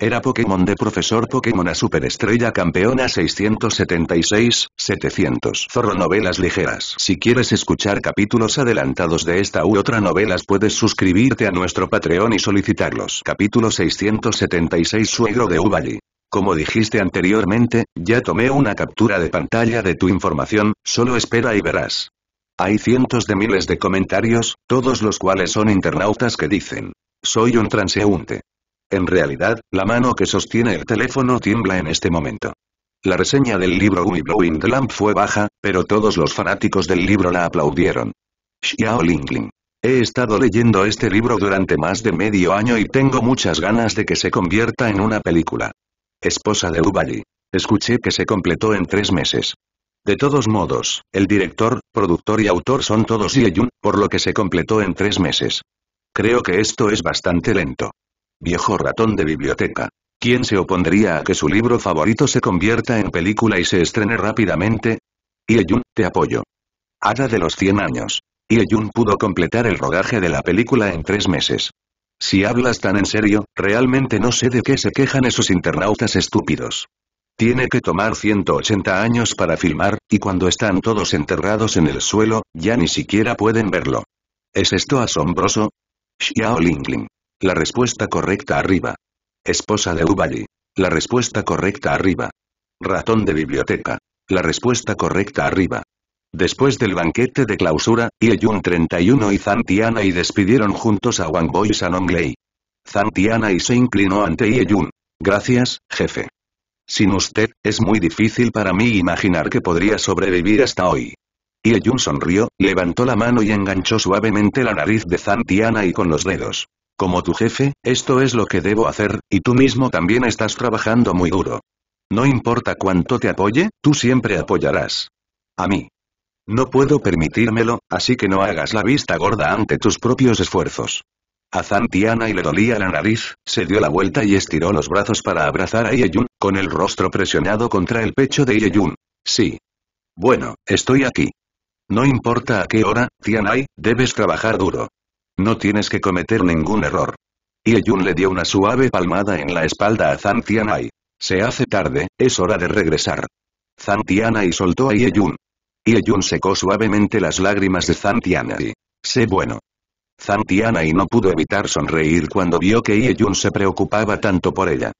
Era Pokémon de Profesor Pokémon a Superestrella Campeona 676-700 Zorro Novelas Ligeras Si quieres escuchar capítulos adelantados de esta u otra novelas puedes suscribirte a nuestro Patreon y solicitarlos Capítulo 676 Suegro de Ubali como dijiste anteriormente, ya tomé una captura de pantalla de tu información, solo espera y verás. Hay cientos de miles de comentarios, todos los cuales son internautas que dicen. Soy un transeúnte. En realidad, la mano que sostiene el teléfono tiembla en este momento. La reseña del libro We Blowing the Lamp fue baja, pero todos los fanáticos del libro la aplaudieron. Xiao Lingling. He estado leyendo este libro durante más de medio año y tengo muchas ganas de que se convierta en una película. Esposa de Ubali. Escuché que se completó en tres meses. De todos modos, el director, productor y autor son todos Yun, por lo que se completó en tres meses. Creo que esto es bastante lento. Viejo ratón de biblioteca. ¿Quién se opondría a que su libro favorito se convierta en película y se estrene rápidamente? Yun, te apoyo. Hada de los 100 años. Yun pudo completar el rodaje de la película en tres meses. Si hablas tan en serio, realmente no sé de qué se quejan esos internautas estúpidos. Tiene que tomar 180 años para filmar, y cuando están todos enterrados en el suelo, ya ni siquiera pueden verlo. ¿Es esto asombroso? Xiao Lingling. La respuesta correcta arriba. Esposa de Ubali. La respuesta correcta arriba. Ratón de biblioteca. La respuesta correcta arriba. Después del banquete de clausura, Yun 31 y Zantiana y despidieron juntos a Wang Boy Sanonglei. Zantiana y se inclinó ante Yun. Gracias, jefe. Sin usted, es muy difícil para mí imaginar que podría sobrevivir hasta hoy. Yun sonrió, levantó la mano y enganchó suavemente la nariz de Zantiana y con los dedos. Como tu jefe, esto es lo que debo hacer, y tú mismo también estás trabajando muy duro. No importa cuánto te apoye, tú siempre apoyarás. A mí. No puedo permitírmelo, así que no hagas la vista gorda ante tus propios esfuerzos. A Zantiana y le dolía la nariz, se dio la vuelta y estiró los brazos para abrazar a Ieyun, con el rostro presionado contra el pecho de Yeyun. Sí. Bueno, estoy aquí. No importa a qué hora, Tianai, debes trabajar duro. No tienes que cometer ningún error. Ye le dio una suave palmada en la espalda a Zantianai. Se hace tarde, es hora de regresar. Zantianai soltó a Ye Yun. secó suavemente las lágrimas de Zantianai. Sé bueno. Zantianai no pudo evitar sonreír cuando vio que Ye se preocupaba tanto por ella.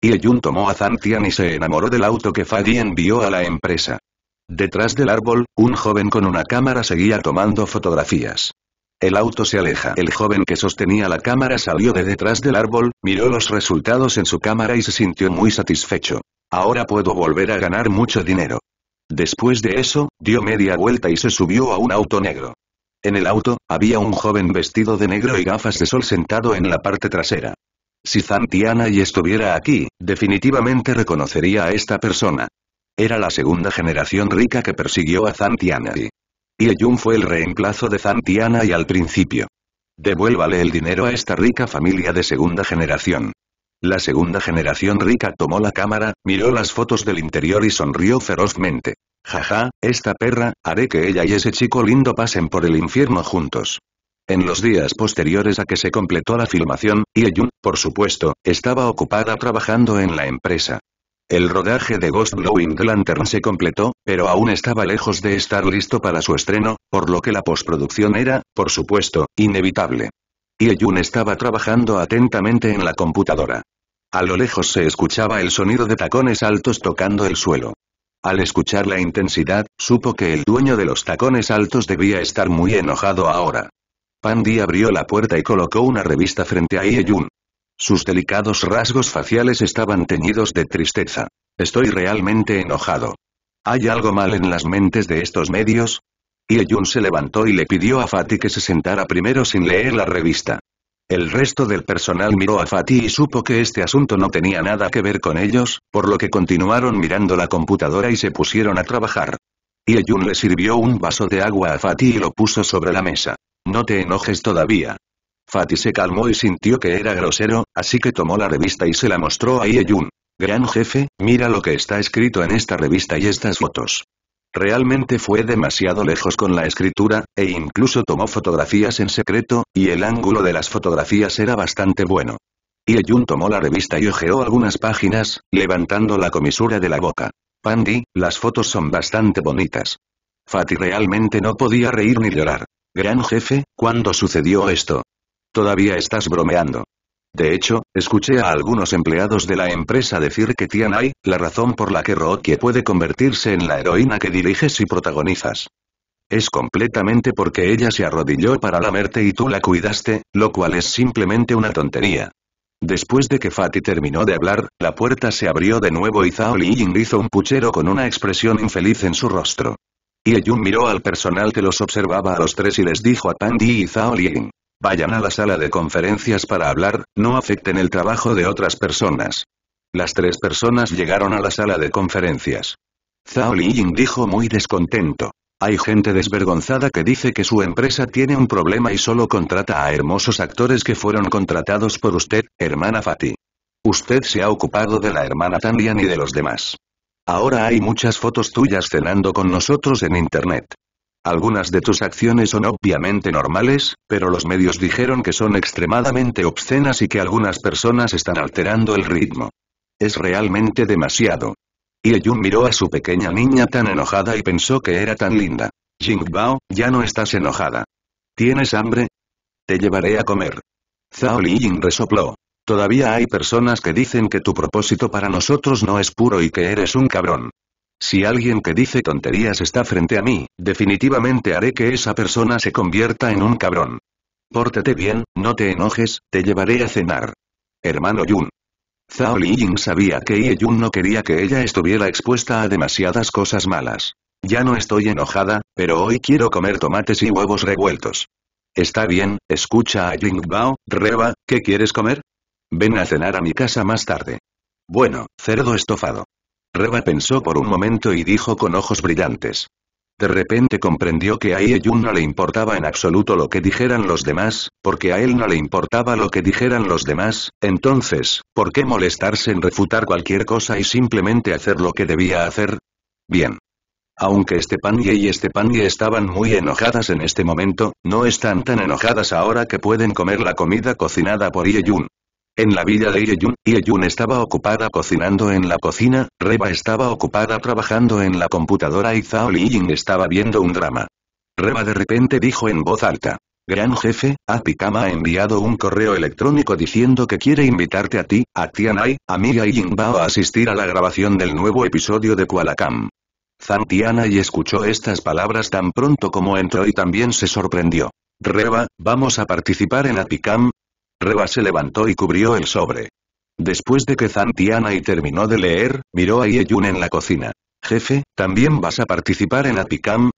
Ye tomó a Zantianai y se enamoró del auto que Fadi envió a la empresa. Detrás del árbol, un joven con una cámara seguía tomando fotografías. El auto se aleja. El joven que sostenía la cámara salió de detrás del árbol, miró los resultados en su cámara y se sintió muy satisfecho. Ahora puedo volver a ganar mucho dinero. Después de eso, dio media vuelta y se subió a un auto negro. En el auto, había un joven vestido de negro y gafas de sol sentado en la parte trasera. Si Zantiana y estuviera aquí, definitivamente reconocería a esta persona. Era la segunda generación rica que persiguió a Zantiana y ye fue el reemplazo de Zantiana y al principio. Devuélvale el dinero a esta rica familia de segunda generación. La segunda generación rica tomó la cámara, miró las fotos del interior y sonrió ferozmente. Jaja, esta perra, haré que ella y ese chico lindo pasen por el infierno juntos. En los días posteriores a que se completó la filmación, ye por supuesto, estaba ocupada trabajando en la empresa. El rodaje de Ghost Blowing Lantern se completó, pero aún estaba lejos de estar listo para su estreno, por lo que la postproducción era, por supuesto, inevitable. Ye estaba trabajando atentamente en la computadora. A lo lejos se escuchaba el sonido de tacones altos tocando el suelo. Al escuchar la intensidad, supo que el dueño de los tacones altos debía estar muy enojado ahora. Pandy abrió la puerta y colocó una revista frente a Ye sus delicados rasgos faciales estaban teñidos de tristeza. Estoy realmente enojado. ¿Hay algo mal en las mentes de estos medios? Yun se levantó y le pidió a Fati que se sentara primero sin leer la revista. El resto del personal miró a Fati y supo que este asunto no tenía nada que ver con ellos, por lo que continuaron mirando la computadora y se pusieron a trabajar. Yun le sirvió un vaso de agua a Fati y lo puso sobre la mesa. No te enojes todavía. Fati se calmó y sintió que era grosero, así que tomó la revista y se la mostró a Yun. Gran jefe, mira lo que está escrito en esta revista y estas fotos. Realmente fue demasiado lejos con la escritura, e incluso tomó fotografías en secreto, y el ángulo de las fotografías era bastante bueno. Ye-Jun tomó la revista y ojeó algunas páginas, levantando la comisura de la boca. Pandy, las fotos son bastante bonitas. Fati realmente no podía reír ni llorar. Gran jefe, ¿cuándo sucedió esto? Todavía estás bromeando. De hecho, escuché a algunos empleados de la empresa decir que Tianhai, la razón por la que Rookie puede convertirse en la heroína que diriges y protagonizas. Es completamente porque ella se arrodilló para lamerte y tú la cuidaste, lo cual es simplemente una tontería. Después de que Fati terminó de hablar, la puerta se abrió de nuevo y Zhao Liying hizo un puchero con una expresión infeliz en su rostro. Y Yun miró al personal que los observaba a los tres y les dijo a Pandi y Zhao Liying. Vayan a la sala de conferencias para hablar, no afecten el trabajo de otras personas. Las tres personas llegaron a la sala de conferencias. Zhao Liying dijo muy descontento. Hay gente desvergonzada que dice que su empresa tiene un problema y solo contrata a hermosos actores que fueron contratados por usted, hermana Fati. Usted se ha ocupado de la hermana Tanlian y de los demás. Ahora hay muchas fotos tuyas cenando con nosotros en internet. Algunas de tus acciones son obviamente normales, pero los medios dijeron que son extremadamente obscenas y que algunas personas están alterando el ritmo. Es realmente demasiado. Yun miró a su pequeña niña tan enojada y pensó que era tan linda. Jingbao, ya no estás enojada. ¿Tienes hambre? Te llevaré a comer. Zhao Liying resopló. Todavía hay personas que dicen que tu propósito para nosotros no es puro y que eres un cabrón. Si alguien que dice tonterías está frente a mí, definitivamente haré que esa persona se convierta en un cabrón. Pórtate bien, no te enojes, te llevaré a cenar. Hermano Yun. Zhao Liying sabía que Ye Yun no quería que ella estuviera expuesta a demasiadas cosas malas. Ya no estoy enojada, pero hoy quiero comer tomates y huevos revueltos. Está bien, escucha a Bao, Reba, ¿qué quieres comer? Ven a cenar a mi casa más tarde. Bueno, cerdo estofado. Reba pensó por un momento y dijo con ojos brillantes. De repente comprendió que a Jun no le importaba en absoluto lo que dijeran los demás, porque a él no le importaba lo que dijeran los demás, entonces, ¿por qué molestarse en refutar cualquier cosa y simplemente hacer lo que debía hacer? Bien. Aunque Estepania y Estepania estaban muy enojadas en este momento, no están tan enojadas ahora que pueden comer la comida cocinada por Yun. En la villa de Yeyun, Yeyun estaba ocupada cocinando en la cocina, Reba estaba ocupada trabajando en la computadora y Zhao Liying estaba viendo un drama. Reba de repente dijo en voz alta. Gran jefe, Apicam ha enviado un correo electrónico diciendo que quiere invitarte a ti, a Tianai, a Mia y va a asistir a la grabación del nuevo episodio de Kualakam. Zhang y escuchó estas palabras tan pronto como entró y también se sorprendió. Reba, vamos a participar en Apicam, Reba se levantó y cubrió el sobre. Después de que Zantiana y terminó de leer, miró a Yeyun en la cocina. Jefe, ¿también vas a participar en Apicam?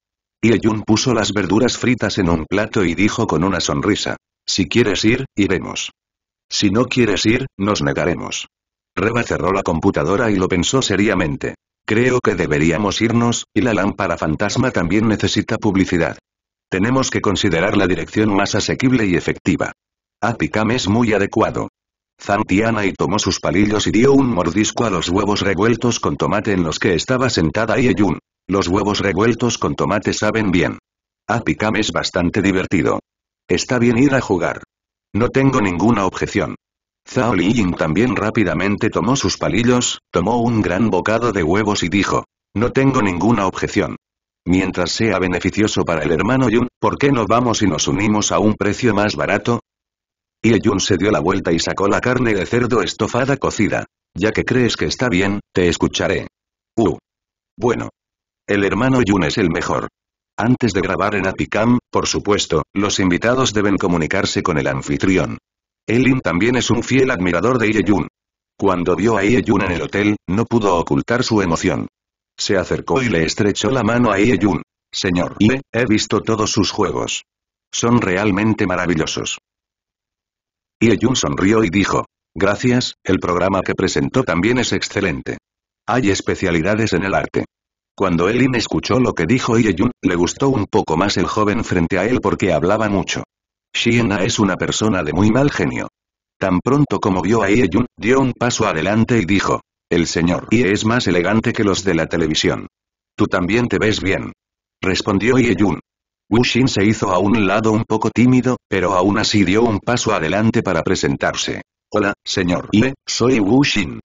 Yeyun puso las verduras fritas en un plato y dijo con una sonrisa. Si quieres ir, iremos. Si no quieres ir, nos negaremos. Reba cerró la computadora y lo pensó seriamente. Creo que deberíamos irnos, y la lámpara fantasma también necesita publicidad. Tenemos que considerar la dirección más asequible y efectiva. Apicam es muy adecuado. Zantiana y tomó sus palillos y dio un mordisco a los huevos revueltos con tomate en los que estaba sentada Yeyun. Los huevos revueltos con tomate saben bien. Apicam es bastante divertido. Está bien ir a jugar. No tengo ninguna objeción. Zhao Liying también rápidamente tomó sus palillos, tomó un gran bocado de huevos y dijo. No tengo ninguna objeción. Mientras sea beneficioso para el hermano Yun, ¿por qué no vamos y nos unimos a un precio más barato? Ye-jun se dio la vuelta y sacó la carne de cerdo estofada cocida. Ya que crees que está bien, te escucharé. Uh. Bueno. El hermano Yun es el mejor. Antes de grabar en Apicam, por supuesto, los invitados deben comunicarse con el anfitrión. Elin también es un fiel admirador de ye Cuando vio a Ye-jun en el hotel, no pudo ocultar su emoción. Se acercó y le estrechó la mano a Ye-jun. Señor Le, he visto todos sus juegos. Son realmente maravillosos. Ye sonrió y dijo. Gracias, el programa que presentó también es excelente. Hay especialidades en el arte. Cuando Elin escuchó lo que dijo Ye le gustó un poco más el joven frente a él porque hablaba mucho. Shiena es una persona de muy mal genio. Tan pronto como vio a Ye dio un paso adelante y dijo. El señor Ye es más elegante que los de la televisión. Tú también te ves bien. Respondió Ye Wuxin se hizo a un lado un poco tímido, pero aún así dio un paso adelante para presentarse. Hola, señor Ie, soy Wuxin.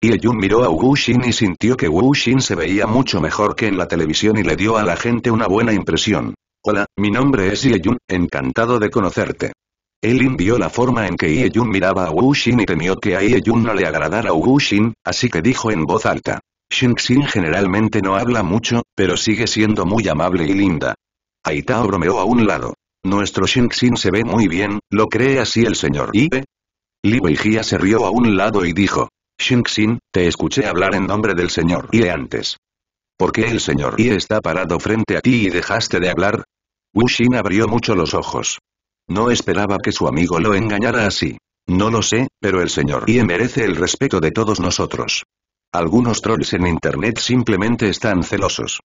Ie Jun miró a Wuxin y sintió que Wuxin se veía mucho mejor que en la televisión y le dio a la gente una buena impresión. Hola, mi nombre es Ie Jun, encantado de conocerte. Elin vio la forma en que Ie miraba a Wuxin y temió que a Ie no le agradara a Wuxin, así que dijo en voz alta. Xin generalmente no habla mucho, pero sigue siendo muy amable y linda. Aitao bromeó a un lado. Nuestro Shinxin se ve muy bien, ¿lo cree así el señor Ibe? Eh. Li Weijia se rió a un lado y dijo. Shinxin, te escuché hablar en nombre del señor Ie antes. ¿Por qué el señor Ie está parado frente a ti y dejaste de hablar? Wuxin abrió mucho los ojos. No esperaba que su amigo lo engañara así. No lo sé, pero el señor Ie merece el respeto de todos nosotros. Algunos trolls en internet simplemente están celosos.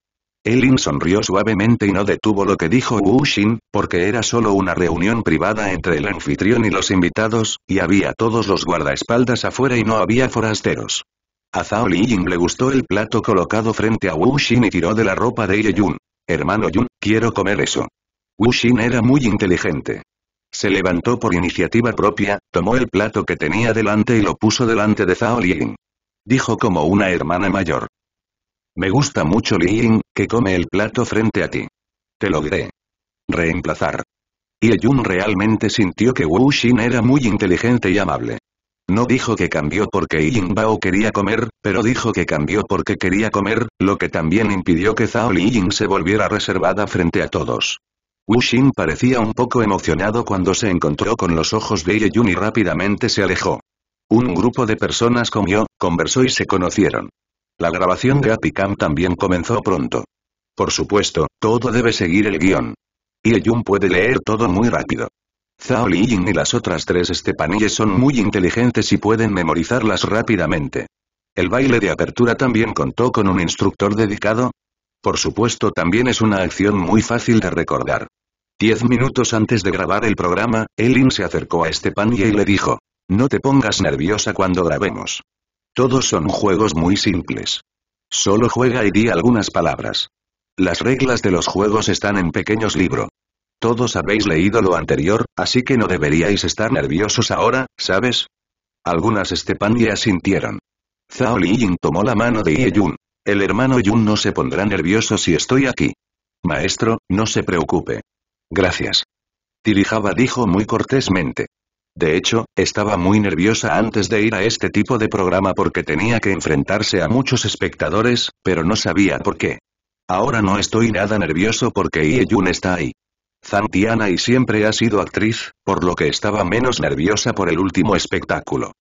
Elin sonrió suavemente y no detuvo lo que dijo Wu Xin, porque era solo una reunión privada entre el anfitrión y los invitados, y había todos los guardaespaldas afuera y no había forasteros. A Zhao Liying le gustó el plato colocado frente a Wu Xin y tiró de la ropa de Ye Yun. Hermano Yun, quiero comer eso. Wu Xin era muy inteligente. Se levantó por iniciativa propia, tomó el plato que tenía delante y lo puso delante de Zhao Liying. Dijo como una hermana mayor. Me gusta mucho Li Ying, que come el plato frente a ti. Te logré. Reemplazar. Y Yun realmente sintió que Wu Xin era muy inteligente y amable. No dijo que cambió porque Yin Bao quería comer, pero dijo que cambió porque quería comer, lo que también impidió que Zhao Ying se volviera reservada frente a todos. Wu Xin parecía un poco emocionado cuando se encontró con los ojos de Ye Yun y rápidamente se alejó. Un grupo de personas comió, conversó y se conocieron. La grabación de Apicam también comenzó pronto. Por supuesto, todo debe seguir el guión. Y Yun puede leer todo muy rápido. Zhao Liying y las otras tres estepanilles son muy inteligentes y pueden memorizarlas rápidamente. El baile de apertura también contó con un instructor dedicado. Por supuesto también es una acción muy fácil de recordar. Diez minutos antes de grabar el programa, Elin se acercó a Estepanilla y le dijo. No te pongas nerviosa cuando grabemos. Todos son juegos muy simples. Solo juega y di algunas palabras. Las reglas de los juegos están en pequeños libros. Todos habéis leído lo anterior, así que no deberíais estar nerviosos ahora, ¿sabes? Algunas ya sintieron. Zhao Yin tomó la mano de Ye Yun. El hermano Yun no se pondrá nervioso si estoy aquí. Maestro, no se preocupe. Gracias. Tirijaba dijo muy cortésmente. De hecho, estaba muy nerviosa antes de ir a este tipo de programa porque tenía que enfrentarse a muchos espectadores, pero no sabía por qué. Ahora no estoy nada nervioso porque Ye jun está ahí. Zantiana y siempre ha sido actriz, por lo que estaba menos nerviosa por el último espectáculo.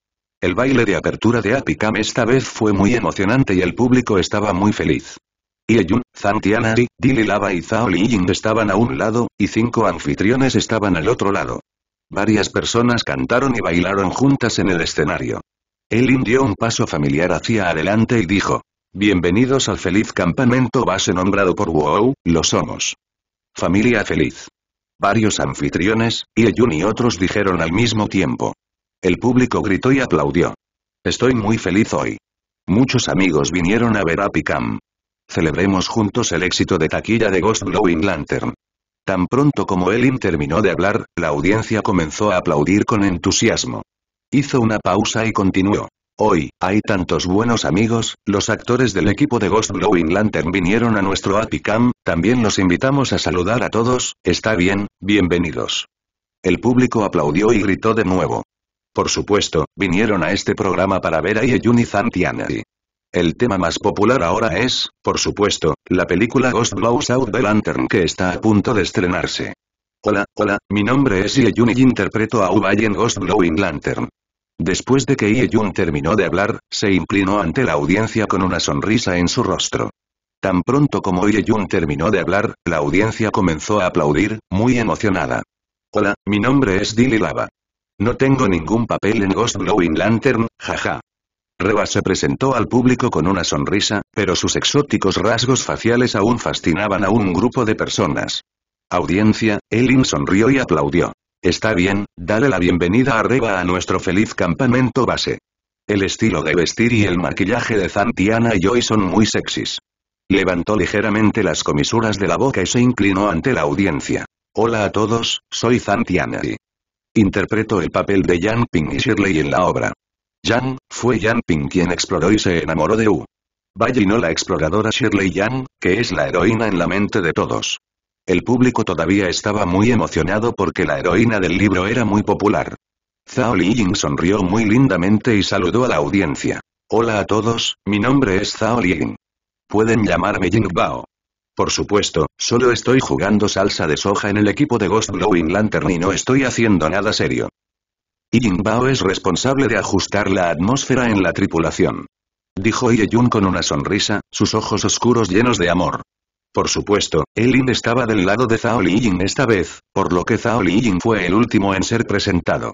El baile de apertura de Apicam esta vez fue muy emocionante y el público estaba muy feliz. Yeyun, Zantiana, Dili Lava y Zhao Liying estaban a un lado, y cinco anfitriones estaban al otro lado. Varias personas cantaron y bailaron juntas en el escenario. Elin dio un paso familiar hacia adelante y dijo, Bienvenidos al feliz campamento base nombrado por WoW, lo somos. Familia feliz. Varios anfitriones, Yun y otros dijeron al mismo tiempo. El público gritó y aplaudió. Estoy muy feliz hoy. Muchos amigos vinieron a ver a Picam. Celebremos juntos el éxito de taquilla de Ghost Glowing Lantern. Tan pronto como Elin terminó de hablar, la audiencia comenzó a aplaudir con entusiasmo. Hizo una pausa y continuó. Hoy, hay tantos buenos amigos, los actores del equipo de Ghost Glowing Lantern vinieron a nuestro Apicam, también los invitamos a saludar a todos, está bien, bienvenidos. El público aplaudió y gritó de nuevo. Por supuesto, vinieron a este programa para ver a Eunice y el tema más popular ahora es, por supuesto, la película Ghost Blows Out the Lantern que está a punto de estrenarse. Hola, hola, mi nombre es Ye Jun y interpreto a Ubay en Ghost Blowing Lantern. Después de que Ye Jun terminó de hablar, se inclinó ante la audiencia con una sonrisa en su rostro. Tan pronto como Ye Jun terminó de hablar, la audiencia comenzó a aplaudir, muy emocionada. Hola, mi nombre es Dili Lava. No tengo ningún papel en Ghost Blowing Lantern, jaja. Reba se presentó al público con una sonrisa, pero sus exóticos rasgos faciales aún fascinaban a un grupo de personas. Audiencia, Elin sonrió y aplaudió. Está bien, dale la bienvenida a Reba a nuestro feliz campamento base. El estilo de vestir y el maquillaje de Zantiana y Joy son muy sexys. Levantó ligeramente las comisuras de la boca y se inclinó ante la audiencia. Hola a todos, soy Zantiana y interpreto el papel de Jan Ping y Shirley en la obra. Yang, fue Yang Ping quien exploró y se enamoró de Wu. Valle y no la exploradora Shirley Yang, que es la heroína en la mente de todos. El público todavía estaba muy emocionado porque la heroína del libro era muy popular. Zhao Liying sonrió muy lindamente y saludó a la audiencia. Hola a todos, mi nombre es Zhao Liying. Pueden llamarme Bao. Por supuesto, solo estoy jugando salsa de soja en el equipo de Ghost Blowing Lantern y no estoy haciendo nada serio. Bao es responsable de ajustar la atmósfera en la tripulación. Dijo Yun con una sonrisa, sus ojos oscuros llenos de amor. Por supuesto, Elin estaba del lado de Zhao Liying esta vez, por lo que Zhao Liying fue el último en ser presentado.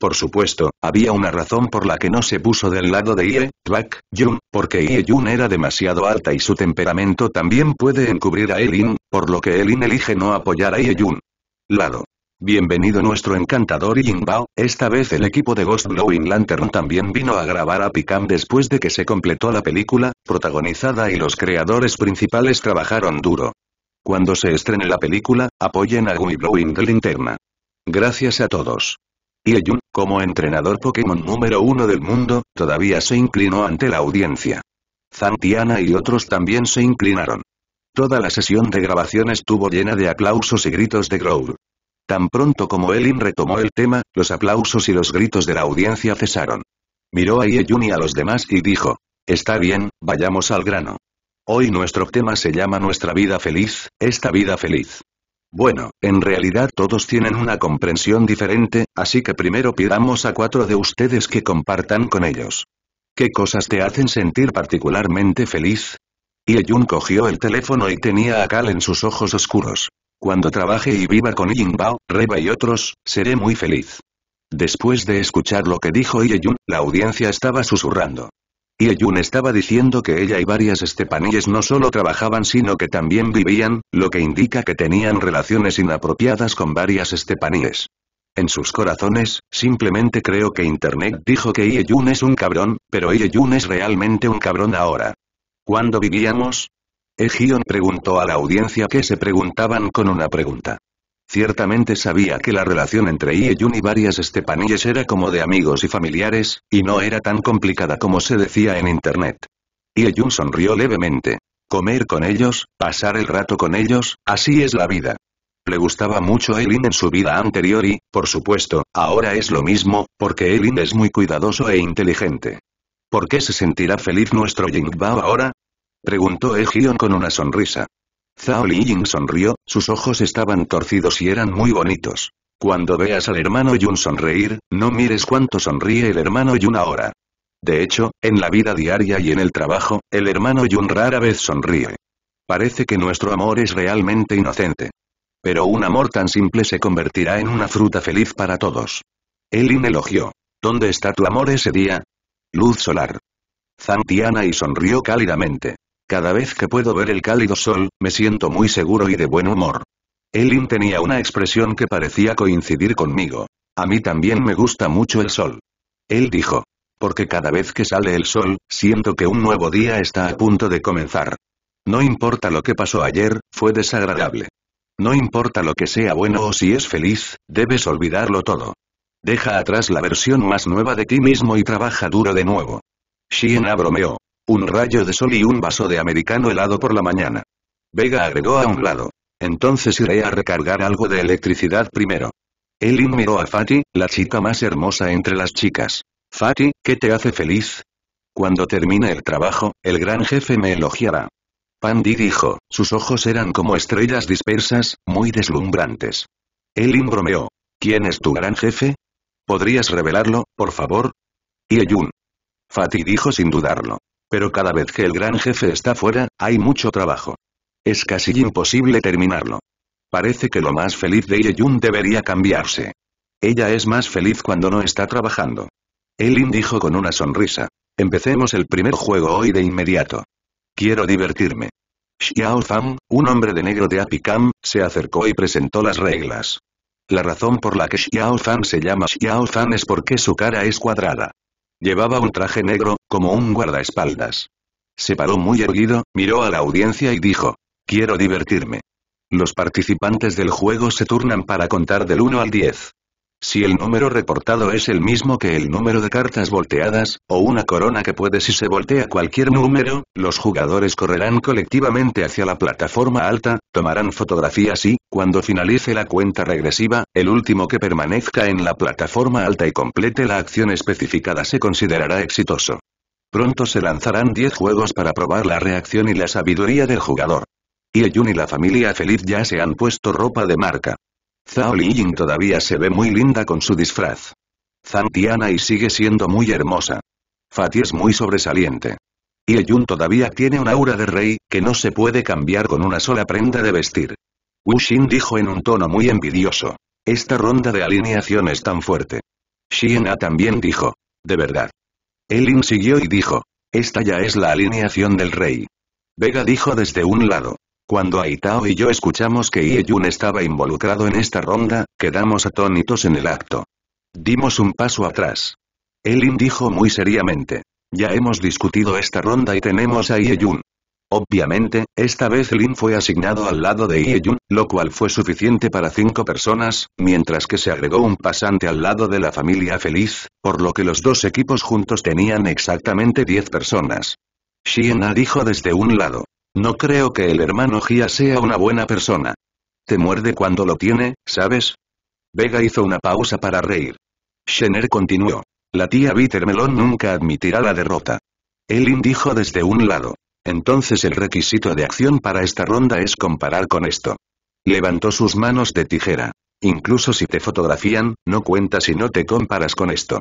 Por supuesto, había una razón por la que no se puso del lado de Ye, Jun, porque Ye Jun era demasiado alta y su temperamento también puede encubrir a Elin, por lo que Elin elige no apoyar a Ye Jun. Lado. Bienvenido nuestro encantador Bao, esta vez el equipo de Ghost Blowing Lantern también vino a grabar a Picam después de que se completó la película, protagonizada y los creadores principales trabajaron duro. Cuando se estrene la película, apoyen a Ghost Blowing de Linterna. Gracias a todos. Y como entrenador Pokémon número uno del mundo, todavía se inclinó ante la audiencia. Zantiana y otros también se inclinaron. Toda la sesión de grabación estuvo llena de aplausos y gritos de Growl. Tan pronto como Elin retomó el tema, los aplausos y los gritos de la audiencia cesaron. Miró a Yeyun y a los demás y dijo, «Está bien, vayamos al grano. Hoy nuestro tema se llama Nuestra vida feliz, esta vida feliz». Bueno, en realidad todos tienen una comprensión diferente, así que primero pidamos a cuatro de ustedes que compartan con ellos. ¿Qué cosas te hacen sentir particularmente feliz? Yeyun cogió el teléfono y tenía a Cal en sus ojos oscuros. Cuando trabaje y viva con Bao, Reba y otros, seré muy feliz. Después de escuchar lo que dijo Yeyun, la audiencia estaba susurrando. Yeyun estaba diciendo que ella y varias estepaníes no solo trabajaban sino que también vivían, lo que indica que tenían relaciones inapropiadas con varias estepaníes. En sus corazones, simplemente creo que Internet dijo que Yeyun es un cabrón, pero Yeyun es realmente un cabrón ahora. ¿Cuándo vivíamos? Egion preguntó a la audiencia que se preguntaban con una pregunta. Ciertamente sabía que la relación entre Ieyun y varias estepanillas era como de amigos y familiares, y no era tan complicada como se decía en internet. Ieyun sonrió levemente. Comer con ellos, pasar el rato con ellos, así es la vida. Le gustaba mucho Eileen en su vida anterior y, por supuesto, ahora es lo mismo, porque Eileen es muy cuidadoso e inteligente. ¿Por qué se sentirá feliz nuestro Jingbao ahora? Preguntó Egion con una sonrisa. Zhao Liying sonrió, sus ojos estaban torcidos y eran muy bonitos. Cuando veas al hermano Yun sonreír, no mires cuánto sonríe el hermano Yun ahora. De hecho, en la vida diaria y en el trabajo, el hermano Yun rara vez sonríe. Parece que nuestro amor es realmente inocente. Pero un amor tan simple se convertirá en una fruta feliz para todos. Elin elogió. ¿Dónde está tu amor ese día? Luz solar. Zantiana y sonrió cálidamente. Cada vez que puedo ver el cálido sol, me siento muy seguro y de buen humor. Elin tenía una expresión que parecía coincidir conmigo. A mí también me gusta mucho el sol. Él dijo. Porque cada vez que sale el sol, siento que un nuevo día está a punto de comenzar. No importa lo que pasó ayer, fue desagradable. No importa lo que sea bueno o si es feliz, debes olvidarlo todo. Deja atrás la versión más nueva de ti mismo y trabaja duro de nuevo. Shien bromeó. Un rayo de sol y un vaso de americano helado por la mañana. Vega agregó a un lado. Entonces iré a recargar algo de electricidad primero. Elin miró a Fati, la chica más hermosa entre las chicas. Fati, ¿qué te hace feliz? Cuando termine el trabajo, el gran jefe me elogiará. Pandi dijo, sus ojos eran como estrellas dispersas, muy deslumbrantes. Elin bromeó. ¿Quién es tu gran jefe? ¿Podrías revelarlo, por favor? Yeyun. Fati dijo sin dudarlo pero cada vez que el gran jefe está fuera, hay mucho trabajo. Es casi imposible terminarlo. Parece que lo más feliz de Ye-Jun debería cambiarse. Ella es más feliz cuando no está trabajando. Elin dijo con una sonrisa. Empecemos el primer juego hoy de inmediato. Quiero divertirme. Xiao Fan, un hombre de negro de Apicam, se acercó y presentó las reglas. La razón por la que Xiao Fan se llama Xiao Fan es porque su cara es cuadrada. Llevaba un traje negro, como un guardaespaldas. Se paró muy erguido, miró a la audiencia y dijo, quiero divertirme. Los participantes del juego se turnan para contar del 1 al 10. Si el número reportado es el mismo que el número de cartas volteadas, o una corona que puede si se voltea cualquier número, los jugadores correrán colectivamente hacia la plataforma alta, tomarán fotografías y, cuando finalice la cuenta regresiva, el último que permanezca en la plataforma alta y complete la acción especificada se considerará exitoso. Pronto se lanzarán 10 juegos para probar la reacción y la sabiduría del jugador. Y Yeyun y la familia feliz ya se han puesto ropa de marca. Zhao Liying todavía se ve muy linda con su disfraz. Zhang y sigue siendo muy hermosa. Fati es muy sobresaliente. Y Yun todavía tiene un aura de rey, que no se puede cambiar con una sola prenda de vestir. Wu Xin dijo en un tono muy envidioso. Esta ronda de alineación es tan fuerte. Xiena también dijo. De verdad. Elin siguió y dijo. Esta ya es la alineación del rey. Vega dijo desde un lado. Cuando Aitao y yo escuchamos que Ieyun estaba involucrado en esta ronda, quedamos atónitos en el acto. Dimos un paso atrás. Elin dijo muy seriamente. Ya hemos discutido esta ronda y tenemos a Ieyun. Obviamente, esta vez Elin fue asignado al lado de Ieyun, lo cual fue suficiente para cinco personas, mientras que se agregó un pasante al lado de la familia feliz, por lo que los dos equipos juntos tenían exactamente diez personas. Xiena dijo desde un lado. No creo que el hermano Gia sea una buena persona. Te muerde cuando lo tiene, ¿sabes? Vega hizo una pausa para reír. Shener continuó. La tía Bittermelon nunca admitirá la derrota. Elin dijo desde un lado. Entonces el requisito de acción para esta ronda es comparar con esto. Levantó sus manos de tijera. Incluso si te fotografían, no cuenta si no te comparas con esto.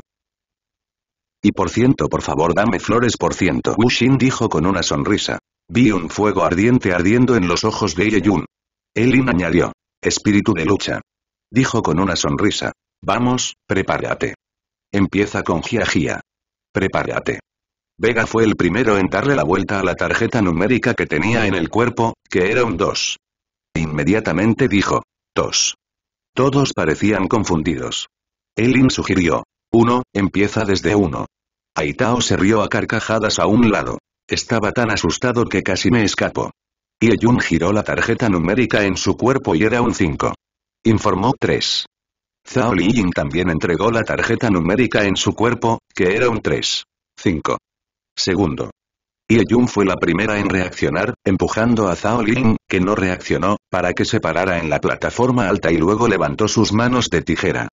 Y por ciento por favor dame flores por ciento. Bushin dijo con una sonrisa. Vi un fuego ardiente ardiendo en los ojos de Yeyun. Elin añadió. Espíritu de lucha. Dijo con una sonrisa. Vamos, prepárate. Empieza con Gia Gia. Prepárate. Vega fue el primero en darle la vuelta a la tarjeta numérica que tenía en el cuerpo, que era un 2. E inmediatamente dijo, 2. Todos parecían confundidos. Elin sugirió, "Uno, empieza desde uno". Aitao se rió a carcajadas a un lado. Estaba tan asustado que casi me escapó. Ye Jun giró la tarjeta numérica en su cuerpo y era un 5. Informó 3. Zhao Liying también entregó la tarjeta numérica en su cuerpo, que era un 3. 5. Segundo. Ye Yun fue la primera en reaccionar, empujando a Zhao Liying, que no reaccionó, para que se parara en la plataforma alta y luego levantó sus manos de tijera.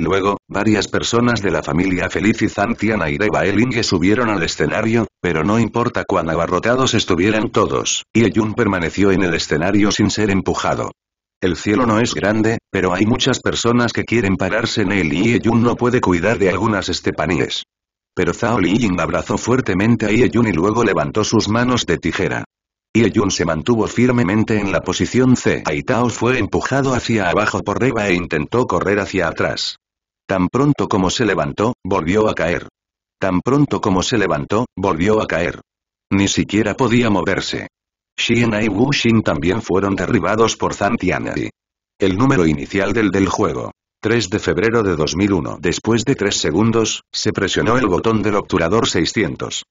Luego, varias personas de la familia Feliz y de Baelinge subieron al escenario, pero no importa cuán abarrotados estuvieran todos, y permaneció en el escenario sin ser empujado. El cielo no es grande, pero hay muchas personas que quieren pararse en él y yun no puede cuidar de algunas estepaníes. Pero Zhao Liying abrazó fuertemente a yun y luego levantó sus manos de tijera. Yun se mantuvo firmemente en la posición C. Aitao fue empujado hacia abajo por Reba e intentó correr hacia atrás. Tan pronto como se levantó, volvió a caer. Tan pronto como se levantó, volvió a caer. Ni siquiera podía moverse. Xiena y Wuxin también fueron derribados por Zhang El número inicial del del juego. 3 de febrero de 2001. Después de 3 segundos, se presionó el botón del obturador 600.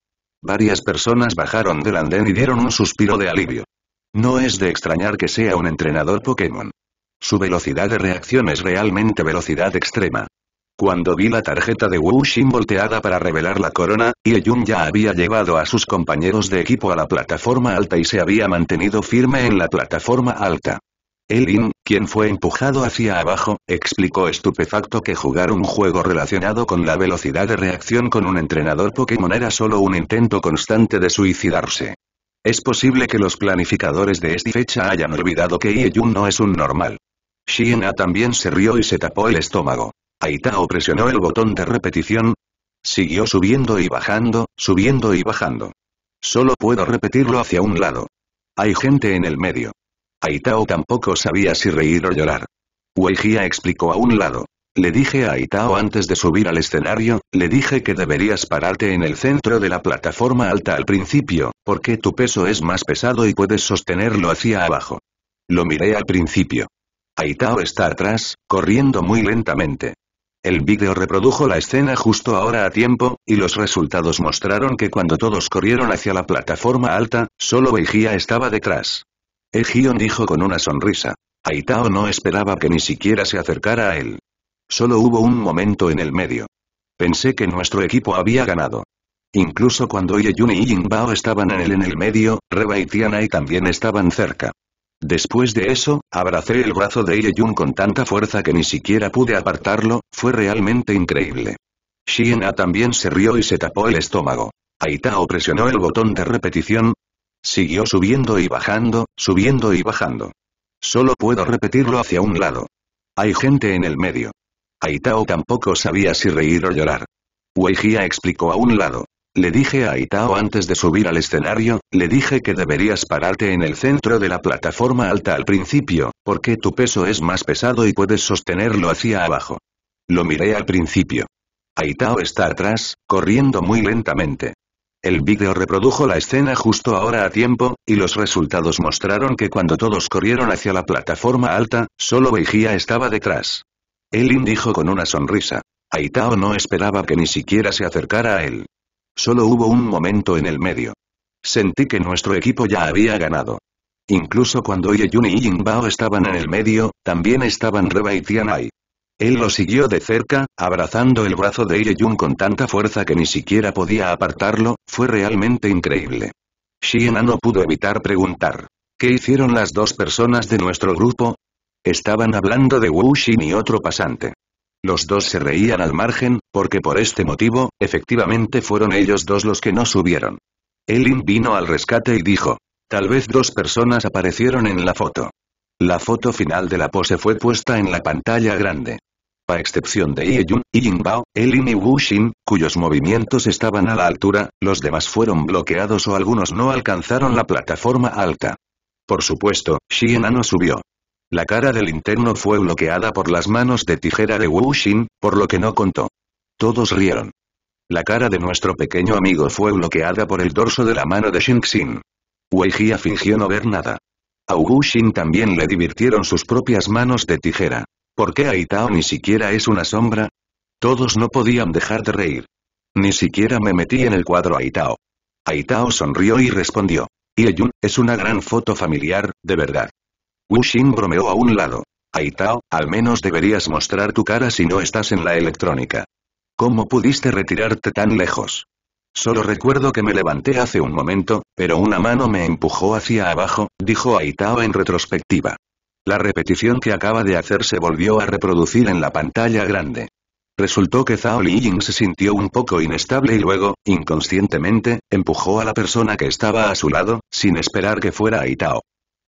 Varias personas bajaron del andén y dieron un suspiro de alivio. No es de extrañar que sea un entrenador Pokémon. Su velocidad de reacción es realmente velocidad extrema. Cuando vi la tarjeta de Wu Xin volteada para revelar la corona, Ye Jun ya había llevado a sus compañeros de equipo a la plataforma alta y se había mantenido firme en la plataforma alta. Elin, quien fue empujado hacia abajo, explicó estupefacto que jugar un juego relacionado con la velocidad de reacción con un entrenador Pokémon era solo un intento constante de suicidarse. Es posible que los planificadores de esta fecha hayan olvidado que Ye no es un normal. A también se rió y se tapó el estómago. Aitao presionó el botón de repetición. Siguió subiendo y bajando, subiendo y bajando. Solo puedo repetirlo hacia un lado. Hay gente en el medio. Aitao tampoco sabía si reír o llorar. Weijia explicó a un lado. Le dije a Aitao antes de subir al escenario, le dije que deberías pararte en el centro de la plataforma alta al principio, porque tu peso es más pesado y puedes sostenerlo hacia abajo. Lo miré al principio. Aitao está atrás, corriendo muy lentamente. El vídeo reprodujo la escena justo ahora a tiempo, y los resultados mostraron que cuando todos corrieron hacia la plataforma alta, solo Weijia estaba detrás. Ejion dijo con una sonrisa. Aitao no esperaba que ni siquiera se acercara a él. Solo hubo un momento en el medio. Pensé que nuestro equipo había ganado. Incluso cuando Yeyun y Yingbao estaban en el en el medio, Reba y Tianai también estaban cerca. Después de eso, abracé el brazo de Ieyun con tanta fuerza que ni siquiera pude apartarlo, fue realmente increíble. Xiena también se rió y se tapó el estómago. Aitao presionó el botón de repetición. Siguió subiendo y bajando, subiendo y bajando. Solo puedo repetirlo hacia un lado. Hay gente en el medio. Aitao tampoco sabía si reír o llorar. Weijia explicó a un lado. Le dije a Itao antes de subir al escenario, le dije que deberías pararte en el centro de la plataforma alta al principio, porque tu peso es más pesado y puedes sostenerlo hacia abajo. Lo miré al principio. Aitao está atrás, corriendo muy lentamente. El vídeo reprodujo la escena justo ahora a tiempo, y los resultados mostraron que cuando todos corrieron hacia la plataforma alta, solo Weijia estaba detrás. Elin dijo con una sonrisa. Aitao no esperaba que ni siquiera se acercara a él. Solo hubo un momento en el medio. Sentí que nuestro equipo ya había ganado. Incluso cuando Yun y Jinbao estaban en el medio, también estaban Reba y Tianai. Él lo siguió de cerca, abrazando el brazo de Yun con tanta fuerza que ni siquiera podía apartarlo, fue realmente increíble. Xiena no pudo evitar preguntar. ¿Qué hicieron las dos personas de nuestro grupo? Estaban hablando de Wu Xin y otro pasante. Los dos se reían al margen, porque por este motivo, efectivamente fueron ellos dos los que no subieron. Elin vino al rescate y dijo. Tal vez dos personas aparecieron en la foto. La foto final de la pose fue puesta en la pantalla grande. A excepción de Ye Jun, Yingbao, Elin y Wuxin, cuyos movimientos estaban a la altura, los demás fueron bloqueados o algunos no alcanzaron la plataforma alta. Por supuesto, Xiena no subió. La cara del interno fue bloqueada por las manos de tijera de Wu Xin, por lo que no contó. Todos rieron. La cara de nuestro pequeño amigo fue bloqueada por el dorso de la mano de Xing Xin. Wei Jia fingió no ver nada. A Wu Xin también le divirtieron sus propias manos de tijera. ¿Por qué Aitao ni siquiera es una sombra? Todos no podían dejar de reír. Ni siquiera me metí en el cuadro Aitao. Aitao sonrió y respondió. Yun, es una gran foto familiar, de verdad. Xin bromeó a un lado. Aitao, al menos deberías mostrar tu cara si no estás en la electrónica. ¿Cómo pudiste retirarte tan lejos? Solo recuerdo que me levanté hace un momento, pero una mano me empujó hacia abajo, dijo Aitao en retrospectiva. La repetición que acaba de hacer se volvió a reproducir en la pantalla grande. Resultó que Zhao Liying se sintió un poco inestable y luego, inconscientemente, empujó a la persona que estaba a su lado, sin esperar que fuera Aitao.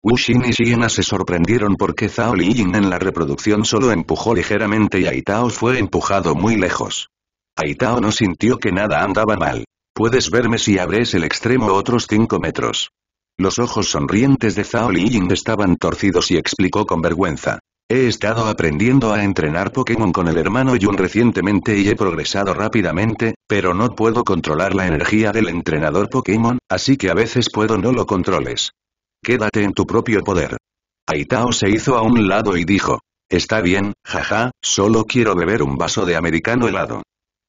Wu y Xiena se sorprendieron porque Zhao Liying en la reproducción solo empujó ligeramente y Aitao fue empujado muy lejos. Aitao no sintió que nada andaba mal. Puedes verme si abres el extremo otros 5 metros. Los ojos sonrientes de Zhao Liying estaban torcidos y explicó con vergüenza. He estado aprendiendo a entrenar Pokémon con el hermano Yun recientemente y he progresado rápidamente, pero no puedo controlar la energía del entrenador Pokémon, así que a veces puedo no lo controles. Quédate en tu propio poder. Aitao se hizo a un lado y dijo. Está bien, jaja, solo quiero beber un vaso de americano helado.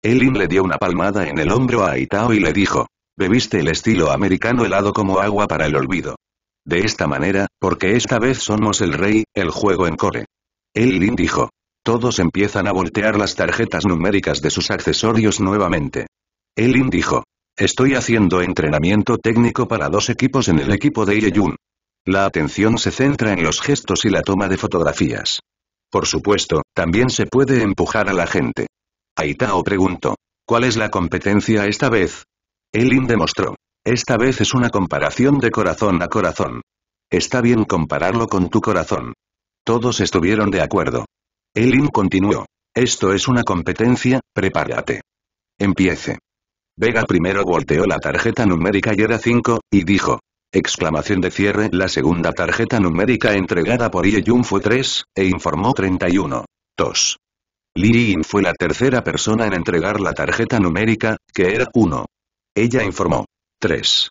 Elin le dio una palmada en el hombro a Aitao y le dijo. Bebiste el estilo americano helado como agua para el olvido. De esta manera, porque esta vez somos el rey, el juego en core. Elin dijo. Todos empiezan a voltear las tarjetas numéricas de sus accesorios nuevamente. Elin dijo. Estoy haciendo entrenamiento técnico para dos equipos en el equipo de Ieyun. La atención se centra en los gestos y la toma de fotografías. Por supuesto, también se puede empujar a la gente. Aitao preguntó. ¿Cuál es la competencia esta vez? Elin demostró. Esta vez es una comparación de corazón a corazón. Está bien compararlo con tu corazón. Todos estuvieron de acuerdo. Elin continuó. Esto es una competencia, prepárate. Empiece. Vega primero volteó la tarjeta numérica y era 5, y dijo, Exclamación de cierre La segunda tarjeta numérica entregada por Ye Jun fue 3, e informó 31. 2. Li Yin fue la tercera persona en entregar la tarjeta numérica, que era 1. Ella informó. 3.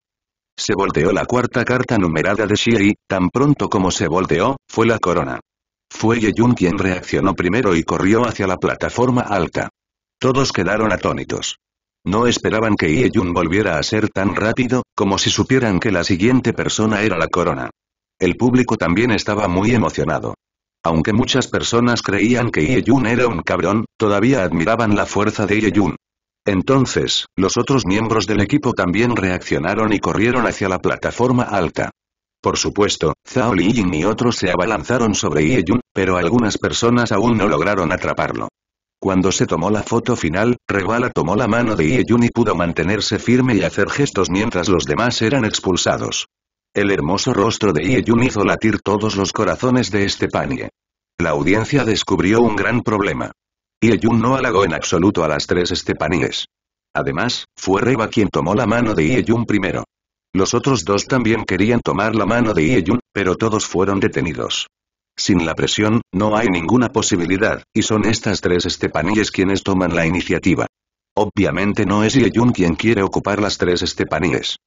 Se volteó la cuarta carta numerada de y, tan pronto como se volteó, fue la corona. Fue Ye Jun quien reaccionó primero y corrió hacia la plataforma alta. Todos quedaron atónitos. No esperaban que Ye Jun volviera a ser tan rápido, como si supieran que la siguiente persona era la corona. El público también estaba muy emocionado. Aunque muchas personas creían que Ye-Jun era un cabrón, todavía admiraban la fuerza de Ye-Jun. Entonces, los otros miembros del equipo también reaccionaron y corrieron hacia la plataforma alta. Por supuesto, Zhao Liying y otros se abalanzaron sobre Ye-Jun, pero algunas personas aún no lograron atraparlo. Cuando se tomó la foto final, Rebala tomó la mano de Ye y pudo mantenerse firme y hacer gestos mientras los demás eran expulsados. El hermoso rostro de Ye hizo latir todos los corazones de Estepanie. La audiencia descubrió un gran problema. Ye no halagó en absoluto a las tres Estepaníes. Además, fue Reba quien tomó la mano de Ye primero. Los otros dos también querían tomar la mano de Ye pero todos fueron detenidos. Sin la presión, no hay ninguna posibilidad, y son estas tres estepaníes quienes toman la iniciativa. Obviamente no es Ye-Jun quien quiere ocupar las tres estepaníes.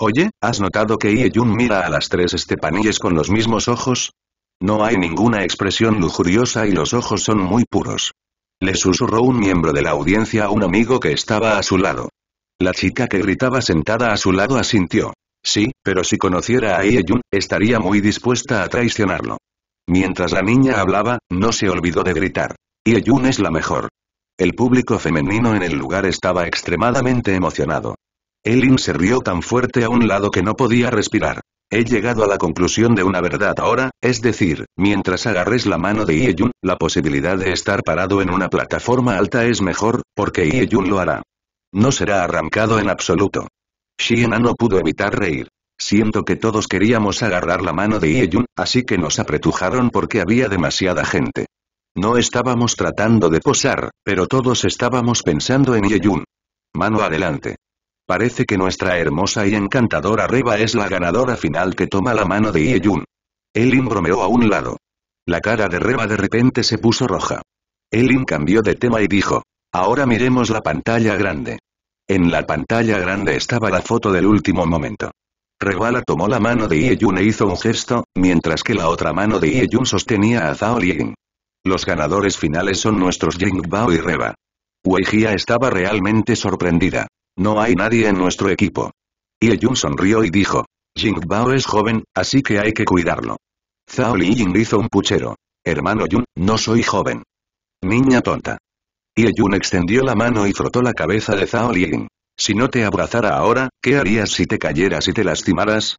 Oye, ¿has notado que Ye-Jun mira a las tres estepaníes con los mismos ojos? No hay ninguna expresión lujuriosa y los ojos son muy puros. Le susurró un miembro de la audiencia a un amigo que estaba a su lado. La chica que gritaba sentada a su lado asintió. Sí, pero si conociera a Ye-Jun, estaría muy dispuesta a traicionarlo. Mientras la niña hablaba, no se olvidó de gritar. Ieyun es la mejor. El público femenino en el lugar estaba extremadamente emocionado. Elin se rió tan fuerte a un lado que no podía respirar. He llegado a la conclusión de una verdad ahora, es decir, mientras agarres la mano de Yun, la posibilidad de estar parado en una plataforma alta es mejor, porque Yun lo hará. No será arrancado en absoluto. Shiena no pudo evitar reír. Siento que todos queríamos agarrar la mano de Ye-Jun, así que nos apretujaron porque había demasiada gente. No estábamos tratando de posar, pero todos estábamos pensando en Ye-Jun. Mano adelante. Parece que nuestra hermosa y encantadora Reba es la ganadora final que toma la mano de Ye-Jun. Elin bromeó a un lado. La cara de Reba de repente se puso roja. Elin cambió de tema y dijo. Ahora miremos la pantalla grande. En la pantalla grande estaba la foto del último momento. Rebala tomó la mano de ye e hizo un gesto, mientras que la otra mano de Ye-jun sostenía a Zhao Liying. Los ganadores finales son nuestros Jing Bao y Reba. Jia estaba realmente sorprendida. No hay nadie en nuestro equipo. Ye-jun sonrió y dijo. Jing Bao es joven, así que hay que cuidarlo. Zhao Liying hizo un puchero. Hermano Yun, no soy joven. Niña tonta. ye extendió la mano y frotó la cabeza de Zhao Liying. Si no te abrazara ahora, ¿qué harías si te cayeras y te lastimaras?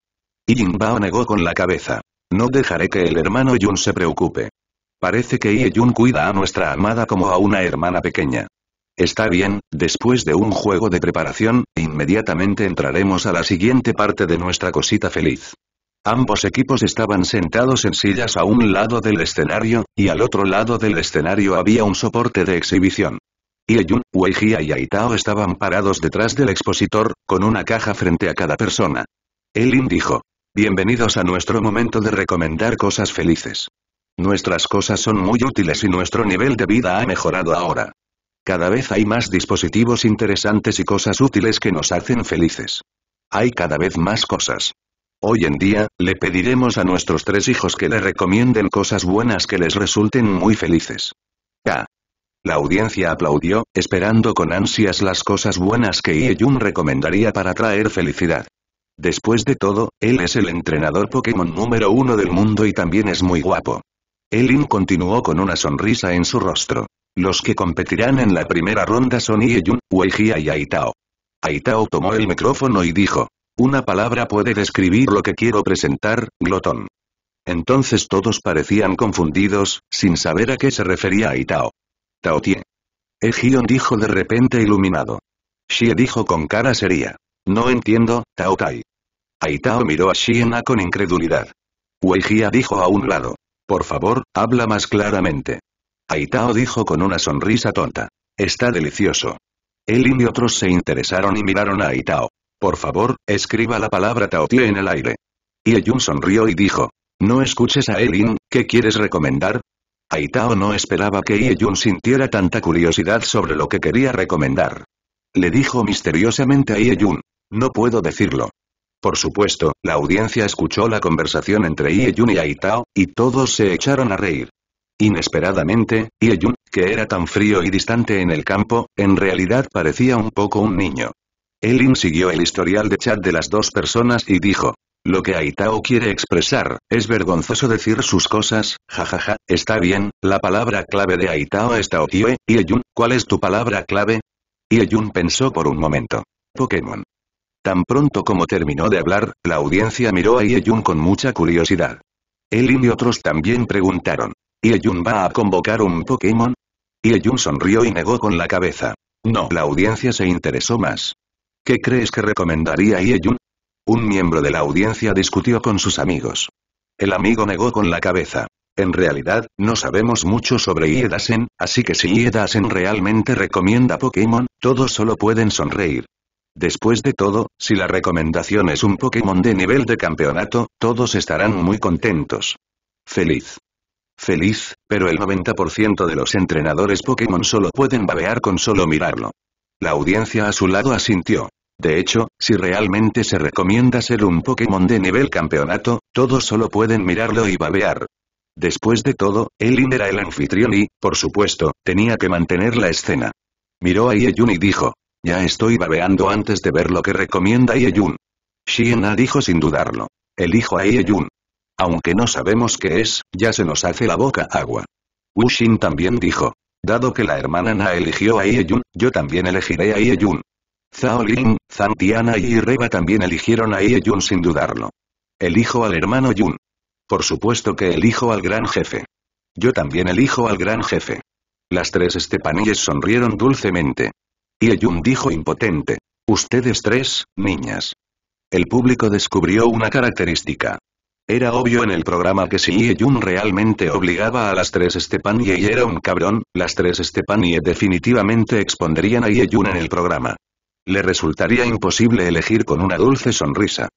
Y negó con la cabeza. No dejaré que el hermano Yun se preocupe. Parece que Ye cuida a nuestra amada como a una hermana pequeña. Está bien, después de un juego de preparación, inmediatamente entraremos a la siguiente parte de nuestra cosita feliz. Ambos equipos estaban sentados en sillas a un lado del escenario, y al otro lado del escenario había un soporte de exhibición. Yun, Weijia y Aitao estaban parados detrás del expositor, con una caja frente a cada persona. Elin dijo. Bienvenidos a nuestro momento de recomendar cosas felices. Nuestras cosas son muy útiles y nuestro nivel de vida ha mejorado ahora. Cada vez hay más dispositivos interesantes y cosas útiles que nos hacen felices. Hay cada vez más cosas. Hoy en día, le pediremos a nuestros tres hijos que le recomienden cosas buenas que les resulten muy felices. K. La audiencia aplaudió, esperando con ansias las cosas buenas que Ieyun recomendaría para traer felicidad. Después de todo, él es el entrenador Pokémon número uno del mundo y también es muy guapo. Elin continuó con una sonrisa en su rostro. Los que competirán en la primera ronda son Ieyun, jun Weijia y Aitao. Aitao tomó el micrófono y dijo. Una palabra puede describir lo que quiero presentar, glotón. Entonces todos parecían confundidos, sin saber a qué se refería Aitao. Taotie. Ejion dijo de repente iluminado. Xie dijo con cara seria. No entiendo, Taotai. Aitao miró a Na con incredulidad. Weijia dijo a un lado. Por favor, habla más claramente. Aitao dijo con una sonrisa tonta. Está delicioso. Elin y otros se interesaron y miraron a Aitao. Por favor, escriba la palabra Taotie en el aire. Yun sonrió y dijo. No escuches a Elin, ¿qué quieres recomendar? Aitao no esperaba que Ieyun sintiera tanta curiosidad sobre lo que quería recomendar. Le dijo misteriosamente a Ieyun. No puedo decirlo. Por supuesto, la audiencia escuchó la conversación entre Ieyun y Aitao, y todos se echaron a reír. Inesperadamente, Ieyun, que era tan frío y distante en el campo, en realidad parecía un poco un niño. Elin siguió el historial de chat de las dos personas y dijo, lo que Aitao quiere expresar, es vergonzoso decir sus cosas, jajaja, está bien, la palabra clave de Aitao está es Taotie, Ieyun, ¿cuál es tu palabra clave? Ieyun pensó por un momento. Pokémon. Tan pronto como terminó de hablar, la audiencia miró a Ieyun con mucha curiosidad. Elin y otros también preguntaron. ¿Ieyun va a convocar un Pokémon? Ieyun sonrió y negó con la cabeza. No, la audiencia se interesó más. ¿Qué crees que recomendaría Ieyun? Un miembro de la audiencia discutió con sus amigos. El amigo negó con la cabeza. En realidad, no sabemos mucho sobre Iedasen, así que si Iedasen realmente recomienda Pokémon, todos solo pueden sonreír. Después de todo, si la recomendación es un Pokémon de nivel de campeonato, todos estarán muy contentos. Feliz. Feliz, pero el 90% de los entrenadores Pokémon solo pueden babear con solo mirarlo. La audiencia a su lado asintió. De hecho, si realmente se recomienda ser un Pokémon de nivel campeonato, todos solo pueden mirarlo y babear. Después de todo, Elin era el anfitrión y, por supuesto, tenía que mantener la escena. Miró a Yeyun y dijo, ya estoy babeando antes de ver lo que recomienda Yeyun. Shiena dijo sin dudarlo, elijo a Yeyun. Aunque no sabemos qué es, ya se nos hace la boca agua. Wuxin también dijo, dado que la hermana Na eligió a Ieyun, yo también elegiré a Yeyun. Zhao Ling, y Reba también eligieron a Ye Yun sin dudarlo. Elijo al hermano Yun. Por supuesto que elijo al gran jefe. Yo también elijo al gran jefe. Las tres Estepanies sonrieron dulcemente. Ye Yun dijo impotente. Ustedes tres, niñas. El público descubrió una característica. Era obvio en el programa que si Ye Yun realmente obligaba a las tres Estepanies y era un cabrón, las tres Estepanies definitivamente expondrían a Ye Yun en el programa. Le resultaría imposible elegir con una dulce sonrisa.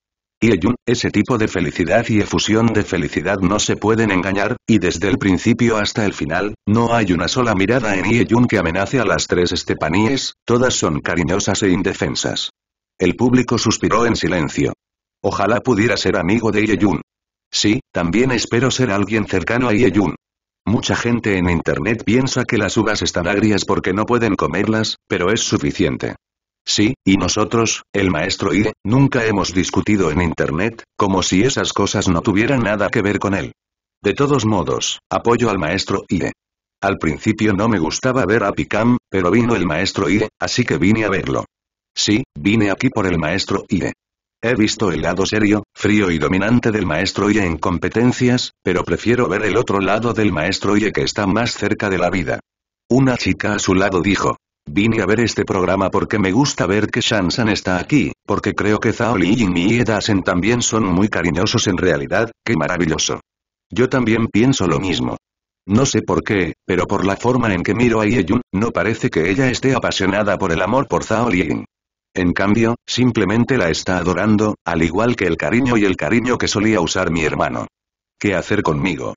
Y ese tipo de felicidad y efusión de felicidad no se pueden engañar, y desde el principio hasta el final, no hay una sola mirada en Yun que amenace a las tres Estepaníes, todas son cariñosas e indefensas. El público suspiró en silencio. Ojalá pudiera ser amigo de Jun. Sí, también espero ser alguien cercano a Jun. Mucha gente en internet piensa que las uvas están agrias porque no pueden comerlas, pero es suficiente. Sí, y nosotros, el maestro Ide, nunca hemos discutido en Internet, como si esas cosas no tuvieran nada que ver con él. De todos modos, apoyo al maestro I.E. Al principio no me gustaba ver a Picam, pero vino el maestro I.E., así que vine a verlo. Sí, vine aquí por el maestro I.E. He visto el lado serio, frío y dominante del maestro I.E. en competencias, pero prefiero ver el otro lado del maestro I.E. que está más cerca de la vida. Una chica a su lado dijo, Vine a ver este programa porque me gusta ver que Shansan está aquí, porque creo que Zhao y Mi y también son muy cariñosos en realidad, qué maravilloso. Yo también pienso lo mismo. No sé por qué, pero por la forma en que miro a Yeyun, no parece que ella esté apasionada por el amor por Zhao Yin. En cambio, simplemente la está adorando, al igual que el cariño y el cariño que solía usar mi hermano. ¿Qué hacer conmigo?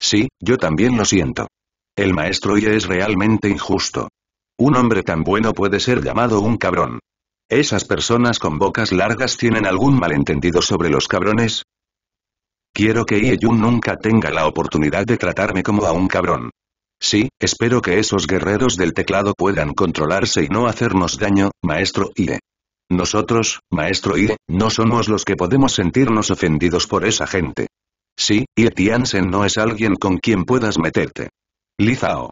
Sí, yo también lo siento. El maestro Ye es realmente injusto. Un hombre tan bueno puede ser llamado un cabrón. ¿Esas personas con bocas largas tienen algún malentendido sobre los cabrones? Quiero que Yeyun nunca tenga la oportunidad de tratarme como a un cabrón. Sí, espero que esos guerreros del teclado puedan controlarse y no hacernos daño, maestro Ie. Nosotros, maestro Ie, no somos los que podemos sentirnos ofendidos por esa gente. Sí, y Tiansen no es alguien con quien puedas meterte. Lizao.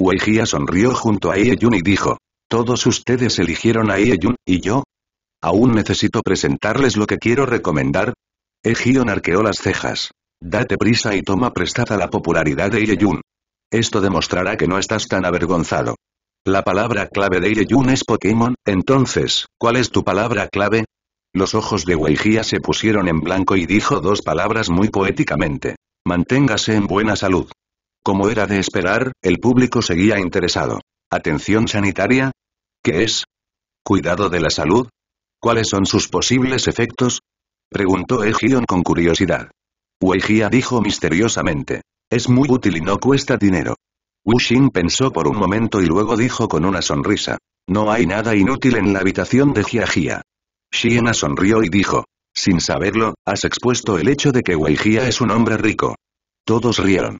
Weijia sonrió junto a Ieyun y dijo. Todos ustedes eligieron a Yun, ¿y yo? Aún necesito presentarles lo que quiero recomendar. Ejion arqueó las cejas. Date prisa y toma prestada la popularidad de Yun. Esto demostrará que no estás tan avergonzado. La palabra clave de Yun es Pokémon, entonces, ¿cuál es tu palabra clave? Los ojos de Weijia se pusieron en blanco y dijo dos palabras muy poéticamente. Manténgase en buena salud. Como era de esperar, el público seguía interesado. ¿Atención sanitaria? ¿Qué es? ¿Cuidado de la salud? ¿Cuáles son sus posibles efectos? Preguntó Gion con curiosidad. Weijia dijo misteriosamente. Es muy útil y no cuesta dinero. Xin pensó por un momento y luego dijo con una sonrisa. No hay nada inútil en la habitación de Jiajia. Xiena sonrió y dijo. Sin saberlo, has expuesto el hecho de que Weijia es un hombre rico. Todos rieron.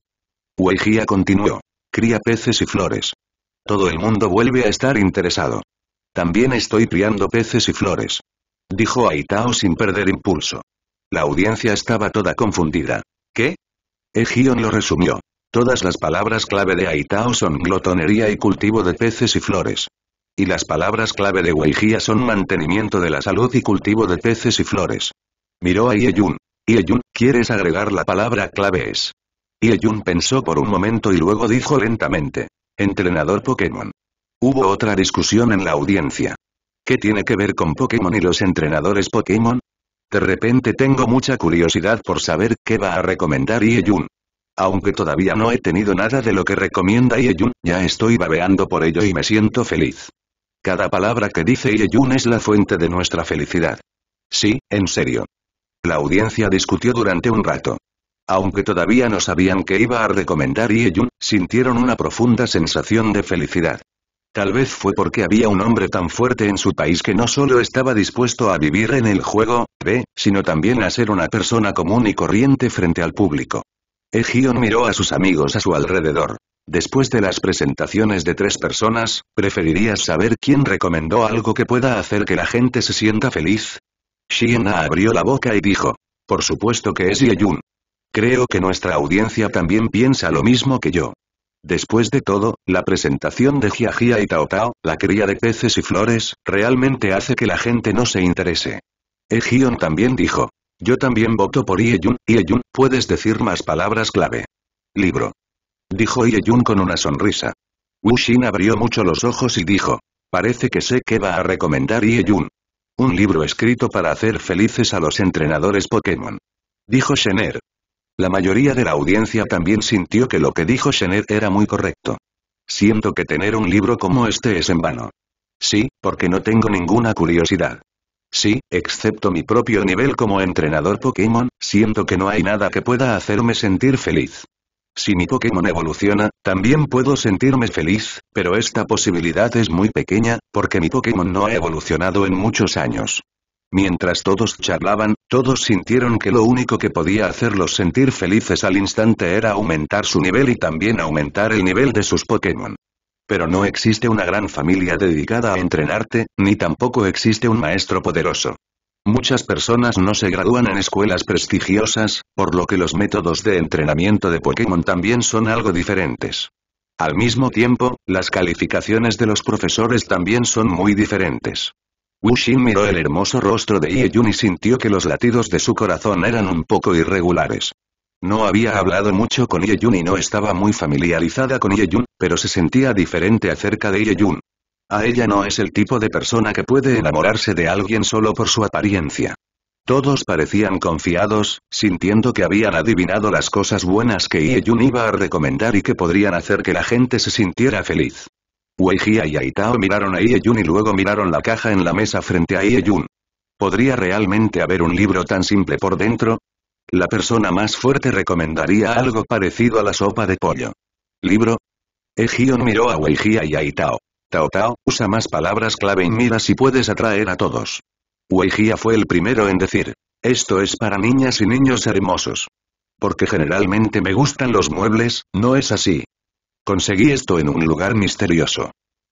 Weijia continuó. Cría peces y flores. Todo el mundo vuelve a estar interesado. También estoy criando peces y flores. Dijo Aitao sin perder impulso. La audiencia estaba toda confundida. ¿Qué? Ejion lo resumió. Todas las palabras clave de Aitao son glotonería y cultivo de peces y flores. Y las palabras clave de Weijia son mantenimiento de la salud y cultivo de peces y flores. Miró a Yeyun. Yeyun, ¿quieres agregar la palabra clave es? ye pensó por un momento y luego dijo lentamente. Entrenador Pokémon. Hubo otra discusión en la audiencia. ¿Qué tiene que ver con Pokémon y los entrenadores Pokémon? De repente tengo mucha curiosidad por saber qué va a recomendar Ieyun. Aunque todavía no he tenido nada de lo que recomienda Ieyun, ya estoy babeando por ello y me siento feliz. Cada palabra que dice Ieyun es la fuente de nuestra felicidad. Sí, en serio. La audiencia discutió durante un rato. Aunque todavía no sabían que iba a recomendar Jun, sintieron una profunda sensación de felicidad. Tal vez fue porque había un hombre tan fuerte en su país que no solo estaba dispuesto a vivir en el juego, B, sino también a ser una persona común y corriente frente al público. Ejion miró a sus amigos a su alrededor. Después de las presentaciones de tres personas, ¿preferirías saber quién recomendó algo que pueda hacer que la gente se sienta feliz? Xiena abrió la boca y dijo. Por supuesto que es Jun. Creo que nuestra audiencia también piensa lo mismo que yo. Después de todo, la presentación de Jiajia y Tao Tao, la cría de peces y flores, realmente hace que la gente no se interese. Hyun e también dijo. Yo también voto por Ieyun, Ieyun, puedes decir más palabras clave. Libro. Dijo Ieyun con una sonrisa. Wushin abrió mucho los ojos y dijo. Parece que sé qué va a recomendar Ieyun. Un libro escrito para hacer felices a los entrenadores Pokémon. Dijo Shener. La mayoría de la audiencia también sintió que lo que dijo Shenet era muy correcto. Siento que tener un libro como este es en vano. Sí, porque no tengo ninguna curiosidad. Sí, excepto mi propio nivel como entrenador Pokémon, siento que no hay nada que pueda hacerme sentir feliz. Si mi Pokémon evoluciona, también puedo sentirme feliz, pero esta posibilidad es muy pequeña, porque mi Pokémon no ha evolucionado en muchos años. Mientras todos charlaban, todos sintieron que lo único que podía hacerlos sentir felices al instante era aumentar su nivel y también aumentar el nivel de sus Pokémon. Pero no existe una gran familia dedicada a entrenarte, ni tampoco existe un maestro poderoso. Muchas personas no se gradúan en escuelas prestigiosas, por lo que los métodos de entrenamiento de Pokémon también son algo diferentes. Al mismo tiempo, las calificaciones de los profesores también son muy diferentes. Wu miró el hermoso rostro de Ye Yun y sintió que los latidos de su corazón eran un poco irregulares. No había hablado mucho con Ye Yun y no estaba muy familiarizada con Ye Yun, pero se sentía diferente acerca de Ye Yun. A ella no es el tipo de persona que puede enamorarse de alguien solo por su apariencia. Todos parecían confiados, sintiendo que habían adivinado las cosas buenas que Ye Yun iba a recomendar y que podrían hacer que la gente se sintiera feliz. Weijia y Aitao miraron a Ieyun y luego miraron la caja en la mesa frente a Ieyun. ¿Podría realmente haber un libro tan simple por dentro? La persona más fuerte recomendaría algo parecido a la sopa de pollo. ¿Libro? Ejion miró a Weijia y Aitao. Tao Tao, usa más palabras clave y mira si puedes atraer a todos. Weijia fue el primero en decir, esto es para niñas y niños hermosos. Porque generalmente me gustan los muebles, ¿no es así? Conseguí esto en un lugar misterioso.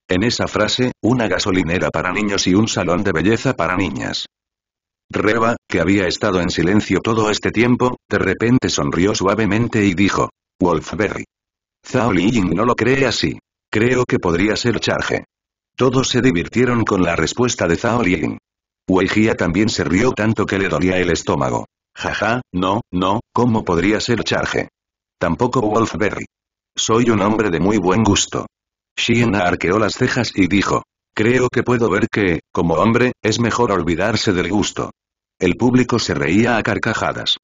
En esa frase, una gasolinera para niños y un salón de belleza para niñas. Reba, que había estado en silencio todo este tiempo, de repente sonrió suavemente y dijo, Wolfberry. Zhao Liying no lo cree así. Creo que podría ser Charge. Todos se divirtieron con la respuesta de Zhao Liying. Weijia también se rió tanto que le dolía el estómago. Jaja, no, no, ¿cómo podría ser Charge? Tampoco Wolfberry. Soy un hombre de muy buen gusto. Shiena arqueó las cejas y dijo. Creo que puedo ver que, como hombre, es mejor olvidarse del gusto. El público se reía a carcajadas.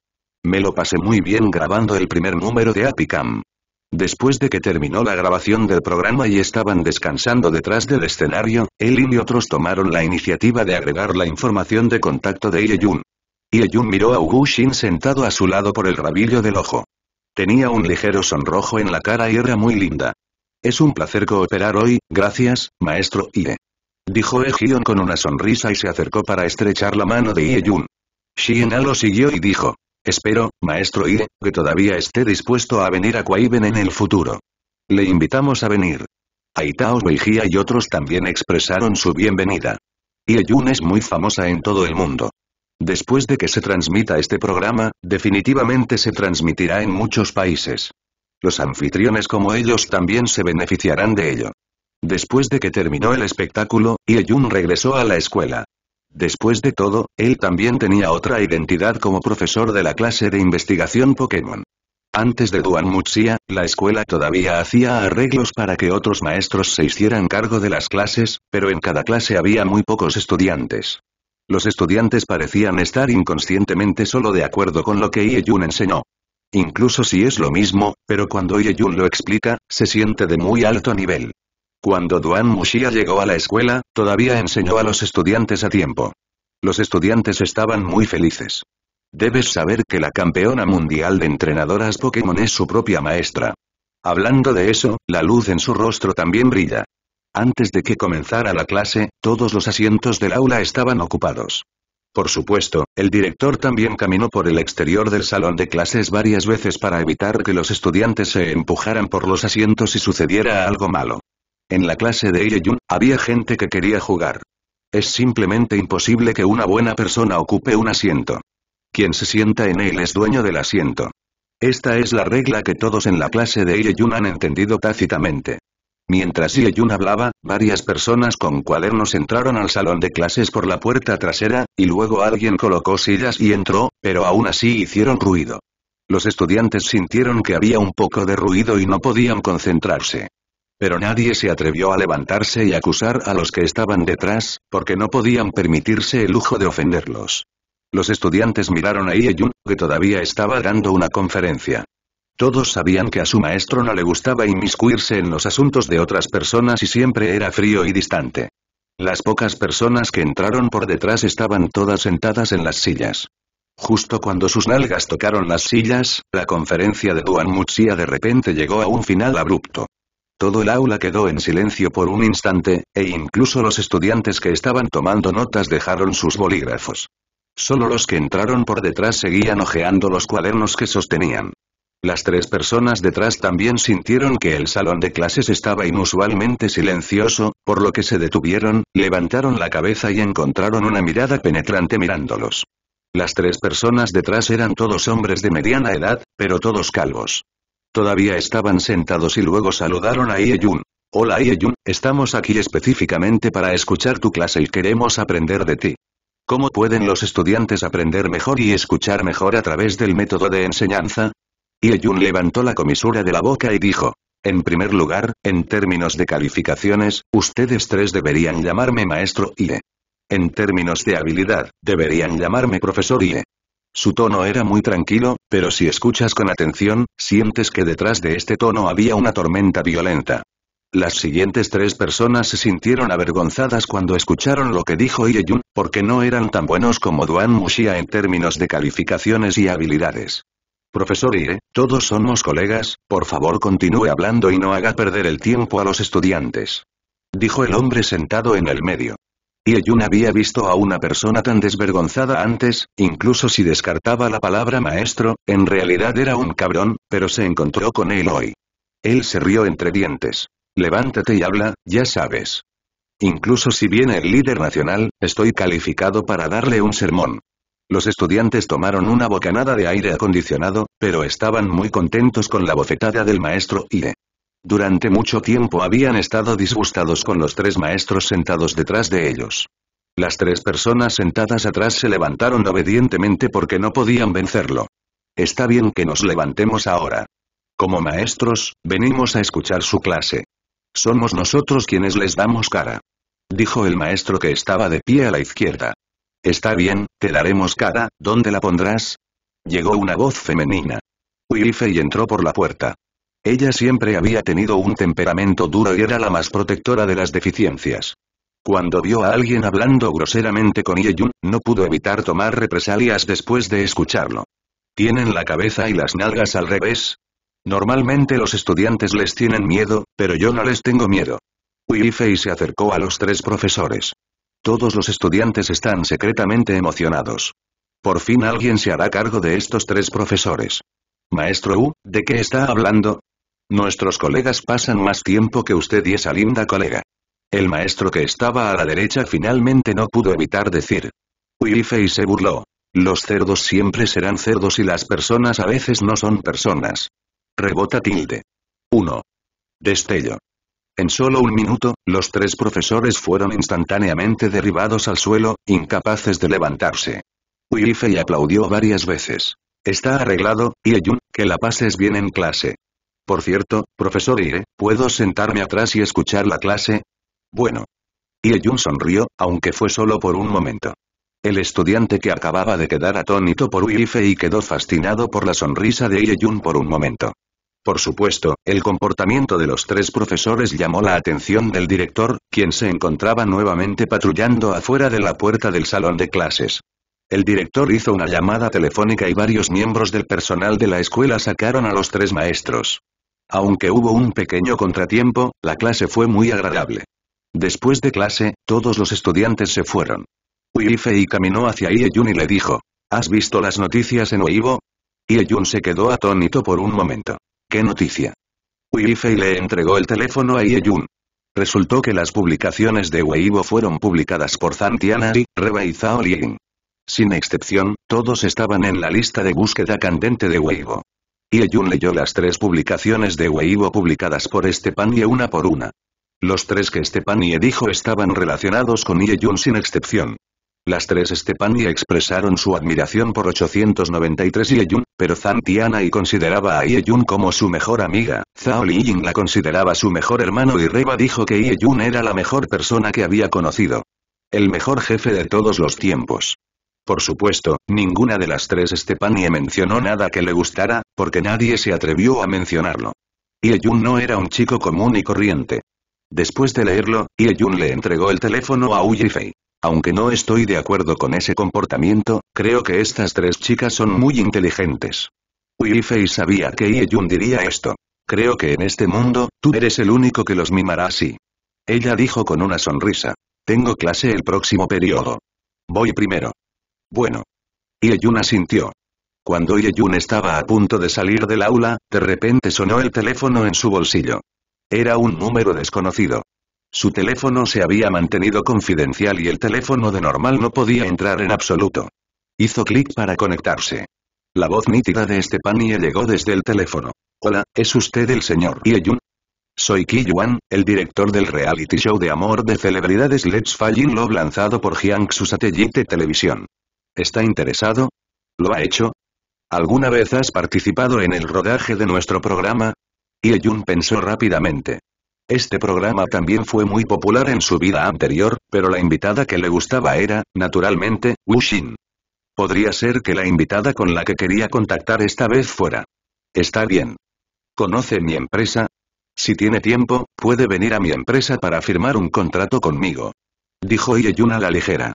Me lo pasé muy bien grabando el primer número de Apicam. Después de que terminó la grabación del programa y estaban descansando detrás del escenario, él y otros tomaron la iniciativa de agregar la información de contacto de Yeyun. Ieyun miró a Wu Shin sentado a su lado por el rabillo del ojo. Tenía un ligero sonrojo en la cara y era muy linda. Es un placer cooperar hoy, gracias, maestro Ie. Dijo Ejion con una sonrisa y se acercó para estrechar la mano de Yun. Xiena lo siguió y dijo. Espero, maestro Ie, que todavía esté dispuesto a venir a Kuaiben en el futuro. Le invitamos a venir. Aitao Weijia y otros también expresaron su bienvenida. Yun es muy famosa en todo el mundo. Después de que se transmita este programa, definitivamente se transmitirá en muchos países. Los anfitriones como ellos también se beneficiarán de ello. Después de que terminó el espectáculo, Yun regresó a la escuela. Después de todo, él también tenía otra identidad como profesor de la clase de investigación Pokémon. Antes de Duan Muxia, la escuela todavía hacía arreglos para que otros maestros se hicieran cargo de las clases, pero en cada clase había muy pocos estudiantes. Los estudiantes parecían estar inconscientemente solo de acuerdo con lo que Ye-Jun enseñó. Incluso si es lo mismo, pero cuando Ye-Jun lo explica, se siente de muy alto nivel. Cuando Duan Mushia llegó a la escuela, todavía enseñó a los estudiantes a tiempo. Los estudiantes estaban muy felices. Debes saber que la campeona mundial de entrenadoras Pokémon es su propia maestra. Hablando de eso, la luz en su rostro también brilla. Antes de que comenzara la clase, todos los asientos del aula estaban ocupados. Por supuesto, el director también caminó por el exterior del salón de clases varias veces para evitar que los estudiantes se empujaran por los asientos y sucediera algo malo. En la clase de Yun, había gente que quería jugar. Es simplemente imposible que una buena persona ocupe un asiento. Quien se sienta en él es dueño del asiento. Esta es la regla que todos en la clase de Yun han entendido tácitamente. Mientras Ye hablaba, varias personas con cuadernos entraron al salón de clases por la puerta trasera, y luego alguien colocó sillas y entró, pero aún así hicieron ruido. Los estudiantes sintieron que había un poco de ruido y no podían concentrarse. Pero nadie se atrevió a levantarse y acusar a los que estaban detrás, porque no podían permitirse el lujo de ofenderlos. Los estudiantes miraron a Ye que todavía estaba dando una conferencia. Todos sabían que a su maestro no le gustaba inmiscuirse en los asuntos de otras personas y siempre era frío y distante. Las pocas personas que entraron por detrás estaban todas sentadas en las sillas. Justo cuando sus nalgas tocaron las sillas, la conferencia de Duan Muxia de repente llegó a un final abrupto. Todo el aula quedó en silencio por un instante, e incluso los estudiantes que estaban tomando notas dejaron sus bolígrafos. Solo los que entraron por detrás seguían hojeando los cuadernos que sostenían. Las tres personas detrás también sintieron que el salón de clases estaba inusualmente silencioso, por lo que se detuvieron, levantaron la cabeza y encontraron una mirada penetrante mirándolos. Las tres personas detrás eran todos hombres de mediana edad, pero todos calvos. Todavía estaban sentados y luego saludaron a Ieyun. Hola Ieyun, estamos aquí específicamente para escuchar tu clase y queremos aprender de ti. ¿Cómo pueden los estudiantes aprender mejor y escuchar mejor a través del método de enseñanza? Yun levantó la comisura de la boca y dijo. En primer lugar, en términos de calificaciones, ustedes tres deberían llamarme maestro Ie. En términos de habilidad, deberían llamarme profesor Ie. Su tono era muy tranquilo, pero si escuchas con atención, sientes que detrás de este tono había una tormenta violenta. Las siguientes tres personas se sintieron avergonzadas cuando escucharon lo que dijo Ye Yun, porque no eran tan buenos como Duan Muxia en términos de calificaciones y habilidades. Profesor Ie, todos somos colegas, por favor continúe hablando y no haga perder el tiempo a los estudiantes. Dijo el hombre sentado en el medio. Yun había visto a una persona tan desvergonzada antes, incluso si descartaba la palabra maestro, en realidad era un cabrón, pero se encontró con él hoy. Él se rió entre dientes. Levántate y habla, ya sabes. Incluso si viene el líder nacional, estoy calificado para darle un sermón. Los estudiantes tomaron una bocanada de aire acondicionado, pero estaban muy contentos con la bofetada del maestro I. Durante mucho tiempo habían estado disgustados con los tres maestros sentados detrás de ellos. Las tres personas sentadas atrás se levantaron obedientemente porque no podían vencerlo. Está bien que nos levantemos ahora. Como maestros, venimos a escuchar su clase. Somos nosotros quienes les damos cara. Dijo el maestro que estaba de pie a la izquierda. Está bien, te daremos cara, ¿dónde la pondrás? Llegó una voz femenina. Fei entró por la puerta. Ella siempre había tenido un temperamento duro y era la más protectora de las deficiencias. Cuando vio a alguien hablando groseramente con Yeyun, no pudo evitar tomar represalias después de escucharlo. ¿Tienen la cabeza y las nalgas al revés? Normalmente los estudiantes les tienen miedo, pero yo no les tengo miedo. Fei se acercó a los tres profesores. Todos los estudiantes están secretamente emocionados. Por fin alguien se hará cargo de estos tres profesores. Maestro U, ¿de qué está hablando? Nuestros colegas pasan más tiempo que usted y esa linda colega. El maestro que estaba a la derecha finalmente no pudo evitar decir. y se burló. Los cerdos siempre serán cerdos y las personas a veces no son personas. Rebota tilde. 1. Destello. En solo un minuto, los tres profesores fueron instantáneamente derribados al suelo, incapaces de levantarse. Hui-Fei aplaudió varias veces. Está arreglado, Yun, que la pases bien en clase. Por cierto, profesor Ire, ¿puedo sentarme atrás y escuchar la clase? Bueno. Ieyun sonrió, aunque fue solo por un momento. El estudiante que acababa de quedar atónito por y quedó fascinado por la sonrisa de Yun por un momento. Por supuesto, el comportamiento de los tres profesores llamó la atención del director, quien se encontraba nuevamente patrullando afuera de la puerta del salón de clases. El director hizo una llamada telefónica y varios miembros del personal de la escuela sacaron a los tres maestros. Aunque hubo un pequeño contratiempo, la clase fue muy agradable. Después de clase, todos los estudiantes se fueron. Uifei caminó hacia Ieyun y le dijo, ¿Has visto las noticias en Oibo? Ieyun se quedó atónito por un momento. ¡Qué noticia! Wei le entregó el teléfono a ye Resultó que las publicaciones de Weibo fueron publicadas por Zantiana y Reba y Sin excepción, todos estaban en la lista de búsqueda candente de Weibo. Ye-jun leyó las tres publicaciones de Weibo publicadas por Stepanie una por una. Los tres que ye dijo estaban relacionados con ye sin excepción. Las tres Estepani expresaron su admiración por 893 y pero Zhang y consideraba a Jun como su mejor amiga, Zhao Liying la consideraba su mejor hermano y Reba dijo que Jun era la mejor persona que había conocido. El mejor jefe de todos los tiempos. Por supuesto, ninguna de las tres Stepanie mencionó nada que le gustara, porque nadie se atrevió a mencionarlo. Jun no era un chico común y corriente. Después de leerlo, Jun le entregó el teléfono a Wu aunque no estoy de acuerdo con ese comportamiento, creo que estas tres chicas son muy inteligentes. Wifei sabía que Jun diría esto. Creo que en este mundo, tú eres el único que los mimará así. Ella dijo con una sonrisa. Tengo clase el próximo periodo. Voy primero. Bueno. Yeyun asintió. Cuando Yeyun estaba a punto de salir del aula, de repente sonó el teléfono en su bolsillo. Era un número desconocido. Su teléfono se había mantenido confidencial y el teléfono de normal no podía entrar en absoluto. Hizo clic para conectarse. La voz nítida de y llegó desde el teléfono. Hola, ¿es usted el señor Yeyun? Soy Ki Yuan, el director del reality show de amor de celebridades Let's Fall in Love lanzado por Jiangsu Satellite Televisión. ¿Está interesado? ¿Lo ha hecho? ¿Alguna vez has participado en el rodaje de nuestro programa? Yeyun pensó rápidamente. Este programa también fue muy popular en su vida anterior, pero la invitada que le gustaba era, naturalmente, Wu Podría ser que la invitada con la que quería contactar esta vez fuera. Está bien. ¿Conoce mi empresa? Si tiene tiempo, puede venir a mi empresa para firmar un contrato conmigo. Dijo Yeyun a la ligera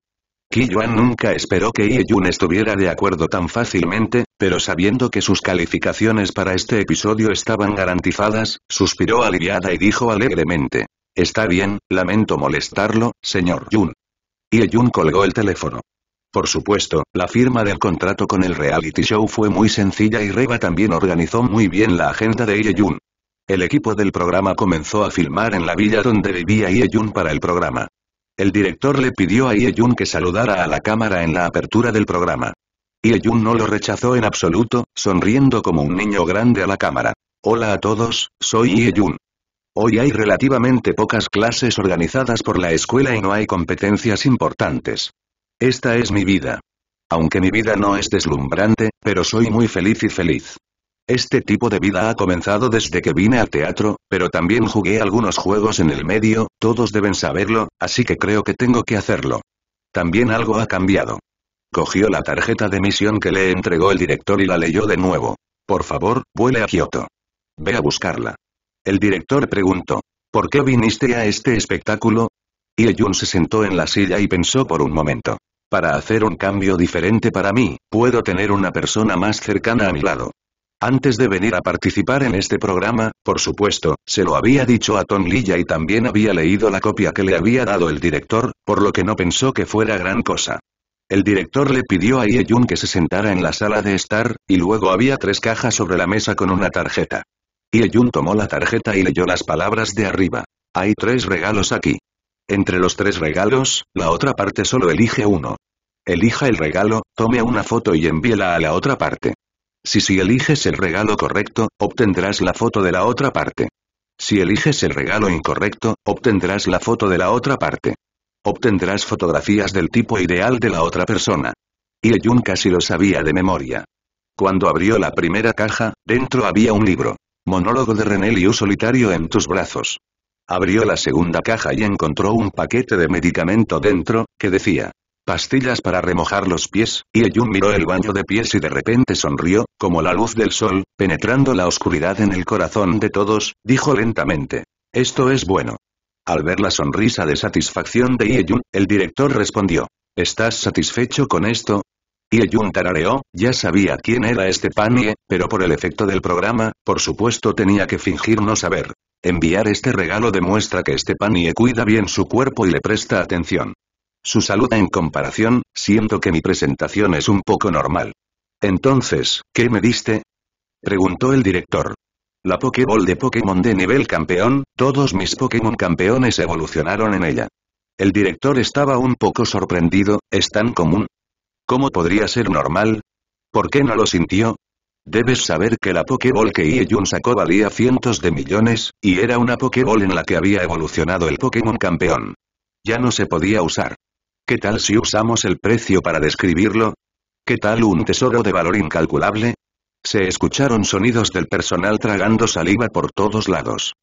ki Ki-Yuan nunca esperó que Ye jun estuviera de acuerdo tan fácilmente, pero sabiendo que sus calificaciones para este episodio estaban garantizadas, suspiró aliviada y dijo alegremente. Está bien, lamento molestarlo, señor Yun. Ye jun colgó el teléfono. Por supuesto, la firma del contrato con el reality show fue muy sencilla y Reba también organizó muy bien la agenda de Ye jun El equipo del programa comenzó a filmar en la villa donde vivía Ye jun para el programa. El director le pidió a Ye-jun que saludara a la cámara en la apertura del programa. Ye-jun no lo rechazó en absoluto, sonriendo como un niño grande a la cámara. Hola a todos, soy Ye-jun. Hoy hay relativamente pocas clases organizadas por la escuela y no hay competencias importantes. Esta es mi vida. Aunque mi vida no es deslumbrante, pero soy muy feliz y feliz. Este tipo de vida ha comenzado desde que vine al teatro, pero también jugué algunos juegos en el medio, todos deben saberlo, así que creo que tengo que hacerlo. También algo ha cambiado. Cogió la tarjeta de misión que le entregó el director y la leyó de nuevo. Por favor, vuele a Kioto. Ve a buscarla. El director preguntó. ¿Por qué viniste a este espectáculo? Y Jun se sentó en la silla y pensó por un momento. Para hacer un cambio diferente para mí, puedo tener una persona más cercana a mi lado. Antes de venir a participar en este programa, por supuesto, se lo había dicho a Tom Lilla y también había leído la copia que le había dado el director, por lo que no pensó que fuera gran cosa. El director le pidió a Ye que se sentara en la sala de estar, y luego había tres cajas sobre la mesa con una tarjeta. Ye Jun tomó la tarjeta y leyó las palabras de arriba. Hay tres regalos aquí. Entre los tres regalos, la otra parte solo elige uno. Elija el regalo, tome una foto y envíela a la otra parte. Si si eliges el regalo correcto, obtendrás la foto de la otra parte. Si eliges el regalo incorrecto, obtendrás la foto de la otra parte. Obtendrás fotografías del tipo ideal de la otra persona. Y Jun casi lo sabía de memoria. Cuando abrió la primera caja, dentro había un libro. Monólogo de René Liu solitario en tus brazos. Abrió la segunda caja y encontró un paquete de medicamento dentro, que decía, pastillas para remojar los pies, y miró el baño de pies y de repente sonrió, como la luz del sol, penetrando la oscuridad en el corazón de todos, dijo lentamente. Esto es bueno. Al ver la sonrisa de satisfacción de Ieyun, el director respondió. ¿Estás satisfecho con esto? Ieyun tarareó, ya sabía quién era este panie, pero por el efecto del programa, por supuesto tenía que fingir no saber. Enviar este regalo demuestra que Estepanie cuida bien su cuerpo y le presta atención. Su salud en comparación, siento que mi presentación es un poco normal. Entonces, ¿qué me diste? Preguntó el director. La Pokéball de Pokémon de nivel campeón, todos mis Pokémon campeones evolucionaron en ella. El director estaba un poco sorprendido, es tan común. ¿Cómo podría ser normal? ¿Por qué no lo sintió? Debes saber que la Pokéball que Ieyun sacó valía cientos de millones, y era una Pokéball en la que había evolucionado el Pokémon campeón. Ya no se podía usar. ¿Qué tal si usamos el precio para describirlo? ¿Qué tal un tesoro de valor incalculable? Se escucharon sonidos del personal tragando saliva por todos lados.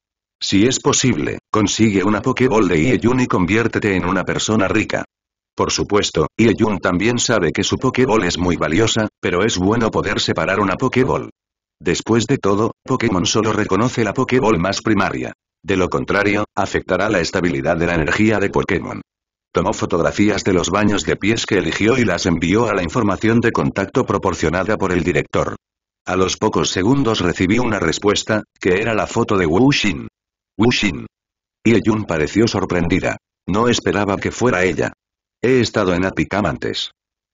Si es posible, consigue una Pokéball de Ieyun y conviértete en una persona rica. Por supuesto, Ieyun también sabe que su Pokéball es muy valiosa, pero es bueno poder separar una Pokéball. Después de todo, Pokémon solo reconoce la Pokéball más primaria. De lo contrario, afectará la estabilidad de la energía de Pokémon. Tomó fotografías de los baños de pies que eligió y las envió a la información de contacto proporcionada por el director. A los pocos segundos recibió una respuesta, que era la foto de Wu Xin. Wu Xin. Ye pareció sorprendida. No esperaba que fuera ella. He estado en Apicam antes.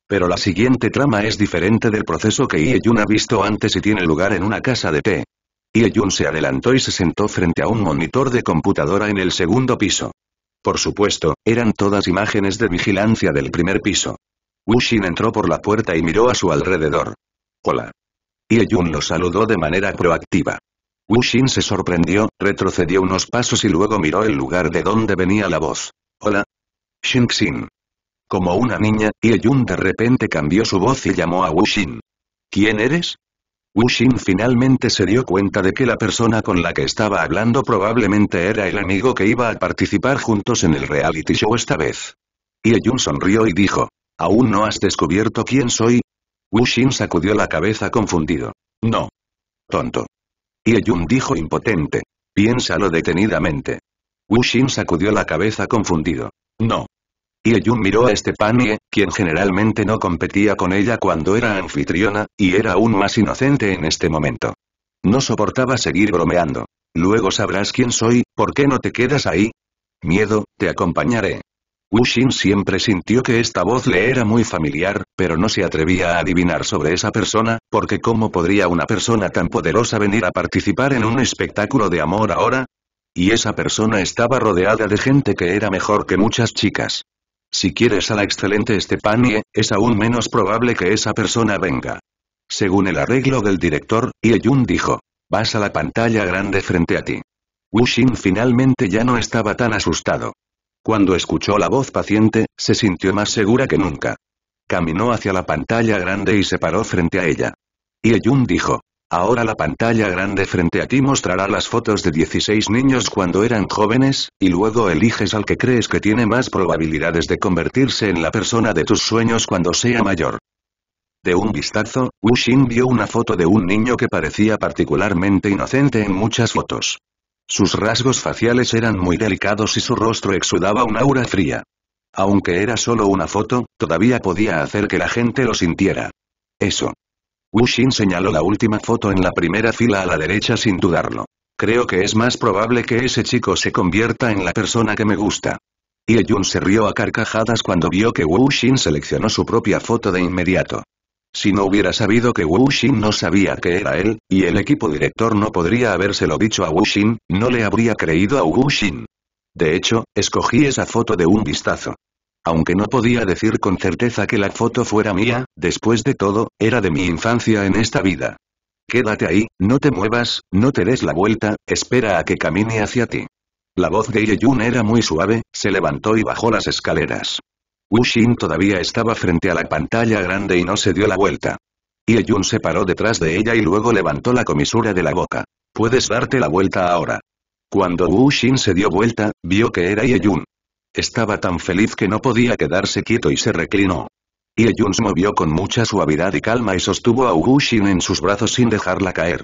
Pero la siguiente trama es diferente del proceso que Ye Yun ha visto antes y tiene lugar en una casa de té. Ye Yun se adelantó y se sentó frente a un monitor de computadora en el segundo piso. Por supuesto, eran todas imágenes de vigilancia del primer piso. Wuxin entró por la puerta y miró a su alrededor. Hola. Yun lo saludó de manera proactiva. Wuxin se sorprendió, retrocedió unos pasos y luego miró el lugar de donde venía la voz. Hola. Xinxin. Como una niña, Yun de repente cambió su voz y llamó a Wuxin. ¿Quién eres? Wu finalmente se dio cuenta de que la persona con la que estaba hablando probablemente era el amigo que iba a participar juntos en el reality show esta vez. Ye Jun sonrió y dijo, ¿aún no has descubierto quién soy? Wu sacudió la cabeza confundido. No. Tonto. Ye Jun dijo impotente. Piénsalo detenidamente. Wu sacudió la cabeza confundido. No. Yeyun miró a Estepanie, quien generalmente no competía con ella cuando era anfitriona, y era aún más inocente en este momento. No soportaba seguir bromeando. Luego sabrás quién soy, ¿por qué no te quedas ahí? Miedo, te acompañaré. Wuxin siempre sintió que esta voz le era muy familiar, pero no se atrevía a adivinar sobre esa persona, porque ¿cómo podría una persona tan poderosa venir a participar en un espectáculo de amor ahora? Y esa persona estaba rodeada de gente que era mejor que muchas chicas. Si quieres a la excelente Estepanie, es aún menos probable que esa persona venga. Según el arreglo del director, Yun dijo. Vas a la pantalla grande frente a ti. Wuxin finalmente ya no estaba tan asustado. Cuando escuchó la voz paciente, se sintió más segura que nunca. Caminó hacia la pantalla grande y se paró frente a ella. Yun dijo. Ahora la pantalla grande frente a ti mostrará las fotos de 16 niños cuando eran jóvenes, y luego eliges al que crees que tiene más probabilidades de convertirse en la persona de tus sueños cuando sea mayor. De un vistazo, Xin vio una foto de un niño que parecía particularmente inocente en muchas fotos. Sus rasgos faciales eran muy delicados y su rostro exudaba un aura fría. Aunque era solo una foto, todavía podía hacer que la gente lo sintiera. Eso Wu Xin señaló la última foto en la primera fila a la derecha sin dudarlo. Creo que es más probable que ese chico se convierta en la persona que me gusta. Y Yun se rió a carcajadas cuando vio que Wu Xin seleccionó su propia foto de inmediato. Si no hubiera sabido que Wu Xin no sabía que era él, y el equipo director no podría habérselo dicho a Wu Xin, no le habría creído a Wu Xin. De hecho, escogí esa foto de un vistazo. Aunque no podía decir con certeza que la foto fuera mía, después de todo, era de mi infancia en esta vida. Quédate ahí, no te muevas, no te des la vuelta, espera a que camine hacia ti. La voz de Jun era muy suave, se levantó y bajó las escaleras. Wuxin todavía estaba frente a la pantalla grande y no se dio la vuelta. Yun se paró detrás de ella y luego levantó la comisura de la boca. Puedes darte la vuelta ahora. Cuando Wu Xin se dio vuelta, vio que era Jun. Estaba tan feliz que no podía quedarse quieto y se reclinó. Ye Jun se movió con mucha suavidad y calma y sostuvo a Wu Xin en sus brazos sin dejarla caer.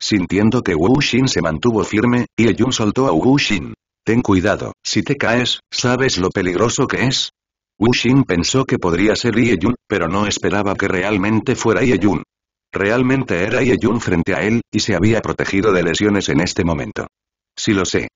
Sintiendo que Wu Xin se mantuvo firme, Ye Jun soltó a Wu Xin. Ten cuidado, si te caes, ¿sabes lo peligroso que es? Wu Xin pensó que podría ser Ye Jun, pero no esperaba que realmente fuera Ye Jun. Realmente era Ye Jun frente a él, y se había protegido de lesiones en este momento. Si lo sé.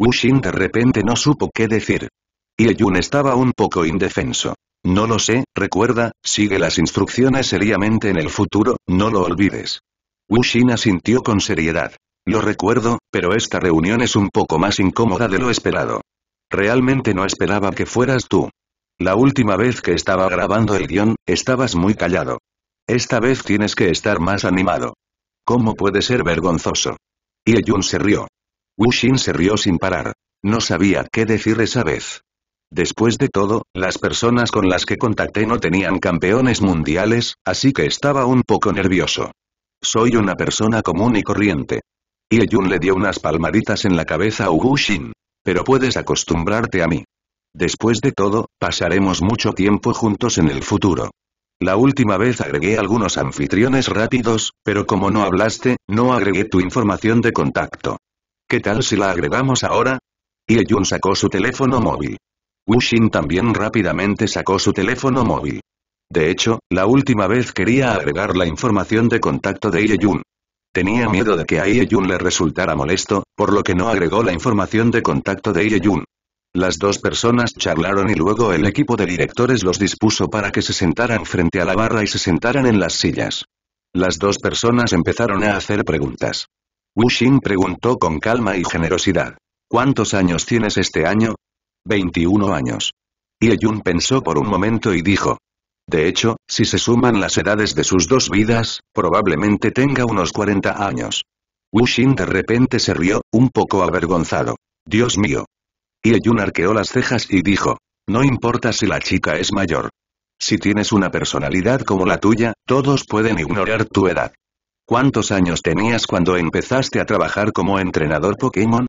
Wuxin de repente no supo qué decir. Ye Yun estaba un poco indefenso. No lo sé, recuerda, sigue las instrucciones seriamente en el futuro, no lo olvides. Wuxin asintió con seriedad. Lo recuerdo, pero esta reunión es un poco más incómoda de lo esperado. Realmente no esperaba que fueras tú. La última vez que estaba grabando el guión, estabas muy callado. Esta vez tienes que estar más animado. ¿Cómo puede ser vergonzoso? Ye Yun se rió. Wu se rió sin parar. No sabía qué decir esa vez. Después de todo, las personas con las que contacté no tenían campeones mundiales, así que estaba un poco nervioso. Soy una persona común y corriente. Ye Yun le dio unas palmaditas en la cabeza a Wu Pero puedes acostumbrarte a mí. Después de todo, pasaremos mucho tiempo juntos en el futuro. La última vez agregué algunos anfitriones rápidos, pero como no hablaste, no agregué tu información de contacto. ¿Qué tal si la agregamos ahora? Ye Jun sacó su teléfono móvil. Wuxin también rápidamente sacó su teléfono móvil. De hecho, la última vez quería agregar la información de contacto de Ye Jun. Tenía miedo de que a Ye le resultara molesto, por lo que no agregó la información de contacto de Ye Las dos personas charlaron y luego el equipo de directores los dispuso para que se sentaran frente a la barra y se sentaran en las sillas. Las dos personas empezaron a hacer preguntas. Wu preguntó con calma y generosidad. ¿Cuántos años tienes este año? 21 años. Ye Yun pensó por un momento y dijo. De hecho, si se suman las edades de sus dos vidas, probablemente tenga unos 40 años. Wu de repente se rió, un poco avergonzado. Dios mío. Ye Yun arqueó las cejas y dijo. No importa si la chica es mayor. Si tienes una personalidad como la tuya, todos pueden ignorar tu edad. ¿Cuántos años tenías cuando empezaste a trabajar como entrenador Pokémon?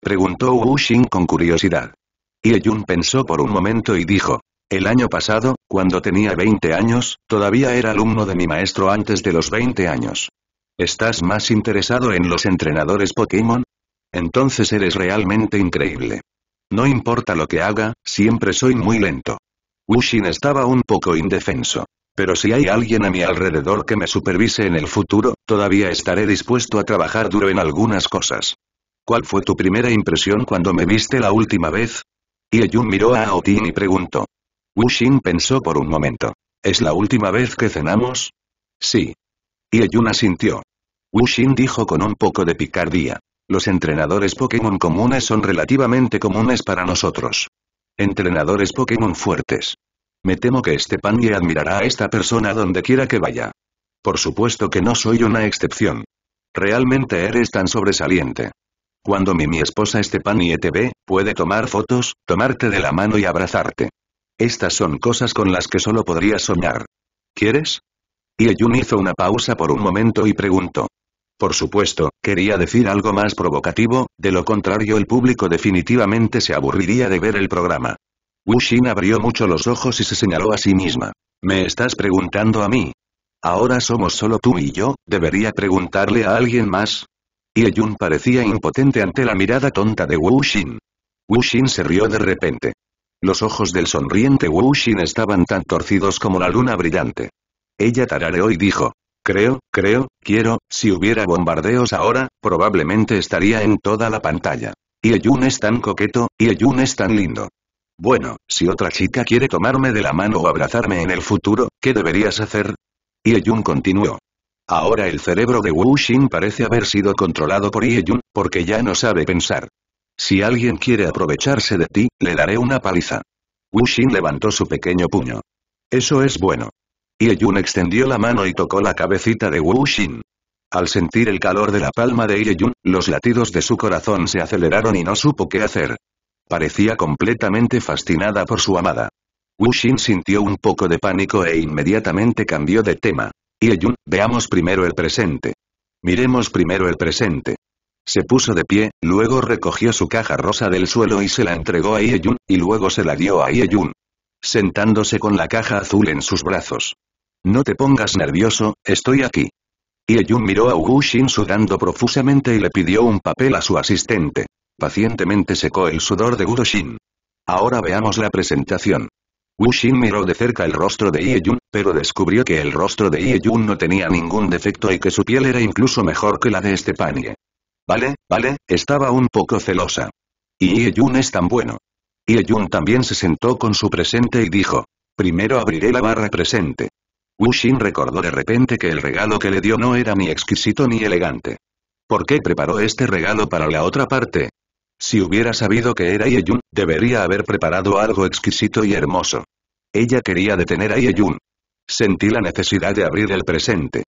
Preguntó Wuxing con curiosidad. Ye Jun pensó por un momento y dijo. El año pasado, cuando tenía 20 años, todavía era alumno de mi maestro antes de los 20 años. ¿Estás más interesado en los entrenadores Pokémon? Entonces eres realmente increíble. No importa lo que haga, siempre soy muy lento. Wuxin estaba un poco indefenso. Pero si hay alguien a mi alrededor que me supervise en el futuro, todavía estaré dispuesto a trabajar duro en algunas cosas. ¿Cuál fue tu primera impresión cuando me viste la última vez? Ieyun miró a Aotin y preguntó. Wuxin pensó por un momento. ¿Es la última vez que cenamos? Sí. Ieyun asintió. Wuxin dijo con un poco de picardía. Los entrenadores Pokémon comunes son relativamente comunes para nosotros. Entrenadores Pokémon fuertes. Me temo que Stepanie admirará a esta persona donde quiera que vaya. Por supuesto que no soy una excepción. Realmente eres tan sobresaliente. Cuando mi, mi esposa Estepanie te ve, puede tomar fotos, tomarte de la mano y abrazarte. Estas son cosas con las que solo podría soñar. ¿Quieres? Yun hizo una pausa por un momento y preguntó. Por supuesto, quería decir algo más provocativo, de lo contrario el público definitivamente se aburriría de ver el programa. Xin abrió mucho los ojos y se señaló a sí misma. ¿Me estás preguntando a mí? Ahora somos solo tú y yo, ¿debería preguntarle a alguien más? Y Yun parecía impotente ante la mirada tonta de Wu Xin se rió de repente. Los ojos del sonriente Xin estaban tan torcidos como la luna brillante. Ella tarareó y dijo, Creo, creo, quiero, si hubiera bombardeos ahora, probablemente estaría en toda la pantalla. Y Yun es tan coqueto, y Yun es tan lindo. Bueno, si otra chica quiere tomarme de la mano o abrazarme en el futuro, ¿qué deberías hacer? Ieyun continuó. Ahora el cerebro de Wu Xin parece haber sido controlado por Ieyun, porque ya no sabe pensar. Si alguien quiere aprovecharse de ti, le daré una paliza. Wu Xin levantó su pequeño puño. Eso es bueno. Ieyun extendió la mano y tocó la cabecita de Wu Xin. Al sentir el calor de la palma de Ieyun, los latidos de su corazón se aceleraron y no supo qué hacer. Parecía completamente fascinada por su amada. Xin sintió un poco de pánico e inmediatamente cambió de tema. Y Jun, veamos primero el presente. Miremos primero el presente. Se puso de pie, luego recogió su caja rosa del suelo y se la entregó a Jun y luego se la dio a Yun. Sentándose con la caja azul en sus brazos. No te pongas nervioso, estoy aquí. Ieyun miró a Wu Xin sudando profusamente y le pidió un papel a su asistente. Pacientemente secó el sudor de Guroshin. Ahora veamos la presentación. Wuxin miró de cerca el rostro de Ieyun, pero descubrió que el rostro de Ieyun no tenía ningún defecto y que su piel era incluso mejor que la de Estepanie. Vale, vale, estaba un poco celosa. Y Ieyun es tan bueno. Ieyun también se sentó con su presente y dijo. Primero abriré la barra presente. Wuxin recordó de repente que el regalo que le dio no era ni exquisito ni elegante. ¿Por qué preparó este regalo para la otra parte? Si hubiera sabido que era Yun, debería haber preparado algo exquisito y hermoso. Ella quería detener a Yun. Sentí la necesidad de abrir el presente.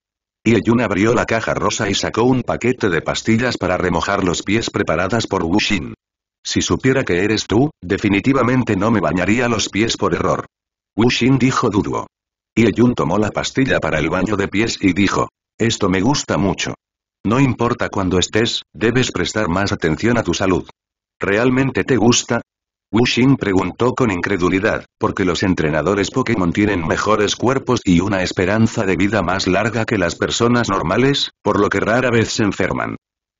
Yun abrió la caja rosa y sacó un paquete de pastillas para remojar los pies preparadas por Wuxin. Si supiera que eres tú, definitivamente no me bañaría los pies por error. Wuxin dijo dudo. Yun tomó la pastilla para el baño de pies y dijo, esto me gusta mucho. No importa cuándo estés, debes prestar más atención a tu salud. ¿Realmente te gusta? Wuxing preguntó con incredulidad, porque los entrenadores Pokémon tienen mejores cuerpos y una esperanza de vida más larga que las personas normales, por lo que rara vez se enferman.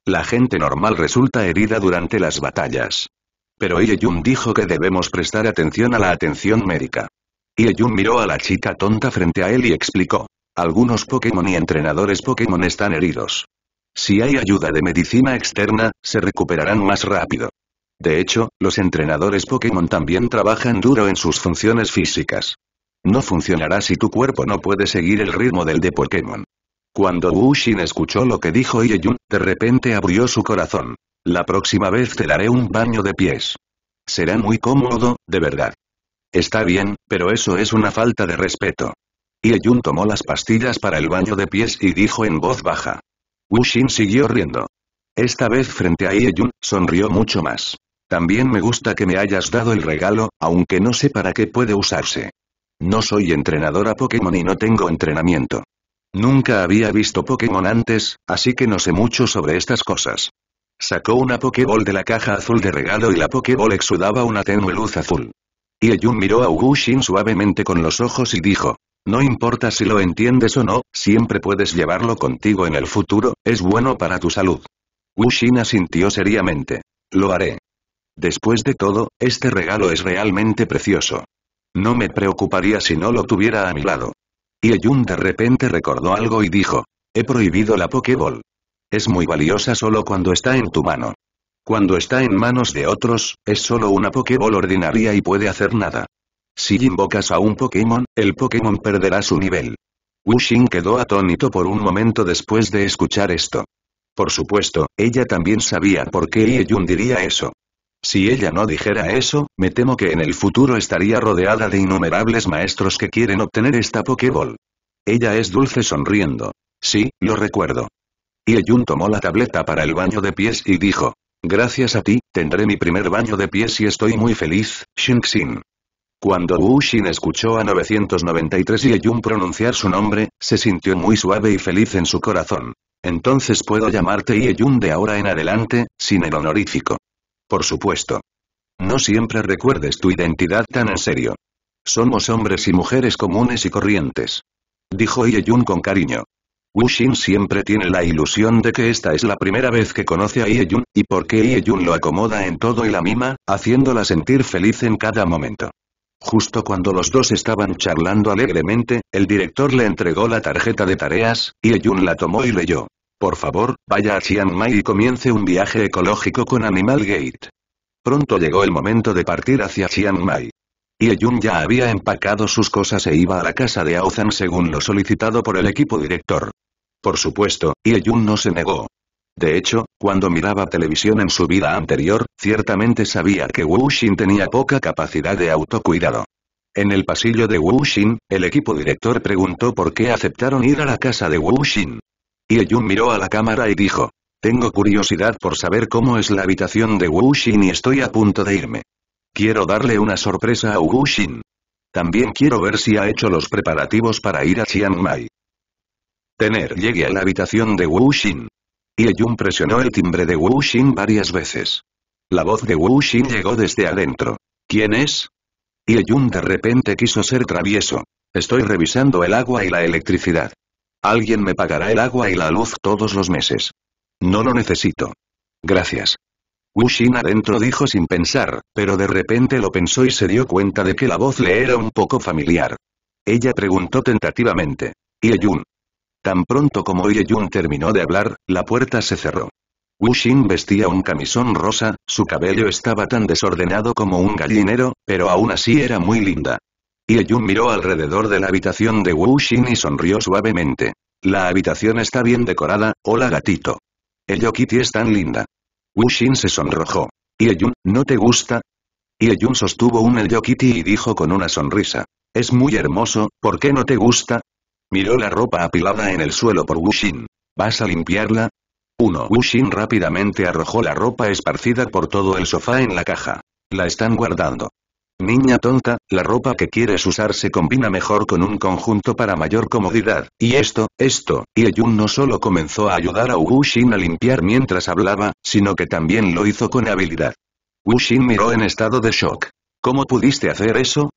La gente normal resulta herida durante las batallas. Pero Jun dijo que debemos prestar atención a la atención médica. Jun miró a la chica tonta frente a él y explicó. Algunos Pokémon y entrenadores Pokémon están heridos. Si hay ayuda de medicina externa, se recuperarán más rápido. De hecho, los entrenadores Pokémon también trabajan duro en sus funciones físicas. No funcionará si tu cuerpo no puede seguir el ritmo del de Pokémon. Cuando Wu escuchó lo que dijo Ieyun, de repente abrió su corazón. La próxima vez te daré un baño de pies. Será muy cómodo, de verdad. Está bien, pero eso es una falta de respeto. Ieyun tomó las pastillas para el baño de pies y dijo en voz baja. Wu siguió riendo. Esta vez frente a Ieyun, sonrió mucho más. También me gusta que me hayas dado el regalo, aunque no sé para qué puede usarse. No soy entrenadora Pokémon y no tengo entrenamiento. Nunca había visto Pokémon antes, así que no sé mucho sobre estas cosas. Sacó una Pokéball de la caja azul de regalo y la Pokéball exudaba una tenue luz azul. Yeyun miró a Wushin suavemente con los ojos y dijo, no importa si lo entiendes o no, siempre puedes llevarlo contigo en el futuro, es bueno para tu salud. Wushin asintió seriamente. Lo haré. Después de todo, este regalo es realmente precioso. No me preocuparía si no lo tuviera a mi lado. Y de repente recordó algo y dijo, he prohibido la Pokéball. Es muy valiosa solo cuando está en tu mano. Cuando está en manos de otros, es solo una Pokéball ordinaria y puede hacer nada. Si invocas a un Pokémon, el Pokémon perderá su nivel. Wuxing quedó atónito por un momento después de escuchar esto. Por supuesto, ella también sabía por qué Yeyun diría eso. Si ella no dijera eso, me temo que en el futuro estaría rodeada de innumerables maestros que quieren obtener esta Pokéball. Ella es dulce sonriendo. Sí, lo recuerdo. Y tomó la tableta para el baño de pies y dijo. Gracias a ti, tendré mi primer baño de pies y estoy muy feliz, Xin. Cuando Wu Xin escuchó a 993 y pronunciar su nombre, se sintió muy suave y feliz en su corazón. Entonces puedo llamarte Yeyun de ahora en adelante, sin el honorífico. Por supuesto. No siempre recuerdes tu identidad tan en serio. Somos hombres y mujeres comunes y corrientes. Dijo Ieyun con cariño. Wuxin siempre tiene la ilusión de que esta es la primera vez que conoce a Ieyun, y porque Ieyun lo acomoda en todo y la mima, haciéndola sentir feliz en cada momento. Justo cuando los dos estaban charlando alegremente, el director le entregó la tarjeta de tareas, y la tomó y leyó. Por favor, vaya a Chiang Mai y comience un viaje ecológico con Animal Gate. Pronto llegó el momento de partir hacia Chiang Mai. Yun ya había empacado sus cosas e iba a la casa de Aozan según lo solicitado por el equipo director. Por supuesto, Yun no se negó. De hecho, cuando miraba televisión en su vida anterior, ciertamente sabía que Wuxin tenía poca capacidad de autocuidado. En el pasillo de Wuxin, el equipo director preguntó por qué aceptaron ir a la casa de Wuxin. Ye-jun miró a la cámara y dijo. Tengo curiosidad por saber cómo es la habitación de wu Xin y estoy a punto de irme. Quiero darle una sorpresa a wu Xin. También quiero ver si ha hecho los preparativos para ir a Chiang Mai. Tener llegue a la habitación de wu Xin. Ye-jun presionó el timbre de wu Xin varias veces. La voz de wu Xin llegó desde adentro. ¿Quién es? ye de repente quiso ser travieso. Estoy revisando el agua y la electricidad. Alguien me pagará el agua y la luz todos los meses. No lo necesito. Gracias. Wushin adentro dijo sin pensar, pero de repente lo pensó y se dio cuenta de que la voz le era un poco familiar. Ella preguntó tentativamente. Yun. Tan pronto como Yun terminó de hablar, la puerta se cerró. Wushin vestía un camisón rosa, su cabello estaba tan desordenado como un gallinero, pero aún así era muy linda. Yeyun miró alrededor de la habitación de Wu y sonrió suavemente. La habitación está bien decorada, hola gatito. El yokiti es tan linda. Wu se sonrojó. Yeyun, ¿no te gusta? Yeyun sostuvo un El yokiti y dijo con una sonrisa. Es muy hermoso, ¿por qué no te gusta? Miró la ropa apilada en el suelo por Wuxin. ¿Vas a limpiarla? Uno. Wuxin rápidamente arrojó la ropa esparcida por todo el sofá en la caja. La están guardando. Niña tonta, la ropa que quieres usar se combina mejor con un conjunto para mayor comodidad. Y esto, esto, y no solo comenzó a ayudar a Wuxin a limpiar mientras hablaba, sino que también lo hizo con habilidad. Wuxin miró en estado de shock. ¿Cómo pudiste hacer eso?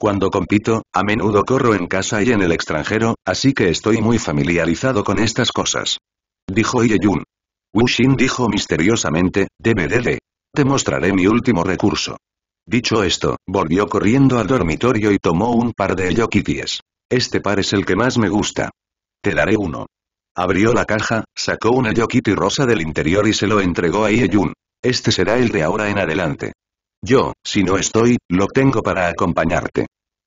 Cuando compito, a menudo corro en casa y en el extranjero, así que estoy muy familiarizado con estas cosas. Dijo Yeyun. Wuxin dijo misteriosamente, de. Te mostraré mi último recurso. Dicho esto, volvió corriendo al dormitorio y tomó un par de yokities. Este par es el que más me gusta. Te daré uno. Abrió la caja, sacó una yokiti rosa del interior y se lo entregó a Yeyun. Este será el de ahora en adelante. Yo, si no estoy, lo tengo para acompañarte.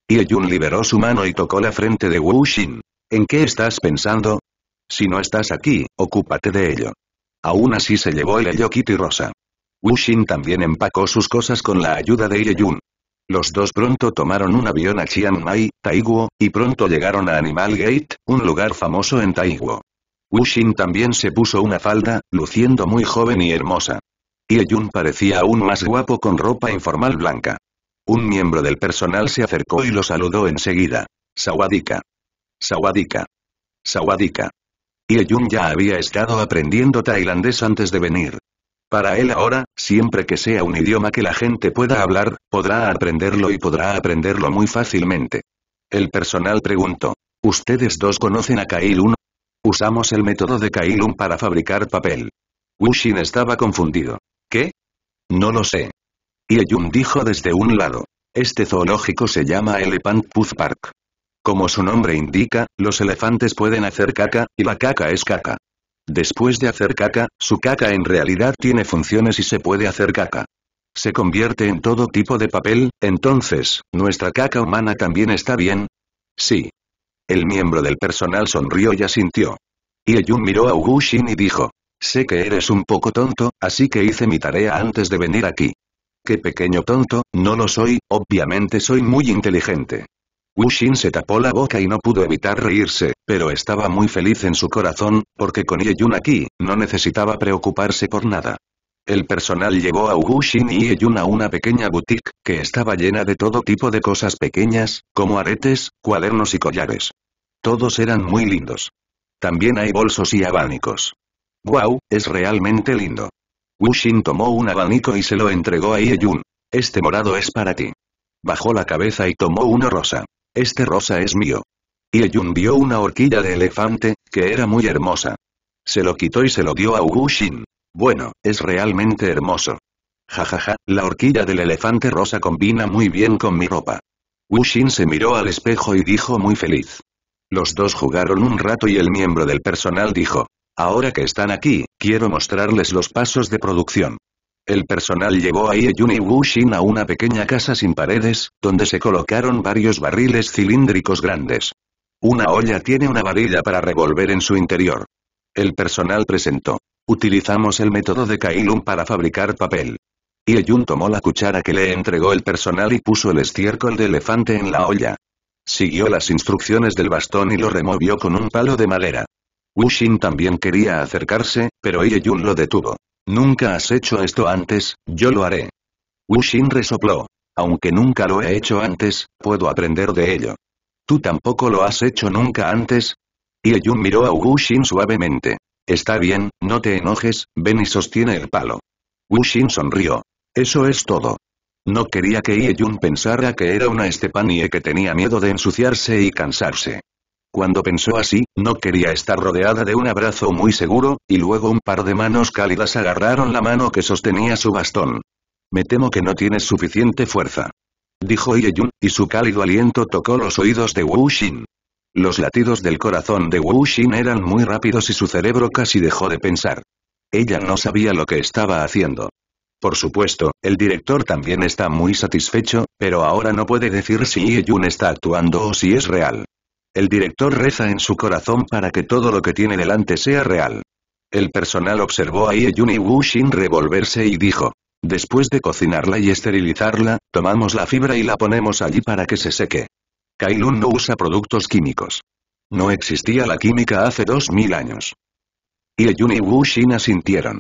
Yeyun liberó su mano y tocó la frente de Wu ¿En qué estás pensando? Si no estás aquí, ocúpate de ello. Aún así se llevó el yokiti rosa. Wuxin también empacó sus cosas con la ayuda de Yun. Los dos pronto tomaron un avión a Chiang Mai, Taiguo, y pronto llegaron a Animal Gate, un lugar famoso en Taiguo. Wuxin también se puso una falda, luciendo muy joven y hermosa. Yun parecía aún más guapo con ropa informal blanca. Un miembro del personal se acercó y lo saludó enseguida. Sawadika. Sawadika. Sawadika. Yun ya había estado aprendiendo tailandés antes de venir. Para él ahora, siempre que sea un idioma que la gente pueda hablar, podrá aprenderlo y podrá aprenderlo muy fácilmente. El personal preguntó. ¿Ustedes dos conocen a Kailun? Usamos el método de Kailun para fabricar papel. Wuxin estaba confundido. ¿Qué? No lo sé. Yeyun dijo desde un lado. Este zoológico se llama Elephant Puth Park. Como su nombre indica, los elefantes pueden hacer caca, y la caca es caca. Después de hacer caca, su caca en realidad tiene funciones y se puede hacer caca. Se convierte en todo tipo de papel, entonces, ¿nuestra caca humana también está bien? Sí. El miembro del personal sonrió y asintió. Yun miró a Ugushin y dijo. Sé que eres un poco tonto, así que hice mi tarea antes de venir aquí. Qué pequeño tonto, no lo soy, obviamente soy muy inteligente. Wu se tapó la boca y no pudo evitar reírse, pero estaba muy feliz en su corazón, porque con Ye Yun aquí, no necesitaba preocuparse por nada. El personal llevó a Wu y Ye a una pequeña boutique, que estaba llena de todo tipo de cosas pequeñas, como aretes, cuadernos y collares. Todos eran muy lindos. También hay bolsos y abanicos. ¡Wow! Es realmente lindo. Wu tomó un abanico y se lo entregó a Ye Este morado es para ti. Bajó la cabeza y tomó uno rosa. Este rosa es mío. Y Yun vio una horquilla de elefante, que era muy hermosa. Se lo quitó y se lo dio a Xin. Bueno, es realmente hermoso. Jajaja, ja, ja, la horquilla del elefante rosa combina muy bien con mi ropa. Xin se miró al espejo y dijo muy feliz. Los dos jugaron un rato y el miembro del personal dijo, ahora que están aquí, quiero mostrarles los pasos de producción. El personal llevó a Ieyun y Wuxin a una pequeña casa sin paredes, donde se colocaron varios barriles cilíndricos grandes. Una olla tiene una varilla para revolver en su interior. El personal presentó. Utilizamos el método de Kailun para fabricar papel. Ieyun tomó la cuchara que le entregó el personal y puso el estiércol de elefante en la olla. Siguió las instrucciones del bastón y lo removió con un palo de madera. Wuxin también quería acercarse, pero Ieyun lo detuvo. Nunca has hecho esto antes, yo lo haré. Wushin resopló. Aunque nunca lo he hecho antes, puedo aprender de ello. ¿Tú tampoco lo has hecho nunca antes? Yun miró a Wushin suavemente. Está bien, no te enojes, ven y sostiene el palo. Wushin sonrió. Eso es todo. No quería que Yun pensara que era una Estepanie que tenía miedo de ensuciarse y cansarse. Cuando pensó así, no quería estar rodeada de un abrazo muy seguro, y luego un par de manos cálidas agarraron la mano que sostenía su bastón. Me temo que no tienes suficiente fuerza. Dijo Yun, y su cálido aliento tocó los oídos de Wu Xin. Los latidos del corazón de Wu Xin eran muy rápidos y su cerebro casi dejó de pensar. Ella no sabía lo que estaba haciendo. Por supuesto, el director también está muy satisfecho, pero ahora no puede decir si Yun está actuando o si es real. El director reza en su corazón para que todo lo que tiene delante sea real. El personal observó a Yun y Xin revolverse y dijo. Después de cocinarla y esterilizarla, tomamos la fibra y la ponemos allí para que se seque. Kailun no usa productos químicos. No existía la química hace dos mil años. Yun y Xin asintieron.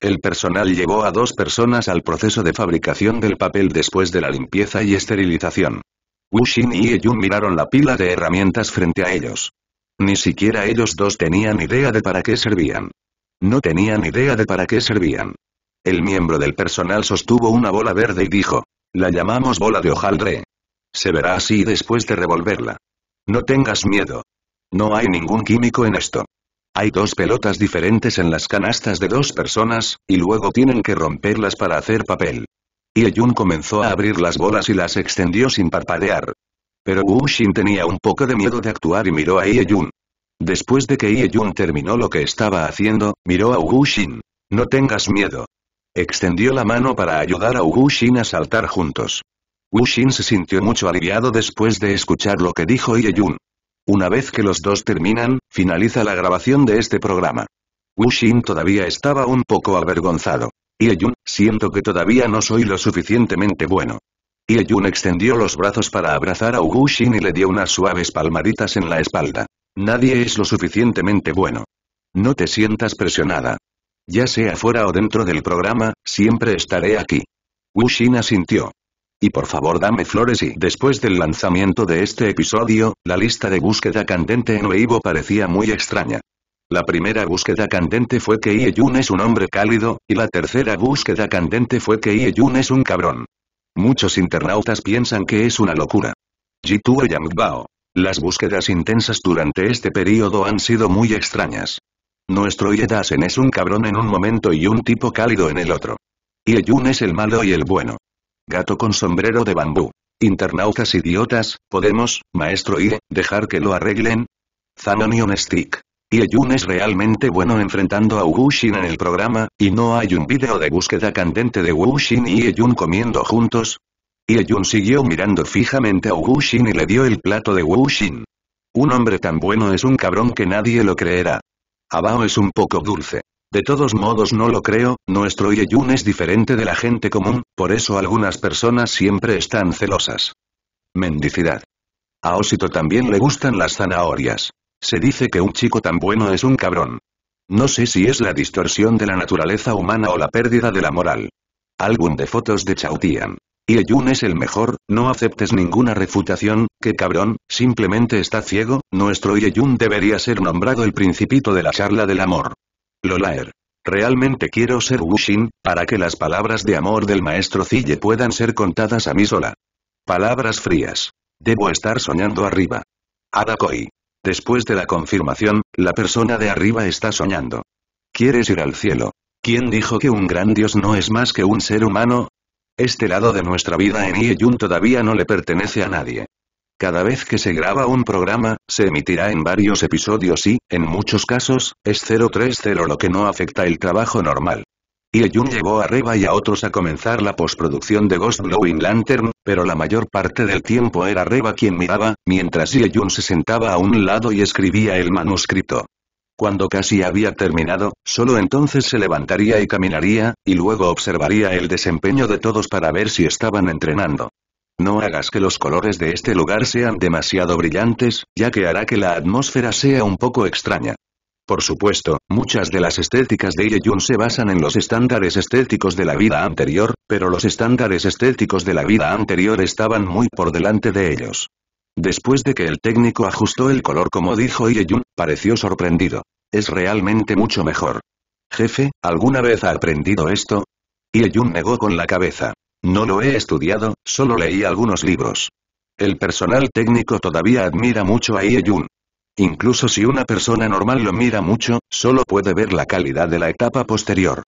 El personal llevó a dos personas al proceso de fabricación del papel después de la limpieza y esterilización. Wuxin y Eun miraron la pila de herramientas frente a ellos. Ni siquiera ellos dos tenían idea de para qué servían. No tenían idea de para qué servían. El miembro del personal sostuvo una bola verde y dijo, la llamamos bola de hojaldre. Se verá así después de revolverla. No tengas miedo. No hay ningún químico en esto. Hay dos pelotas diferentes en las canastas de dos personas, y luego tienen que romperlas para hacer papel. Ye comenzó a abrir las bolas y las extendió sin parpadear. Pero Wu tenía un poco de miedo de actuar y miró a Ye Después de que Ye terminó lo que estaba haciendo, miró a Wu No tengas miedo. Extendió la mano para ayudar a Wu a saltar juntos. Wu se sintió mucho aliviado después de escuchar lo que dijo Ye Una vez que los dos terminan, finaliza la grabación de este programa. Wu todavía estaba un poco avergonzado. Ieyun, siento que todavía no soy lo suficientemente bueno. Yeyun extendió los brazos para abrazar a Ugushin y le dio unas suaves palmaditas en la espalda. Nadie es lo suficientemente bueno. No te sientas presionada. Ya sea fuera o dentro del programa, siempre estaré aquí. Wushin asintió. Y por favor dame flores y después del lanzamiento de este episodio, la lista de búsqueda candente en Weibo parecía muy extraña. La primera búsqueda candente fue que Ieyun es un hombre cálido, y la tercera búsqueda candente fue que Ieyun es un cabrón. Muchos internautas piensan que es una locura. Jituo Yangbao. Las búsquedas intensas durante este periodo han sido muy extrañas. Nuestro Iedasen es un cabrón en un momento y un tipo cálido en el otro. Ieyun es el malo y el bueno. Gato con sombrero de bambú. Internautas idiotas, ¿podemos, maestro Ie, dejar que lo arreglen? Zanonion Stick. Yeyun es realmente bueno enfrentando a Wuxin en el programa, y no hay un video de búsqueda candente de Wushin y Yeyun comiendo juntos. Yeyun siguió mirando fijamente a Wuxin y le dio el plato de Wushin. Un hombre tan bueno es un cabrón que nadie lo creerá. Abao es un poco dulce. De todos modos no lo creo, nuestro Yeyun es diferente de la gente común, por eso algunas personas siempre están celosas. Mendicidad. A Osito también le gustan las zanahorias. Se dice que un chico tan bueno es un cabrón. No sé si es la distorsión de la naturaleza humana o la pérdida de la moral. Álbum de fotos de Chautian. Y es el mejor, no aceptes ninguna refutación, que cabrón, simplemente está ciego, nuestro Yun debería ser nombrado el principito de la charla del amor. Lolaer. Realmente quiero ser Wuxin, para que las palabras de amor del maestro Zille puedan ser contadas a mí sola. Palabras frías. Debo estar soñando arriba. Adakoi. Después de la confirmación, la persona de arriba está soñando. ¿Quieres ir al cielo? ¿Quién dijo que un gran dios no es más que un ser humano? Este lado de nuestra vida en IEJUN todavía no le pertenece a nadie. Cada vez que se graba un programa, se emitirá en varios episodios y, en muchos casos, es 030 lo que no afecta el trabajo normal. Hye-jun llevó a Reba y a otros a comenzar la postproducción de Ghost Blowing Lantern, pero la mayor parte del tiempo era Reba quien miraba, mientras Hye-jun se sentaba a un lado y escribía el manuscrito. Cuando casi había terminado, solo entonces se levantaría y caminaría, y luego observaría el desempeño de todos para ver si estaban entrenando. No hagas que los colores de este lugar sean demasiado brillantes, ya que hará que la atmósfera sea un poco extraña. Por supuesto, muchas de las estéticas de Ye-Jun se basan en los estándares estéticos de la vida anterior, pero los estándares estéticos de la vida anterior estaban muy por delante de ellos. Después de que el técnico ajustó el color como dijo Ye-Jun, pareció sorprendido. Es realmente mucho mejor. Jefe, ¿alguna vez ha aprendido esto? Ye-Jun negó con la cabeza. No lo he estudiado, solo leí algunos libros. El personal técnico todavía admira mucho a Ye-Jun. Incluso si una persona normal lo mira mucho, solo puede ver la calidad de la etapa posterior.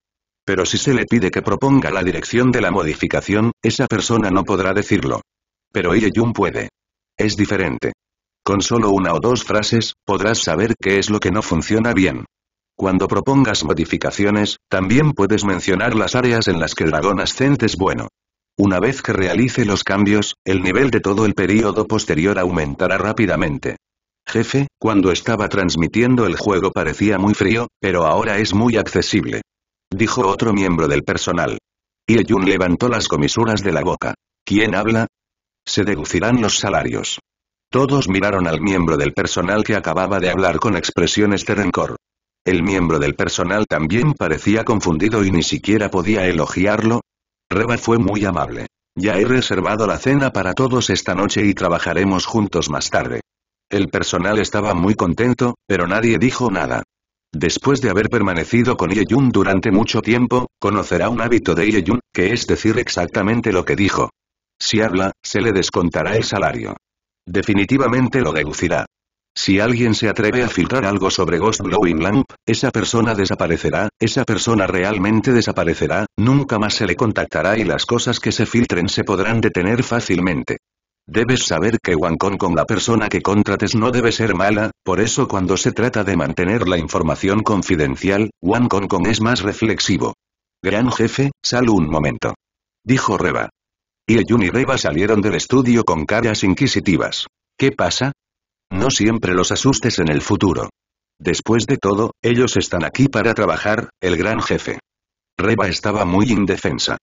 Pero si se le pide que proponga la dirección de la modificación, esa persona no podrá decirlo. Pero Ieyun puede. Es diferente. Con solo una o dos frases, podrás saber qué es lo que no funciona bien. Cuando propongas modificaciones, también puedes mencionar las áreas en las que Dragón Ascent es bueno. Una vez que realice los cambios, el nivel de todo el período posterior aumentará rápidamente. Jefe, cuando estaba transmitiendo el juego parecía muy frío, pero ahora es muy accesible. Dijo otro miembro del personal. Y Jun levantó las comisuras de la boca. ¿Quién habla? Se deducirán los salarios. Todos miraron al miembro del personal que acababa de hablar con expresiones de rencor. El miembro del personal también parecía confundido y ni siquiera podía elogiarlo. Reba fue muy amable. Ya he reservado la cena para todos esta noche y trabajaremos juntos más tarde. El personal estaba muy contento, pero nadie dijo nada. Después de haber permanecido con Ye-Jun durante mucho tiempo, conocerá un hábito de Ye-Jun, que es decir exactamente lo que dijo. Si habla, se le descontará el salario. Definitivamente lo deducirá. Si alguien se atreve a filtrar algo sobre Ghost Blowing Lamp, esa persona desaparecerá, esa persona realmente desaparecerá, nunca más se le contactará y las cosas que se filtren se podrán detener fácilmente. Debes saber que Kong con la persona que contrates no debe ser mala, por eso cuando se trata de mantener la información confidencial, Kong con es más reflexivo. Gran jefe, sal un momento. Dijo Reba. Y Eyun y Reba salieron del estudio con caras inquisitivas. ¿Qué pasa? No siempre los asustes en el futuro. Después de todo, ellos están aquí para trabajar, el gran jefe. Reba estaba muy indefensa.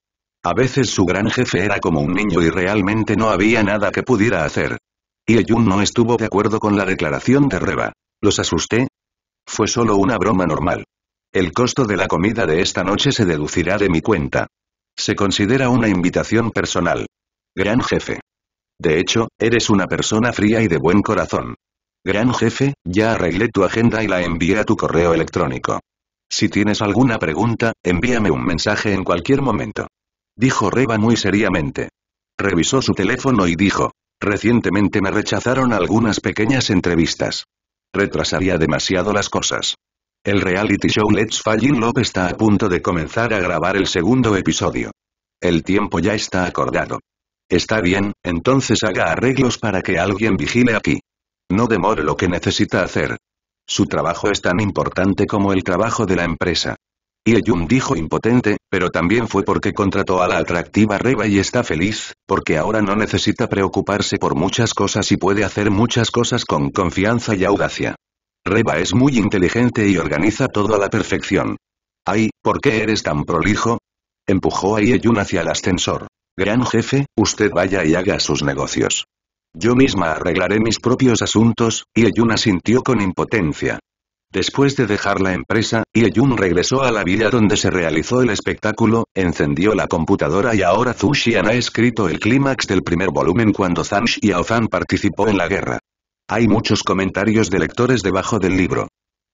A veces su gran jefe era como un niño y realmente no había nada que pudiera hacer. Y no estuvo de acuerdo con la declaración de Reba. ¿Los asusté? Fue solo una broma normal. El costo de la comida de esta noche se deducirá de mi cuenta. Se considera una invitación personal. Gran jefe. De hecho, eres una persona fría y de buen corazón. Gran jefe, ya arreglé tu agenda y la envié a tu correo electrónico. Si tienes alguna pregunta, envíame un mensaje en cualquier momento. Dijo Reba muy seriamente. Revisó su teléfono y dijo. Recientemente me rechazaron algunas pequeñas entrevistas. Retrasaría demasiado las cosas. El reality show Let's Fall in Love está a punto de comenzar a grabar el segundo episodio. El tiempo ya está acordado. Está bien, entonces haga arreglos para que alguien vigile aquí. No demore lo que necesita hacer. Su trabajo es tan importante como el trabajo de la empresa. Ieyun dijo impotente, pero también fue porque contrató a la atractiva Reba y está feliz, porque ahora no necesita preocuparse por muchas cosas y puede hacer muchas cosas con confianza y audacia. Reba es muy inteligente y organiza todo a la perfección. Ay, ¿por qué eres tan prolijo? Empujó a Ieyun hacia el ascensor. Gran jefe, usted vaya y haga sus negocios. Yo misma arreglaré mis propios asuntos, y asintió con impotencia. Después de dejar la empresa, Ye-jun regresó a la villa donde se realizó el espectáculo, encendió la computadora y ahora Zhu Xian ha escrito el clímax del primer volumen cuando Zhang Xiaofan participó en la guerra. Hay muchos comentarios de lectores debajo del libro.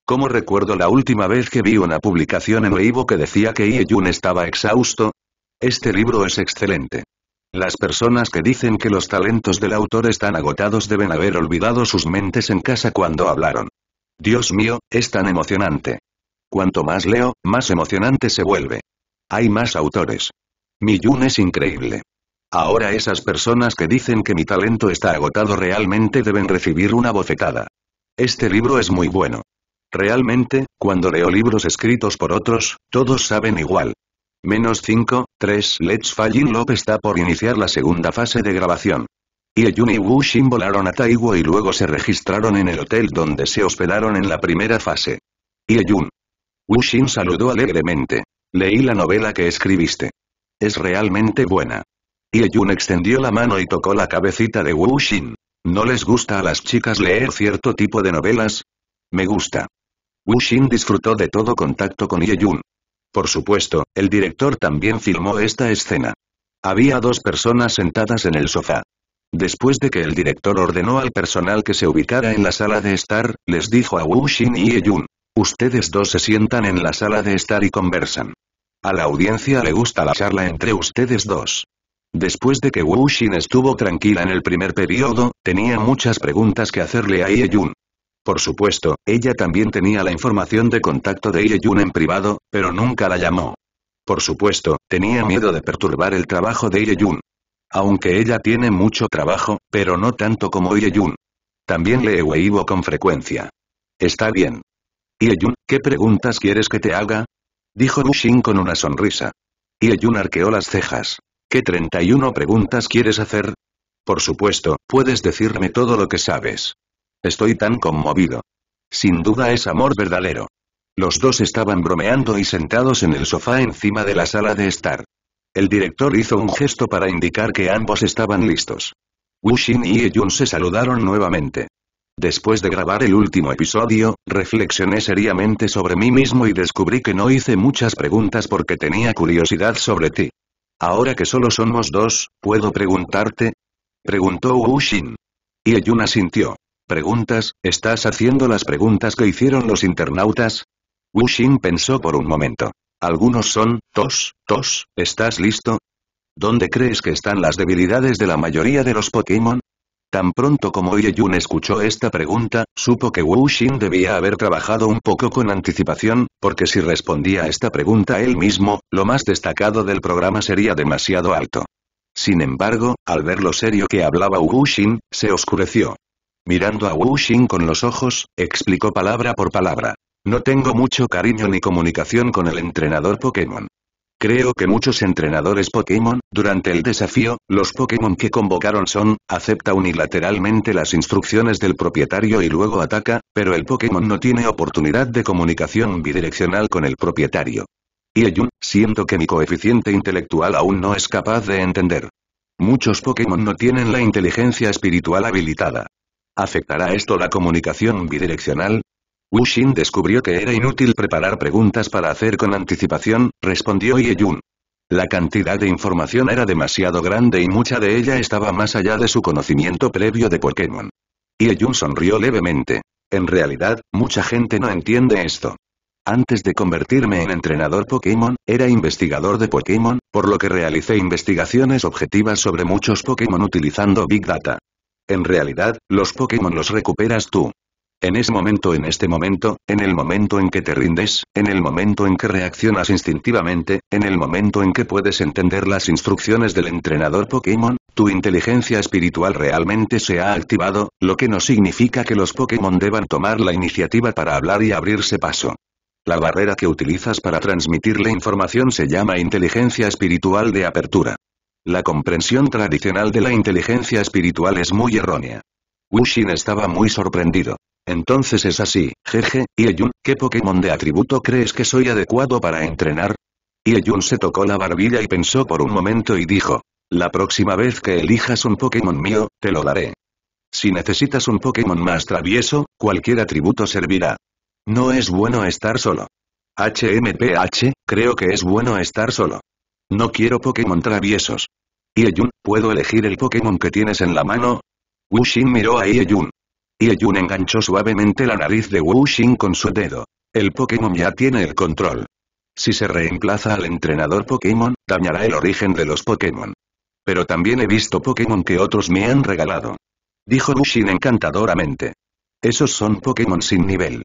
Como recuerdo la última vez que vi una publicación en Weibo que decía que Ye-jun estaba exhausto? Este libro es excelente. Las personas que dicen que los talentos del autor están agotados deben haber olvidado sus mentes en casa cuando hablaron. Dios mío, es tan emocionante. Cuanto más leo, más emocionante se vuelve. Hay más autores. Mi Yun es increíble. Ahora esas personas que dicen que mi talento está agotado realmente deben recibir una bofetada. Este libro es muy bueno. Realmente, cuando leo libros escritos por otros, todos saben igual. Menos 5, 3 Let's Fallin in Love está por iniciar la segunda fase de grabación. Yun y Wu Xin volaron a Taiwo y luego se registraron en el hotel donde se hospedaron en la primera fase. Yun. Wu Xin saludó alegremente. Leí la novela que escribiste. Es realmente buena. Yun extendió la mano y tocó la cabecita de Wu Xin. ¿No les gusta a las chicas leer cierto tipo de novelas? Me gusta. Wu Xin disfrutó de todo contacto con Yun. Por supuesto, el director también filmó esta escena. Había dos personas sentadas en el sofá. Después de que el director ordenó al personal que se ubicara en la sala de estar, les dijo a Wu Xin y Yun. Ustedes dos se sientan en la sala de estar y conversan. A la audiencia le gusta la charla entre ustedes dos. Después de que Wu Xin estuvo tranquila en el primer periodo, tenía muchas preguntas que hacerle a Ye Yun. Por supuesto, ella también tenía la información de contacto de Ye Yun en privado, pero nunca la llamó. Por supuesto, tenía miedo de perturbar el trabajo de Ye Yun. Aunque ella tiene mucho trabajo, pero no tanto como Ieyun. También le huevo con frecuencia. Está bien. Ieyun, ¿qué preguntas quieres que te haga? Dijo Mushin con una sonrisa. Ieyun arqueó las cejas. ¿Qué 31 preguntas quieres hacer? Por supuesto, puedes decirme todo lo que sabes. Estoy tan conmovido. Sin duda es amor verdadero. Los dos estaban bromeando y sentados en el sofá encima de la sala de estar. El director hizo un gesto para indicar que ambos estaban listos. Wuxin y Yun se saludaron nuevamente. Después de grabar el último episodio, reflexioné seriamente sobre mí mismo y descubrí que no hice muchas preguntas porque tenía curiosidad sobre ti. Ahora que solo somos dos, ¿puedo preguntarte? Preguntó Wuxin. Y Yun asintió. ¿Preguntas? ¿Estás haciendo las preguntas que hicieron los internautas? Wuxin pensó por un momento. Algunos son, tos, tos, ¿estás listo? ¿Dónde crees que están las debilidades de la mayoría de los Pokémon? Tan pronto como Ieyun escuchó esta pregunta, supo que Wu Xin debía haber trabajado un poco con anticipación, porque si respondía a esta pregunta él mismo, lo más destacado del programa sería demasiado alto. Sin embargo, al ver lo serio que hablaba Wu Xin, se oscureció. Mirando a Wu Xin con los ojos, explicó palabra por palabra. No tengo mucho cariño ni comunicación con el entrenador Pokémon. Creo que muchos entrenadores Pokémon, durante el desafío, los Pokémon que convocaron son, acepta unilateralmente las instrucciones del propietario y luego ataca, pero el Pokémon no tiene oportunidad de comunicación bidireccional con el propietario. Y siento que mi coeficiente intelectual aún no es capaz de entender. Muchos Pokémon no tienen la inteligencia espiritual habilitada. ¿Afectará esto la comunicación bidireccional? Wu descubrió que era inútil preparar preguntas para hacer con anticipación, respondió Ye Jun. La cantidad de información era demasiado grande y mucha de ella estaba más allá de su conocimiento previo de Pokémon. Ye Jun sonrió levemente. En realidad, mucha gente no entiende esto. Antes de convertirme en entrenador Pokémon, era investigador de Pokémon, por lo que realicé investigaciones objetivas sobre muchos Pokémon utilizando Big Data. En realidad, los Pokémon los recuperas tú. En ese momento en este momento, en el momento en que te rindes, en el momento en que reaccionas instintivamente, en el momento en que puedes entender las instrucciones del entrenador Pokémon, tu inteligencia espiritual realmente se ha activado, lo que no significa que los Pokémon deban tomar la iniciativa para hablar y abrirse paso. La barrera que utilizas para transmitir la información se llama inteligencia espiritual de apertura. La comprensión tradicional de la inteligencia espiritual es muy errónea. Wuxin estaba muy sorprendido. Entonces es así, jeje, Yeyun, ¿qué Pokémon de atributo crees que soy adecuado para entrenar? Ieyun se tocó la barbilla y pensó por un momento y dijo. La próxima vez que elijas un Pokémon mío, te lo daré. Si necesitas un Pokémon más travieso, cualquier atributo servirá. No es bueno estar solo. HMPH, creo que es bueno estar solo. No quiero Pokémon traviesos. Ieyun, ¿puedo elegir el Pokémon que tienes en la mano? Wushin miró a Ieyun y Yun enganchó suavemente la nariz de Wu con su dedo. El Pokémon ya tiene el control. Si se reemplaza al entrenador Pokémon, dañará el origen de los Pokémon. Pero también he visto Pokémon que otros me han regalado. Dijo Xing encantadoramente. Esos son Pokémon sin nivel.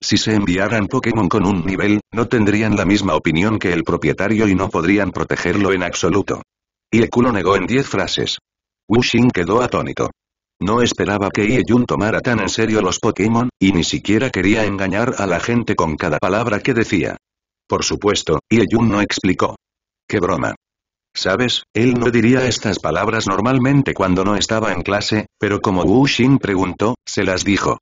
Si se enviaran Pokémon con un nivel, no tendrían la misma opinión que el propietario y no podrían protegerlo en absoluto. Y Eculo negó en diez frases. Wuxing quedó atónito. No esperaba que Ieyun tomara tan en serio los Pokémon, y ni siquiera quería engañar a la gente con cada palabra que decía. Por supuesto, Ieyun no explicó. ¡Qué broma! ¿Sabes? Él no diría estas palabras normalmente cuando no estaba en clase, pero como Wu preguntó, se las dijo.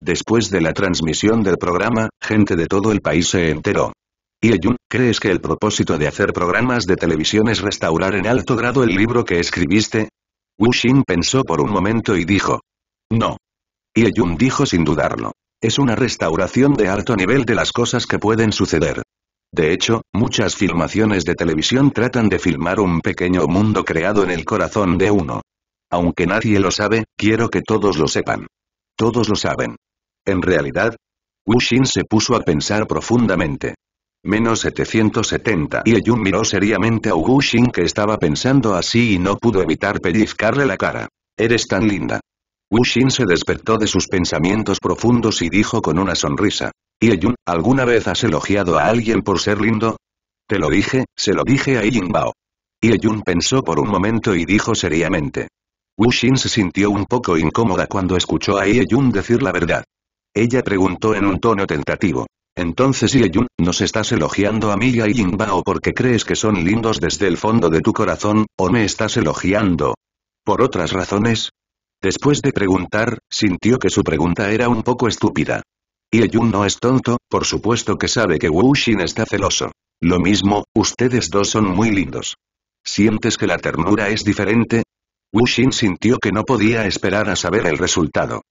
Después de la transmisión del programa, gente de todo el país se enteró. Yun, ¿crees que el propósito de hacer programas de televisión es restaurar en alto grado el libro que escribiste? Wuxin pensó por un momento y dijo. No. Y Yun dijo sin dudarlo. Es una restauración de alto nivel de las cosas que pueden suceder. De hecho, muchas filmaciones de televisión tratan de filmar un pequeño mundo creado en el corazón de uno. Aunque nadie lo sabe, quiero que todos lo sepan. Todos lo saben. En realidad, Wuxin se puso a pensar profundamente. Menos 770. Y Yun miró seriamente a Xing que estaba pensando así y no pudo evitar pellizcarle la cara. Eres tan linda. Xing se despertó de sus pensamientos profundos y dijo con una sonrisa. Yun, ¿alguna vez has elogiado a alguien por ser lindo? Te lo dije, se lo dije a y Yun pensó por un momento y dijo seriamente. Xing se sintió un poco incómoda cuando escuchó a Yun decir la verdad. Ella preguntó en un tono tentativo. Entonces Ye-Yun, ¿nos estás elogiando a mí y a porque crees que son lindos desde el fondo de tu corazón, o me estás elogiando? ¿Por otras razones? Después de preguntar, sintió que su pregunta era un poco estúpida. Ye-Yun no es tonto, por supuesto que sabe que wu Xin está celoso. Lo mismo, ustedes dos son muy lindos. ¿Sientes que la ternura es diferente? wu Xin sintió que no podía esperar a saber el resultado.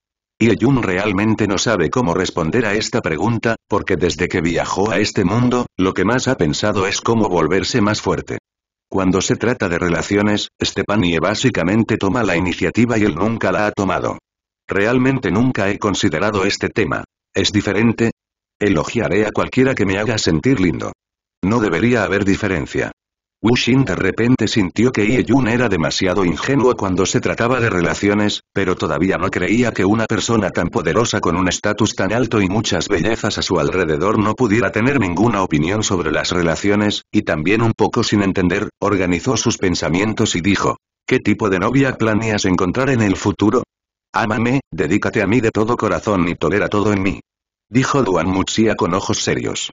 Yun realmente no sabe cómo responder a esta pregunta, porque desde que viajó a este mundo, lo que más ha pensado es cómo volverse más fuerte. Cuando se trata de relaciones, Stepanie básicamente toma la iniciativa y él nunca la ha tomado. Realmente nunca he considerado este tema. ¿Es diferente? Elogiaré a cualquiera que me haga sentir lindo. No debería haber diferencia. Wuxin de repente sintió que Ye Yun era demasiado ingenuo cuando se trataba de relaciones, pero todavía no creía que una persona tan poderosa con un estatus tan alto y muchas bellezas a su alrededor no pudiera tener ninguna opinión sobre las relaciones, y también un poco sin entender, organizó sus pensamientos y dijo, ¿qué tipo de novia planeas encontrar en el futuro? Ámame, dedícate a mí de todo corazón y tolera todo en mí. Dijo Duan Muxia con ojos serios.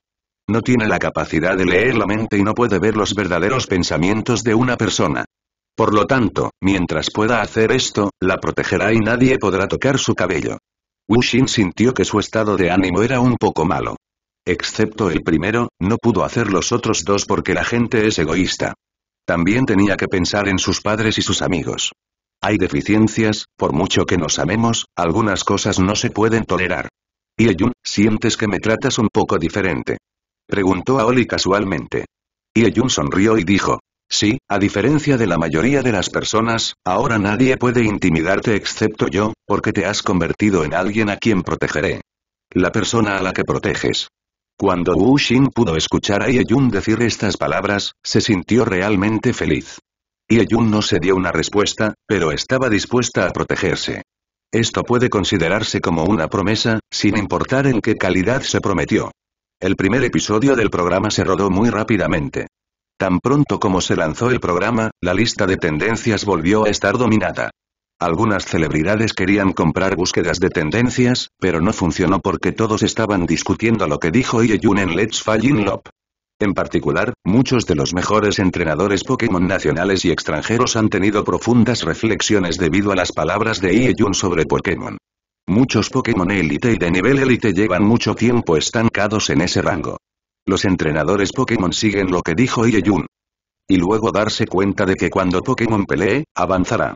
No tiene la capacidad de leer la mente y no puede ver los verdaderos pensamientos de una persona. Por lo tanto, mientras pueda hacer esto, la protegerá y nadie podrá tocar su cabello. Xin sintió que su estado de ánimo era un poco malo. Excepto el primero, no pudo hacer los otros dos porque la gente es egoísta. También tenía que pensar en sus padres y sus amigos. Hay deficiencias, por mucho que nos amemos, algunas cosas no se pueden tolerar. Y Yun, sientes que me tratas un poco diferente. Preguntó a Oli casualmente. y Jun sonrió y dijo. Sí, a diferencia de la mayoría de las personas, ahora nadie puede intimidarte excepto yo, porque te has convertido en alguien a quien protegeré. La persona a la que proteges. Cuando Wu Xin pudo escuchar a Yeyun decir estas palabras, se sintió realmente feliz. Yeyun no se dio una respuesta, pero estaba dispuesta a protegerse. Esto puede considerarse como una promesa, sin importar en qué calidad se prometió. El primer episodio del programa se rodó muy rápidamente. Tan pronto como se lanzó el programa, la lista de tendencias volvió a estar dominada. Algunas celebridades querían comprar búsquedas de tendencias, pero no funcionó porque todos estaban discutiendo lo que dijo Jun en Let's Fall in Love. En particular, muchos de los mejores entrenadores Pokémon nacionales y extranjeros han tenido profundas reflexiones debido a las palabras de Jun sobre Pokémon. Muchos Pokémon Elite y de nivel Elite llevan mucho tiempo estancados en ese rango. Los entrenadores Pokémon siguen lo que dijo Ieyun. Y luego darse cuenta de que cuando Pokémon pelee, avanzará.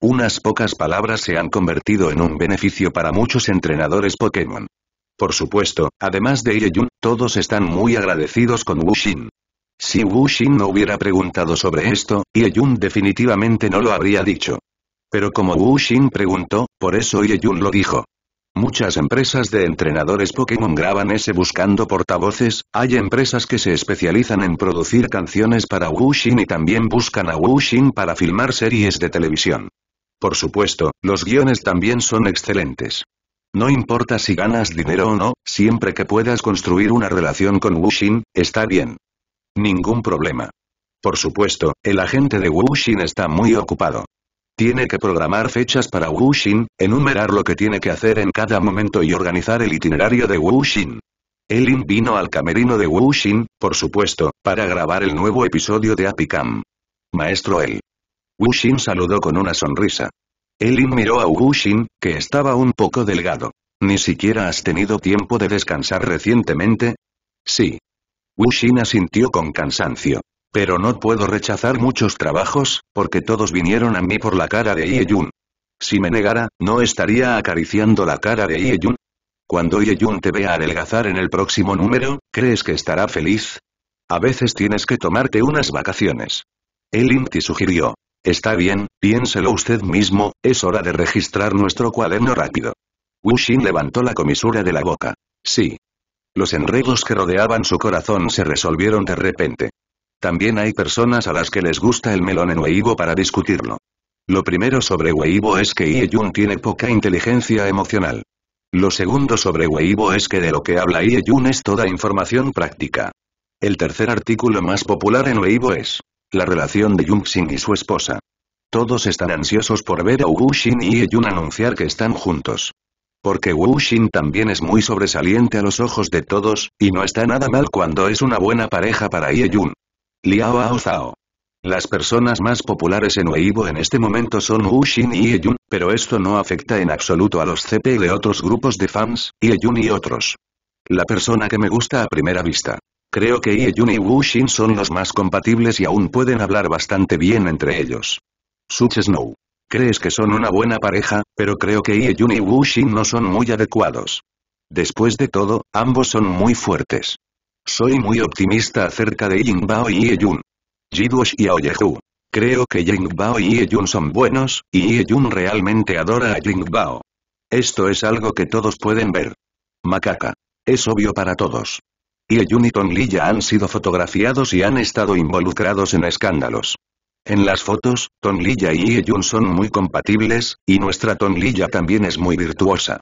Unas pocas palabras se han convertido en un beneficio para muchos entrenadores Pokémon. Por supuesto, además de Ieyun, todos están muy agradecidos con Wuxin. Si Wuxin no hubiera preguntado sobre esto, Ieyun definitivamente no lo habría dicho. Pero como Wu preguntó, por eso Ye-Yun lo dijo. Muchas empresas de entrenadores Pokémon graban ese buscando portavoces, hay empresas que se especializan en producir canciones para Wuxin y también buscan a Wuxin para filmar series de televisión. Por supuesto, los guiones también son excelentes. No importa si ganas dinero o no, siempre que puedas construir una relación con Wuxin, está bien. Ningún problema. Por supuesto, el agente de Wuxin está muy ocupado. Tiene que programar fechas para Wuxin, enumerar lo que tiene que hacer en cada momento y organizar el itinerario de Wuxin. Elin vino al camerino de Wuxin, por supuesto, para grabar el nuevo episodio de Apicam. Maestro El. Wuxin saludó con una sonrisa. Elin miró a Wuxin, que estaba un poco delgado. ¿Ni siquiera has tenido tiempo de descansar recientemente? Sí. Wuxin asintió con cansancio. Pero no puedo rechazar muchos trabajos, porque todos vinieron a mí por la cara de Ye-jun. Si me negara, ¿no estaría acariciando la cara de Ye-jun? Cuando Ye-jun te vea adelgazar en el próximo número, ¿crees que estará feliz? A veces tienes que tomarte unas vacaciones. El Inti sugirió. Está bien, piénselo usted mismo, es hora de registrar nuestro cuaderno rápido. Wuxin levantó la comisura de la boca. Sí. Los enredos que rodeaban su corazón se resolvieron de repente. También hay personas a las que les gusta el melón en Weibo para discutirlo. Lo primero sobre Weibo es que Ye-Jun tiene poca inteligencia emocional. Lo segundo sobre Weibo es que de lo que habla Ye-Jun es toda información práctica. El tercer artículo más popular en Weibo es la relación de Yun sin y su esposa. Todos están ansiosos por ver a Wu-Shin y Ye-Jun anunciar que están juntos. Porque Wu-Shin también es muy sobresaliente a los ojos de todos, y no está nada mal cuando es una buena pareja para Ye-Jun. Liao Ao Zhao. Las personas más populares en Weibo en este momento son Wu y Jun, pero esto no afecta en absoluto a los CP de otros grupos de fans, Jun y otros. La persona que me gusta a primera vista. Creo que Jun y Wu son los más compatibles y aún pueden hablar bastante bien entre ellos. Such Snow. Crees que son una buena pareja, pero creo que Jun y Wu no son muy adecuados. Después de todo, ambos son muy fuertes. Soy muy optimista acerca de Bao y Ye Jun. y Aoyeju. Creo que Bao y Jun son buenos, y Jun realmente adora a Bao. Esto es algo que todos pueden ver. Macaca. Es obvio para todos. Jun y Tong Liya han sido fotografiados y han estado involucrados en escándalos. En las fotos, Ton Liya y Jun son muy compatibles, y nuestra Ton Liya también es muy virtuosa.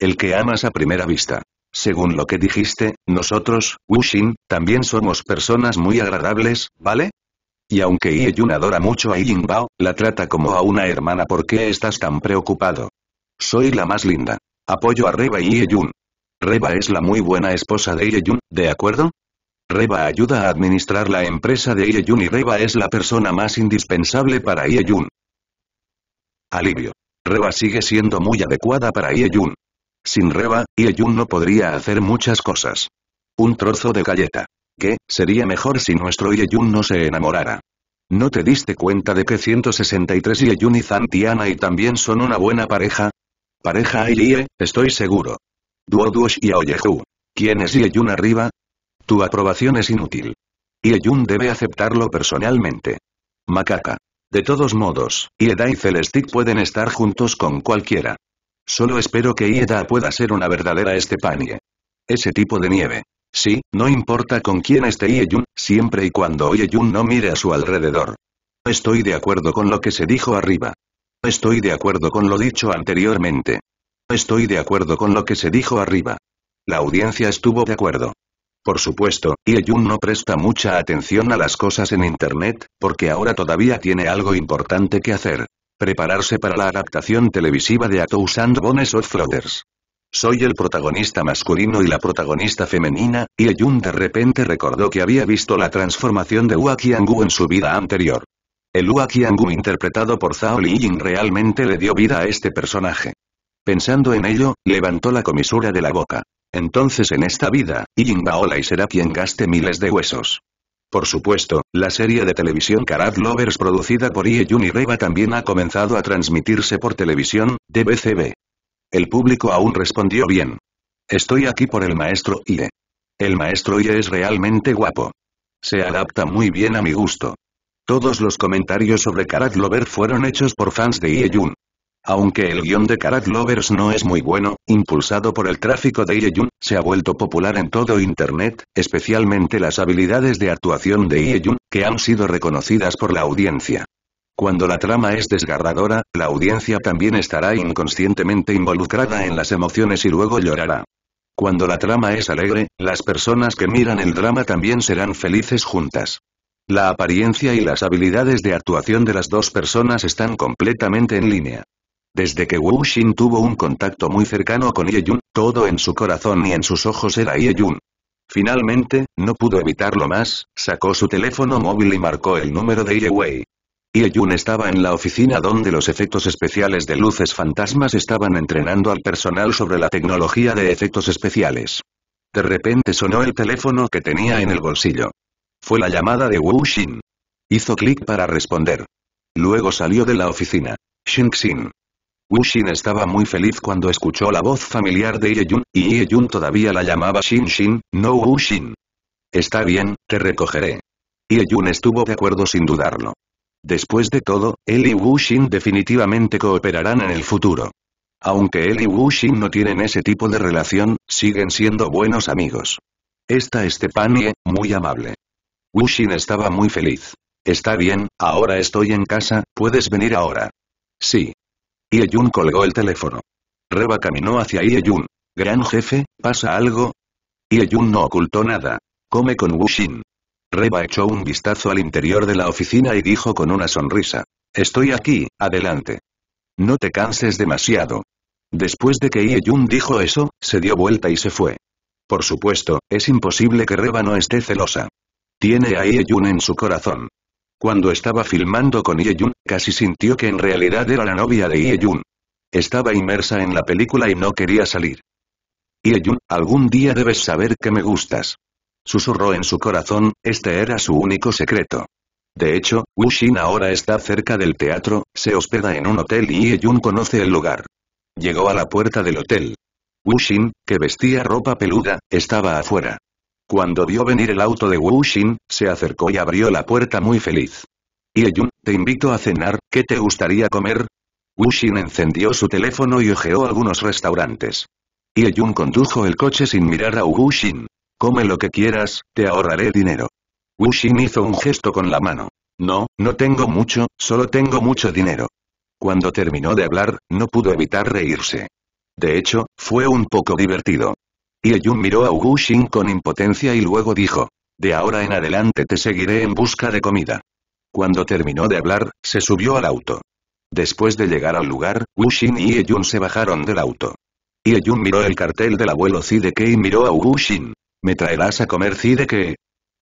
El que amas a primera vista. Según lo que dijiste, nosotros, Wuxin, también somos personas muy agradables, ¿vale? Y aunque Ye Yun adora mucho a Bao, la trata como a una hermana ¿por qué estás tan preocupado? Soy la más linda. Apoyo a Reba y Ye Reba es la muy buena esposa de Ye ¿de acuerdo? Reba ayuda a administrar la empresa de Ye y Reba es la persona más indispensable para Ye Alivio. Reba sigue siendo muy adecuada para Ye sin Reba, Ieyun no podría hacer muchas cosas. Un trozo de galleta. ¿Qué, sería mejor si nuestro Ieyun no se enamorara. ¿No te diste cuenta de que 163 Yeyun y Zantiana y también son una buena pareja? Pareja Ailie, estoy seguro. Duo y Aoyehu. ¿Quién es Ieyun arriba? Tu aprobación es inútil. Ieyun debe aceptarlo personalmente. Macaca. De todos modos, Ieda y Celestic pueden estar juntos con cualquiera. Solo espero que Ieda pueda ser una verdadera Estepanie. Ese tipo de nieve. Sí, no importa con quién esté Ieyun, siempre y cuando Ieyun no mire a su alrededor. Estoy de acuerdo con lo que se dijo arriba. Estoy de acuerdo con lo dicho anteriormente. Estoy de acuerdo con lo que se dijo arriba. La audiencia estuvo de acuerdo. Por supuesto, Ieyun no presta mucha atención a las cosas en Internet, porque ahora todavía tiene algo importante que hacer. Prepararse para la adaptación televisiva de A Thousand Bones of Soy el protagonista masculino y la protagonista femenina, y yun de repente recordó que había visto la transformación de Hua en su vida anterior. El Hua interpretado por Zhao Liying realmente le dio vida a este personaje. Pensando en ello, levantó la comisura de la boca. Entonces en esta vida, Ying Baola y será quien gaste miles de huesos. Por supuesto, la serie de televisión Karat Lovers producida por Ieyun y Reba también ha comenzado a transmitirse por televisión, de BCB. El público aún respondió bien. Estoy aquí por el maestro Ie. El maestro Ie es realmente guapo. Se adapta muy bien a mi gusto. Todos los comentarios sobre Karat Lover fueron hechos por fans de Jun. Aunque el guión de Karat Lovers no es muy bueno, impulsado por el tráfico de Jun, se ha vuelto popular en todo Internet, especialmente las habilidades de actuación de Jun, que han sido reconocidas por la audiencia. Cuando la trama es desgarradora, la audiencia también estará inconscientemente involucrada en las emociones y luego llorará. Cuando la trama es alegre, las personas que miran el drama también serán felices juntas. La apariencia y las habilidades de actuación de las dos personas están completamente en línea. Desde que Wu Xin tuvo un contacto muy cercano con Ye Yun, todo en su corazón y en sus ojos era Ye Yun. Finalmente, no pudo evitarlo más, sacó su teléfono móvil y marcó el número de Ye Wei. Ye Yun estaba en la oficina donde los efectos especiales de luces fantasmas estaban entrenando al personal sobre la tecnología de efectos especiales. De repente sonó el teléfono que tenía en el bolsillo. Fue la llamada de Wu Xin. Hizo clic para responder. Luego salió de la oficina. Xin Xin. Xin estaba muy feliz cuando escuchó la voz familiar de Yun, y Jun todavía la llamaba Xin Xin, no Xin. Está bien, te recogeré. Jun estuvo de acuerdo sin dudarlo. Después de todo, él y Xin definitivamente cooperarán en el futuro. Aunque él y Xin no tienen ese tipo de relación, siguen siendo buenos amigos. Esta Y, muy amable. Xin estaba muy feliz. Está bien, ahora estoy en casa, puedes venir ahora. Sí. Yeyun colgó el teléfono. Reba caminó hacia Yeyun. Gran jefe, ¿pasa algo? Yeyun no ocultó nada. Come con Wuxin. Reba echó un vistazo al interior de la oficina y dijo con una sonrisa. Estoy aquí, adelante. No te canses demasiado. Después de que Yeyun dijo eso, se dio vuelta y se fue. Por supuesto, es imposible que Reba no esté celosa. Tiene a Yeyun en su corazón. Cuando estaba filmando con Ye-jun, casi sintió que en realidad era la novia de Ye-jun. Estaba inmersa en la película y no quería salir. Ye-jun, algún día debes saber que me gustas. Susurró en su corazón, este era su único secreto. De hecho, Wuxin ahora está cerca del teatro, se hospeda en un hotel y Ye-jun conoce el lugar. Llegó a la puerta del hotel. Wuxin, que vestía ropa peluda, estaba afuera. Cuando vio venir el auto de Wuxin, se acercó y abrió la puerta muy feliz. Yun, te invito a cenar, ¿qué te gustaría comer? Wuxin encendió su teléfono y ojeó algunos restaurantes. Yun condujo el coche sin mirar a Wuxin. Come lo que quieras, te ahorraré dinero. Wuxin hizo un gesto con la mano. No, no tengo mucho, solo tengo mucho dinero. Cuando terminó de hablar, no pudo evitar reírse. De hecho, fue un poco divertido. Jun miró a Wu con impotencia y luego dijo. De ahora en adelante te seguiré en busca de comida. Cuando terminó de hablar, se subió al auto. Después de llegar al lugar, Wushin y Jun se bajaron del auto. Jun miró el cartel del abuelo Zideke y miró a Xing. ¿Me traerás a comer Zideke?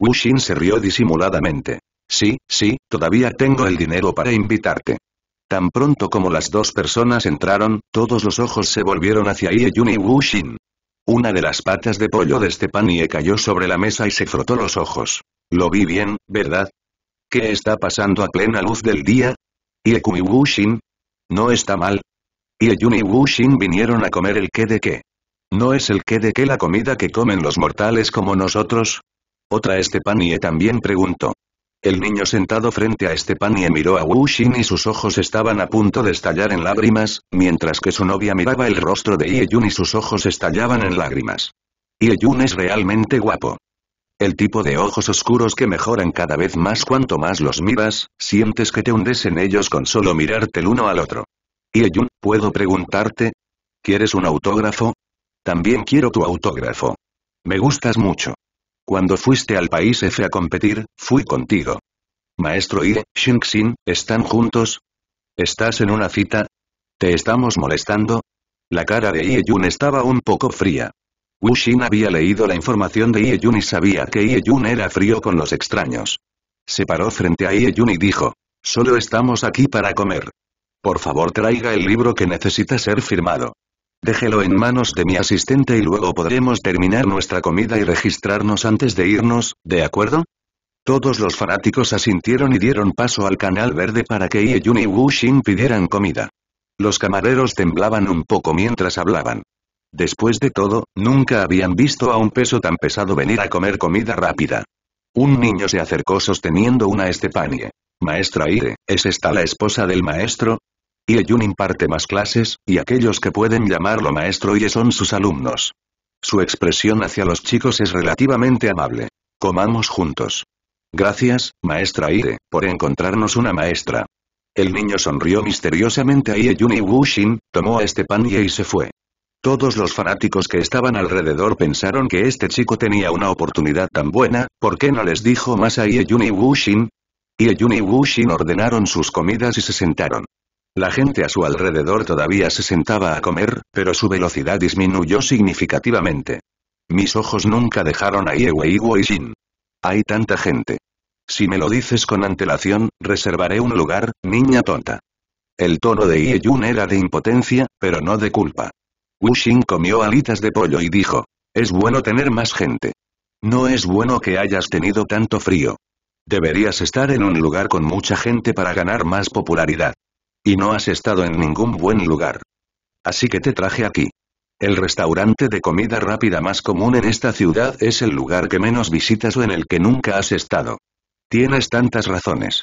Xing se rió disimuladamente. Sí, sí, todavía tengo el dinero para invitarte. Tan pronto como las dos personas entraron, todos los ojos se volvieron hacia Jun y Wushin. Una de las patas de pollo de Estepanie cayó sobre la mesa y se frotó los ojos. Lo vi bien, ¿verdad? ¿Qué está pasando a plena luz del día? ¿Y e Wuxin? No está mal. Y el y Wuxin vinieron a comer el qué de qué. ¿No es el qué de qué la comida que comen los mortales como nosotros? Otra Estepanie también preguntó. El niño sentado frente a y miró a Wu y sus ojos estaban a punto de estallar en lágrimas, mientras que su novia miraba el rostro de Ye Yun y sus ojos estallaban en lágrimas. Ye Yun es realmente guapo. El tipo de ojos oscuros que mejoran cada vez más cuanto más los miras, sientes que te hundes en ellos con solo mirarte el uno al otro. Ye Yun, ¿puedo preguntarte? ¿Quieres un autógrafo? También quiero tu autógrafo. Me gustas mucho. Cuando fuiste al país F a competir, fui contigo. Maestro y Xingxin, ¿están juntos? ¿Estás en una cita? ¿Te estamos molestando? La cara de Ye Yun estaba un poco fría. Wu Xin había leído la información de Ye Yun y sabía que Ye Yun era frío con los extraños. Se paró frente a Ye Yun y dijo, solo estamos aquí para comer. Por favor traiga el libro que necesita ser firmado. Déjelo en manos de mi asistente y luego podremos terminar nuestra comida y registrarnos antes de irnos, ¿de acuerdo? Todos los fanáticos asintieron y dieron paso al canal verde para que Yeyun y Xin pidieran comida. Los camareros temblaban un poco mientras hablaban. Después de todo, nunca habían visto a un peso tan pesado venir a comer comida rápida. Un niño se acercó sosteniendo una estepanie. Maestra Ire, ¿es esta la esposa del maestro? ye imparte más clases, y aquellos que pueden llamarlo maestro Ye son sus alumnos. Su expresión hacia los chicos es relativamente amable. Comamos juntos. Gracias, maestra Ire, por encontrarnos una maestra. El niño sonrió misteriosamente a Ye-Jun y Wushin, tomó a este pan y se fue. Todos los fanáticos que estaban alrededor pensaron que este chico tenía una oportunidad tan buena, ¿por qué no les dijo más a ye y Wushin? Ye-Jun y Wushin ordenaron sus comidas y se sentaron. La gente a su alrededor todavía se sentaba a comer, pero su velocidad disminuyó significativamente. Mis ojos nunca dejaron a Wei y Jin. Hay tanta gente. Si me lo dices con antelación, reservaré un lugar, niña tonta. El tono de Jun era de impotencia, pero no de culpa. Wu Xin comió alitas de pollo y dijo, es bueno tener más gente. No es bueno que hayas tenido tanto frío. Deberías estar en un lugar con mucha gente para ganar más popularidad. Y no has estado en ningún buen lugar. Así que te traje aquí. El restaurante de comida rápida más común en esta ciudad es el lugar que menos visitas o en el que nunca has estado. Tienes tantas razones.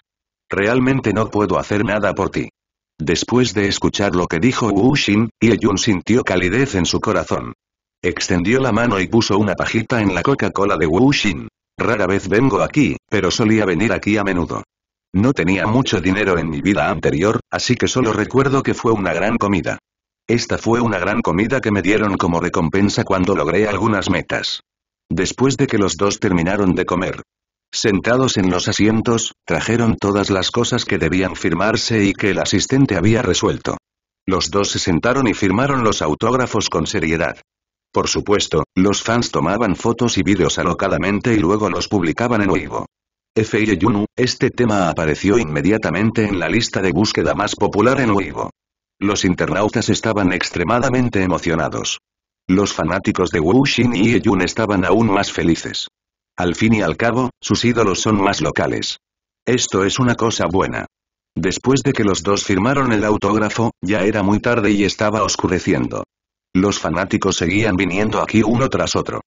Realmente no puedo hacer nada por ti. Después de escuchar lo que dijo Wu Xin, Ye Yun sintió calidez en su corazón. Extendió la mano y puso una pajita en la Coca-Cola de Wu Xin. Rara vez vengo aquí, pero solía venir aquí a menudo. No tenía mucho dinero en mi vida anterior, así que solo recuerdo que fue una gran comida. Esta fue una gran comida que me dieron como recompensa cuando logré algunas metas. Después de que los dos terminaron de comer, sentados en los asientos, trajeron todas las cosas que debían firmarse y que el asistente había resuelto. Los dos se sentaron y firmaron los autógrafos con seriedad. Por supuesto, los fans tomaban fotos y vídeos alocadamente y luego los publicaban en vivo. F.I.E. Yunu, este tema apareció inmediatamente en la lista de búsqueda más popular en Weibo. Los internautas estaban extremadamente emocionados. Los fanáticos de Wu Xin y Yun estaban aún más felices. Al fin y al cabo, sus ídolos son más locales. Esto es una cosa buena. Después de que los dos firmaron el autógrafo, ya era muy tarde y estaba oscureciendo. Los fanáticos seguían viniendo aquí uno tras otro.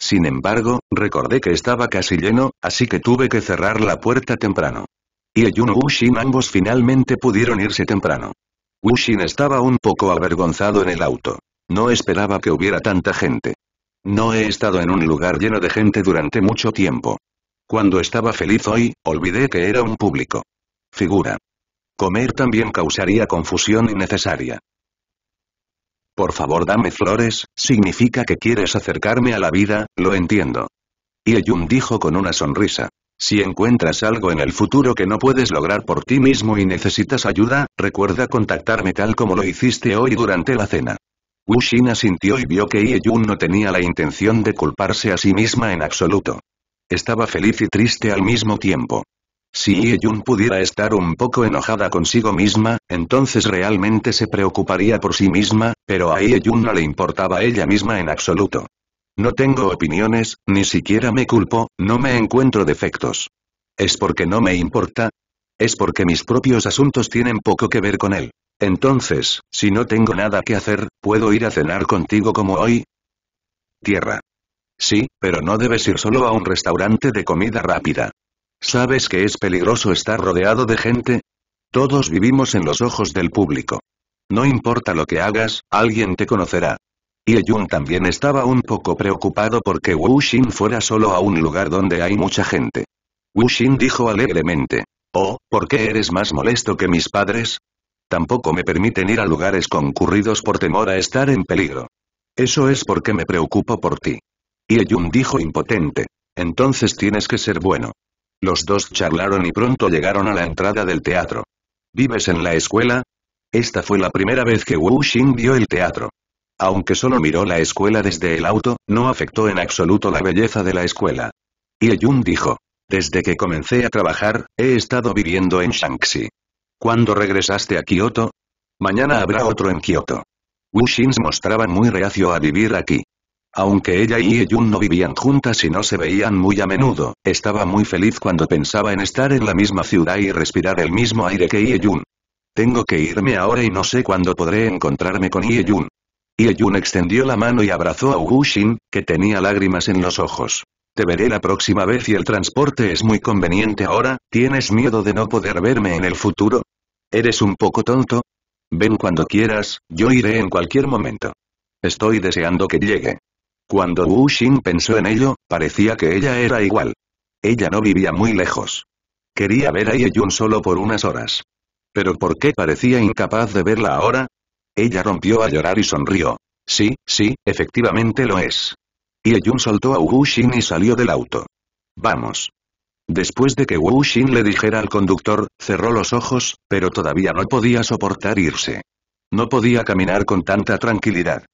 Sin embargo, recordé que estaba casi lleno, así que tuve que cerrar la puerta temprano. Y Eyun Wushin ambos finalmente pudieron irse temprano. Wushin estaba un poco avergonzado en el auto. No esperaba que hubiera tanta gente. No he estado en un lugar lleno de gente durante mucho tiempo. Cuando estaba feliz hoy, olvidé que era un público. Figura. Comer también causaría confusión innecesaria. Por favor dame flores, significa que quieres acercarme a la vida, lo entiendo. Yun dijo con una sonrisa. Si encuentras algo en el futuro que no puedes lograr por ti mismo y necesitas ayuda, recuerda contactarme tal como lo hiciste hoy durante la cena. Wushina sintió y vio que Yun no tenía la intención de culparse a sí misma en absoluto. Estaba feliz y triste al mismo tiempo. Si Yeyun pudiera estar un poco enojada consigo misma, entonces realmente se preocuparía por sí misma, pero a Yeyun no le importaba ella misma en absoluto. No tengo opiniones, ni siquiera me culpo, no me encuentro defectos. ¿Es porque no me importa? Es porque mis propios asuntos tienen poco que ver con él. Entonces, si no tengo nada que hacer, ¿puedo ir a cenar contigo como hoy? Tierra. Sí, pero no debes ir solo a un restaurante de comida rápida. ¿Sabes que es peligroso estar rodeado de gente? Todos vivimos en los ojos del público. No importa lo que hagas, alguien te conocerá. Y Yun también estaba un poco preocupado porque Wu fuera solo a un lugar donde hay mucha gente. Wu dijo alegremente. Oh, ¿por qué eres más molesto que mis padres? Tampoco me permiten ir a lugares concurridos por temor a estar en peligro. Eso es porque me preocupo por ti. Y Yun dijo impotente. Entonces tienes que ser bueno. Los dos charlaron y pronto llegaron a la entrada del teatro. ¿Vives en la escuela? Esta fue la primera vez que Wu Xing vio el teatro. Aunque solo miró la escuela desde el auto, no afectó en absoluto la belleza de la escuela. Y Yun dijo, desde que comencé a trabajar, he estado viviendo en Shanxi. ¿Cuándo regresaste a Kioto? Mañana habrá otro en Kioto. Wu Xing mostraba muy reacio a vivir aquí. Aunque ella y Jun no vivían juntas y no se veían muy a menudo, estaba muy feliz cuando pensaba en estar en la misma ciudad y respirar el mismo aire que Jun. Tengo que irme ahora y no sé cuándo podré encontrarme con Yun. Jun extendió la mano y abrazó a Xin, que tenía lágrimas en los ojos. Te veré la próxima vez y el transporte es muy conveniente ahora, ¿tienes miedo de no poder verme en el futuro? ¿Eres un poco tonto? Ven cuando quieras, yo iré en cualquier momento. Estoy deseando que llegue. Cuando Wu Xin pensó en ello, parecía que ella era igual. Ella no vivía muy lejos. Quería ver a Jun solo por unas horas. ¿Pero por qué parecía incapaz de verla ahora? Ella rompió a llorar y sonrió. Sí, sí, efectivamente lo es. Jun soltó a Wu Xin y salió del auto. Vamos. Después de que Wu Xin le dijera al conductor, cerró los ojos, pero todavía no podía soportar irse. No podía caminar con tanta tranquilidad.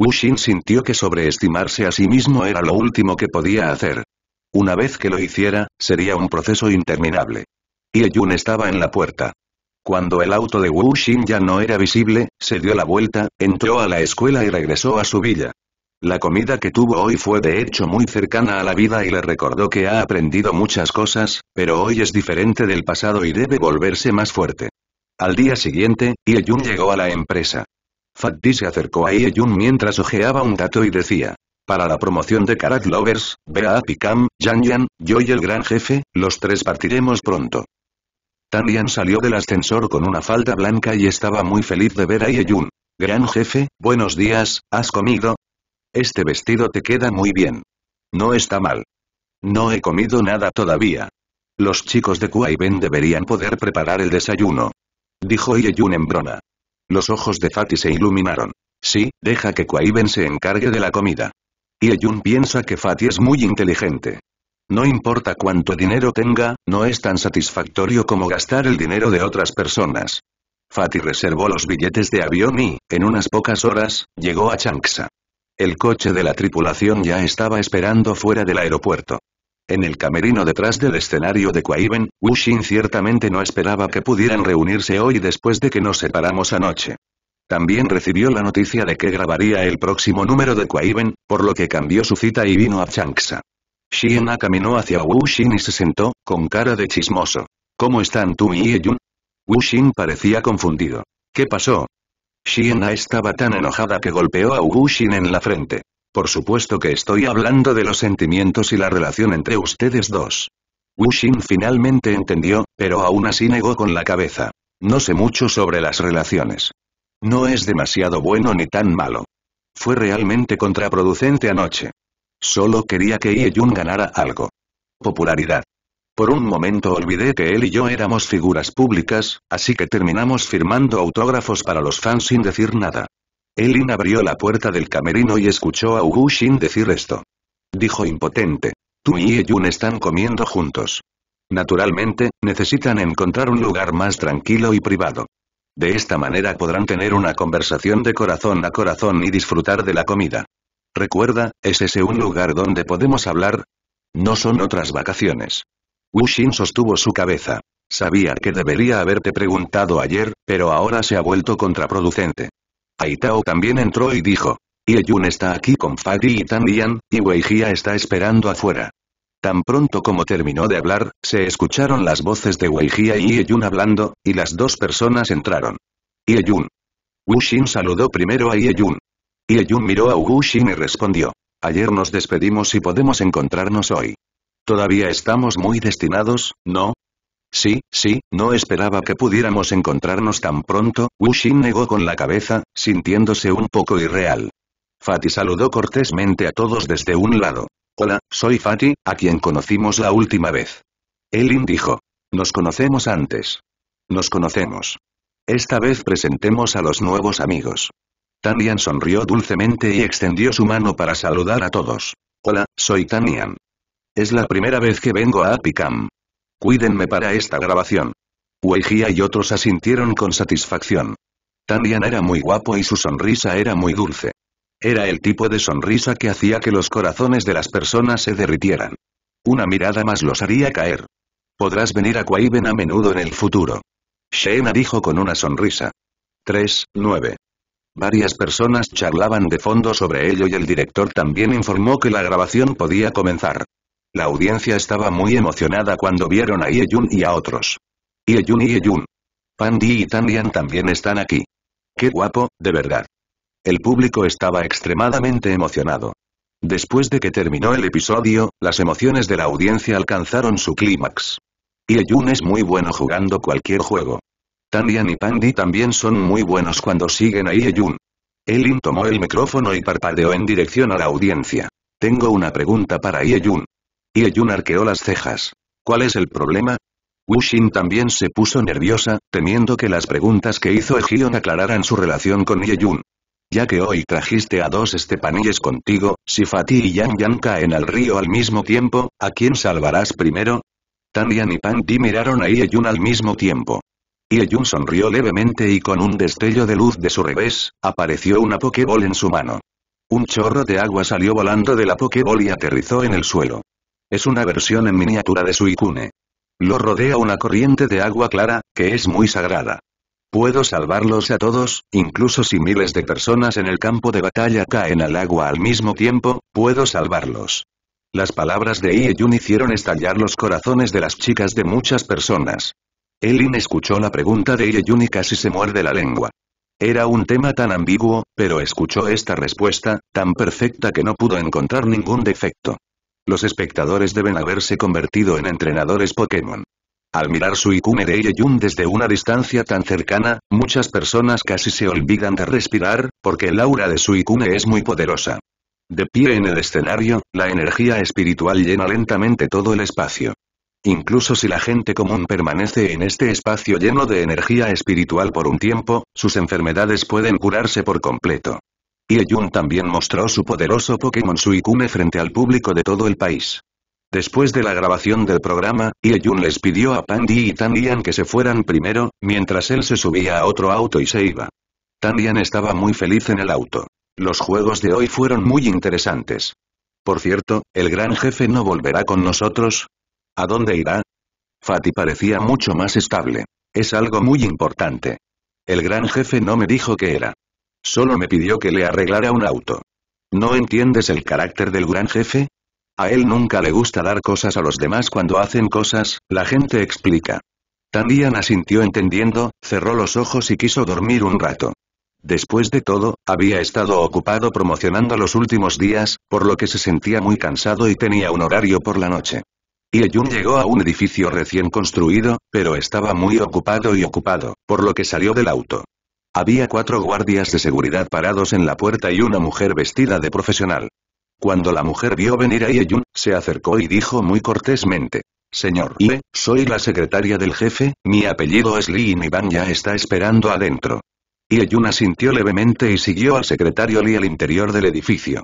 Wu Xin sintió que sobreestimarse a sí mismo era lo último que podía hacer. Una vez que lo hiciera, sería un proceso interminable. Ye Yun estaba en la puerta. Cuando el auto de Wu Xin ya no era visible, se dio la vuelta, entró a la escuela y regresó a su villa. La comida que tuvo hoy fue de hecho muy cercana a la vida y le recordó que ha aprendido muchas cosas, pero hoy es diferente del pasado y debe volverse más fuerte. Al día siguiente, Ye Yun llegó a la empresa. Fatty se acercó a ye mientras ojeaba un gato y decía. Para la promoción de Karat Lovers, vea a Picam, Yan Yan, yo y el gran jefe, los tres partiremos pronto. Tan salió del ascensor con una falda blanca y estaba muy feliz de ver a ye Gran jefe, buenos días, ¿has comido? Este vestido te queda muy bien. No está mal. No he comido nada todavía. Los chicos de Kuai Ben deberían poder preparar el desayuno. Dijo ye en broma. Los ojos de Fati se iluminaron. Sí, deja que Kwaiben se encargue de la comida. Y piensa que Fati es muy inteligente. No importa cuánto dinero tenga, no es tan satisfactorio como gastar el dinero de otras personas. Fati reservó los billetes de avión y, en unas pocas horas, llegó a Changsha. El coche de la tripulación ya estaba esperando fuera del aeropuerto. En el camerino detrás del escenario de Wu Wuxin ciertamente no esperaba que pudieran reunirse hoy después de que nos separamos anoche. También recibió la noticia de que grabaría el próximo número de Kuaiben, por lo que cambió su cita y vino a Changsha. Xiena caminó hacia Wuxin y se sentó, con cara de chismoso. ¿Cómo están tú y Wu Wuxin parecía confundido. ¿Qué pasó? Xiena estaba tan enojada que golpeó a Wuxin en la frente. Por supuesto que estoy hablando de los sentimientos y la relación entre ustedes dos. Wuxin finalmente entendió, pero aún así negó con la cabeza. No sé mucho sobre las relaciones. No es demasiado bueno ni tan malo. Fue realmente contraproducente anoche. Solo quería que Ye Jun ganara algo. Popularidad. Por un momento olvidé que él y yo éramos figuras públicas, así que terminamos firmando autógrafos para los fans sin decir nada. Elin abrió la puerta del camerino y escuchó a Wu decir esto. Dijo impotente. Tú y Yun están comiendo juntos. Naturalmente, necesitan encontrar un lugar más tranquilo y privado. De esta manera podrán tener una conversación de corazón a corazón y disfrutar de la comida. Recuerda, ¿es ese un lugar donde podemos hablar? No son otras vacaciones. Wushin sostuvo su cabeza. Sabía que debería haberte preguntado ayer, pero ahora se ha vuelto contraproducente. Aitao también entró y dijo. Yun está aquí con Fadi y Tanian, y Weijia está esperando afuera. Tan pronto como terminó de hablar, se escucharon las voces de Weijia y Yun hablando, y las dos personas entraron. Yun. Wuxin saludó primero a Yun. Yun miró a Xin y respondió. Ayer nos despedimos y podemos encontrarnos hoy. Todavía estamos muy destinados, ¿no? Sí, sí, no esperaba que pudiéramos encontrarnos tan pronto, Wuxin negó con la cabeza, sintiéndose un poco irreal. Fati saludó cortésmente a todos desde un lado. Hola, soy Fati, a quien conocimos la última vez. Elin dijo. Nos conocemos antes. Nos conocemos. Esta vez presentemos a los nuevos amigos. Tanian sonrió dulcemente y extendió su mano para saludar a todos. Hola, soy Tanian. Es la primera vez que vengo a Apicam. Cuídenme para esta grabación. Weijia y otros asintieron con satisfacción. también era muy guapo y su sonrisa era muy dulce. Era el tipo de sonrisa que hacía que los corazones de las personas se derritieran. Una mirada más los haría caer. Podrás venir a Quaiben a menudo en el futuro. Shena dijo con una sonrisa. 3. 9. Varias personas charlaban de fondo sobre ello y el director también informó que la grabación podía comenzar. La audiencia estaba muy emocionada cuando vieron a Ye y a otros. Ye y Ye Pandi y Tanyan también están aquí. Qué guapo, de verdad. El público estaba extremadamente emocionado. Después de que terminó el episodio, las emociones de la audiencia alcanzaron su clímax. Yun es muy bueno jugando cualquier juego. Tanyan y Pandi también son muy buenos cuando siguen a Yun. Elin tomó el micrófono y parpadeó en dirección a la audiencia. Tengo una pregunta para Yun. Ye arqueó las cejas. ¿Cuál es el problema? Wuxin también se puso nerviosa, temiendo que las preguntas que hizo Ejion aclararan su relación con Ye Yun. Ya que hoy trajiste a dos estepaníes contigo, si Fati y Yang Yang caen al río al mismo tiempo, ¿a quién salvarás primero? Yan y Pan Di miraron a Ye al mismo tiempo. y sonrió levemente y con un destello de luz de su revés, apareció una Pokéball en su mano. Un chorro de agua salió volando de la Pokéball y aterrizó en el suelo. Es una versión en miniatura de su ikune. Lo rodea una corriente de agua clara, que es muy sagrada. Puedo salvarlos a todos, incluso si miles de personas en el campo de batalla caen al agua al mismo tiempo, puedo salvarlos. Las palabras de Ieyun hicieron estallar los corazones de las chicas de muchas personas. Elin escuchó la pregunta de Ieyun y casi se muerde la lengua. Era un tema tan ambiguo, pero escuchó esta respuesta, tan perfecta que no pudo encontrar ningún defecto. Los espectadores deben haberse convertido en entrenadores Pokémon. Al mirar su Suicune de Eiyun desde una distancia tan cercana, muchas personas casi se olvidan de respirar, porque el aura de su Ikune es muy poderosa. De pie en el escenario, la energía espiritual llena lentamente todo el espacio. Incluso si la gente común permanece en este espacio lleno de energía espiritual por un tiempo, sus enfermedades pueden curarse por completo ye también mostró su poderoso Pokémon Suicune frente al público de todo el país. Después de la grabación del programa, ye les pidió a Pandi y Tanian que se fueran primero, mientras él se subía a otro auto y se iba. Tanian estaba muy feliz en el auto. Los juegos de hoy fueron muy interesantes. Por cierto, ¿el gran jefe no volverá con nosotros? ¿A dónde irá? Fati parecía mucho más estable. Es algo muy importante. El gran jefe no me dijo qué era. Solo me pidió que le arreglara un auto. ¿No entiendes el carácter del gran jefe? A él nunca le gusta dar cosas a los demás cuando hacen cosas, la gente explica. También asintió entendiendo, cerró los ojos y quiso dormir un rato. Después de todo, había estado ocupado promocionando los últimos días, por lo que se sentía muy cansado y tenía un horario por la noche. Y llegó a un edificio recién construido, pero estaba muy ocupado y ocupado, por lo que salió del auto. Había cuatro guardias de seguridad parados en la puerta y una mujer vestida de profesional. Cuando la mujer vio venir a Yeyun, se acercó y dijo muy cortésmente. Señor Lee, soy la secretaria del jefe, mi apellido es Lee y mi van ya está esperando adentro. Ieyun asintió levemente y siguió al secretario Lee al interior del edificio.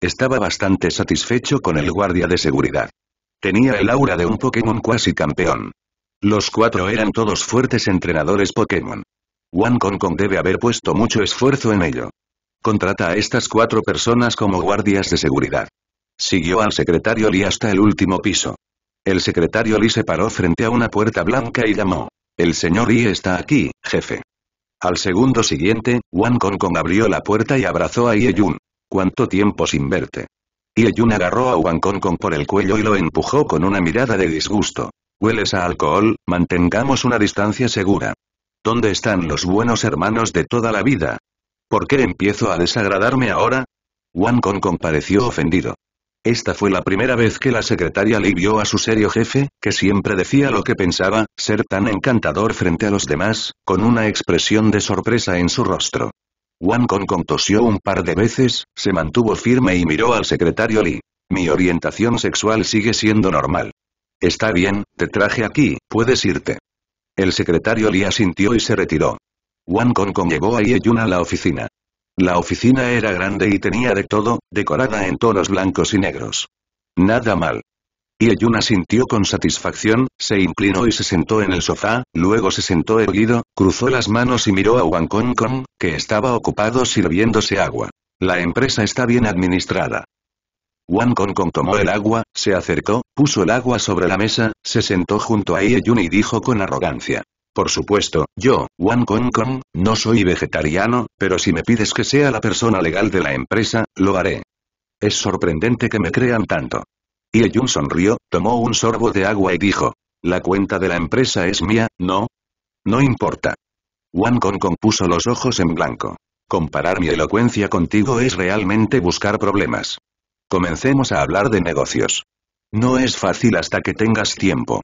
Estaba bastante satisfecho con el guardia de seguridad. Tenía el aura de un Pokémon cuasi campeón. Los cuatro eran todos fuertes entrenadores Pokémon. Wang Kong Kong debe haber puesto mucho esfuerzo en ello. Contrata a estas cuatro personas como guardias de seguridad. Siguió al secretario Lee hasta el último piso. El secretario Lee se paró frente a una puerta blanca y llamó. El señor Lee está aquí, jefe. Al segundo siguiente, Wang Kong Kong abrió la puerta y abrazó a Ye Yun. ¿Cuánto tiempo sin verte? Ye Yun agarró a Wang Kong Kong por el cuello y lo empujó con una mirada de disgusto. Hueles a alcohol, mantengamos una distancia segura. ¿Dónde están los buenos hermanos de toda la vida? ¿Por qué empiezo a desagradarme ahora? Wang Kong compareció ofendido. Esta fue la primera vez que la secretaria Li vio a su serio jefe, que siempre decía lo que pensaba, ser tan encantador frente a los demás, con una expresión de sorpresa en su rostro. Wang Kong tosió un par de veces, se mantuvo firme y miró al secretario Li. Mi orientación sexual sigue siendo normal. Está bien, te traje aquí, puedes irte. El secretario Li asintió y se retiró. Wang Kong llevó a Ye Yun a la oficina. La oficina era grande y tenía de todo, decorada en tonos blancos y negros. Nada mal. Ye Yun asintió con satisfacción, se inclinó y se sentó en el sofá, luego se sentó erguido, cruzó las manos y miró a Wang Kong, que estaba ocupado sirviéndose agua. La empresa está bien administrada. Wang Kong tomó el agua, se acercó, puso el agua sobre la mesa, se sentó junto a Yun y dijo con arrogancia. Por supuesto, yo, Wang Kong Kong, no soy vegetariano, pero si me pides que sea la persona legal de la empresa, lo haré. Es sorprendente que me crean tanto. Yun sonrió, tomó un sorbo de agua y dijo. La cuenta de la empresa es mía, ¿no? No importa. Wang Kong Kong puso los ojos en blanco. Comparar mi elocuencia contigo es realmente buscar problemas. Comencemos a hablar de negocios. No es fácil hasta que tengas tiempo.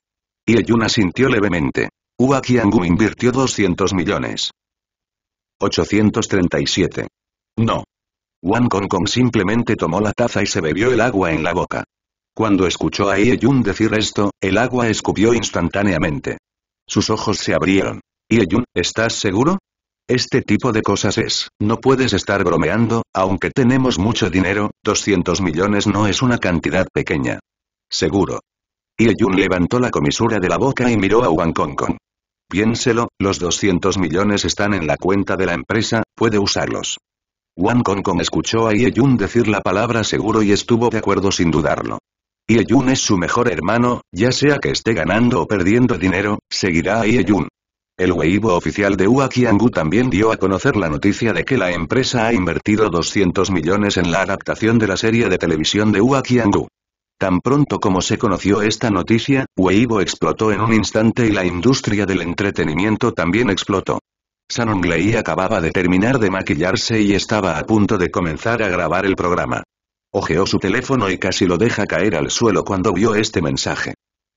Y Jun asintió levemente. Hua Qiangu invirtió 200 millones. 837. No. Wang Kong Kong simplemente tomó la taza y se bebió el agua en la boca. Cuando escuchó a Jun decir esto, el agua escupió instantáneamente. Sus ojos se abrieron. Jun, ¿estás seguro? Este tipo de cosas es, no puedes estar bromeando, aunque tenemos mucho dinero, 200 millones no es una cantidad pequeña. Seguro. Yun levantó la comisura de la boca y miró a Wang Kong Kong. Piénselo, los 200 millones están en la cuenta de la empresa, puede usarlos. Wang Kong Kong escuchó a Yun decir la palabra seguro y estuvo de acuerdo sin dudarlo. Yun es su mejor hermano, ya sea que esté ganando o perdiendo dinero, seguirá a Yun. El Weibo oficial de Huaqiangu también dio a conocer la noticia de que la empresa ha invertido 200 millones en la adaptación de la serie de televisión de Hua Tan pronto como se conoció esta noticia, Weibo explotó en un instante y la industria del entretenimiento también explotó. Sanong acababa de terminar de maquillarse y estaba a punto de comenzar a grabar el programa. Ojeó su teléfono y casi lo deja caer al suelo cuando vio este mensaje.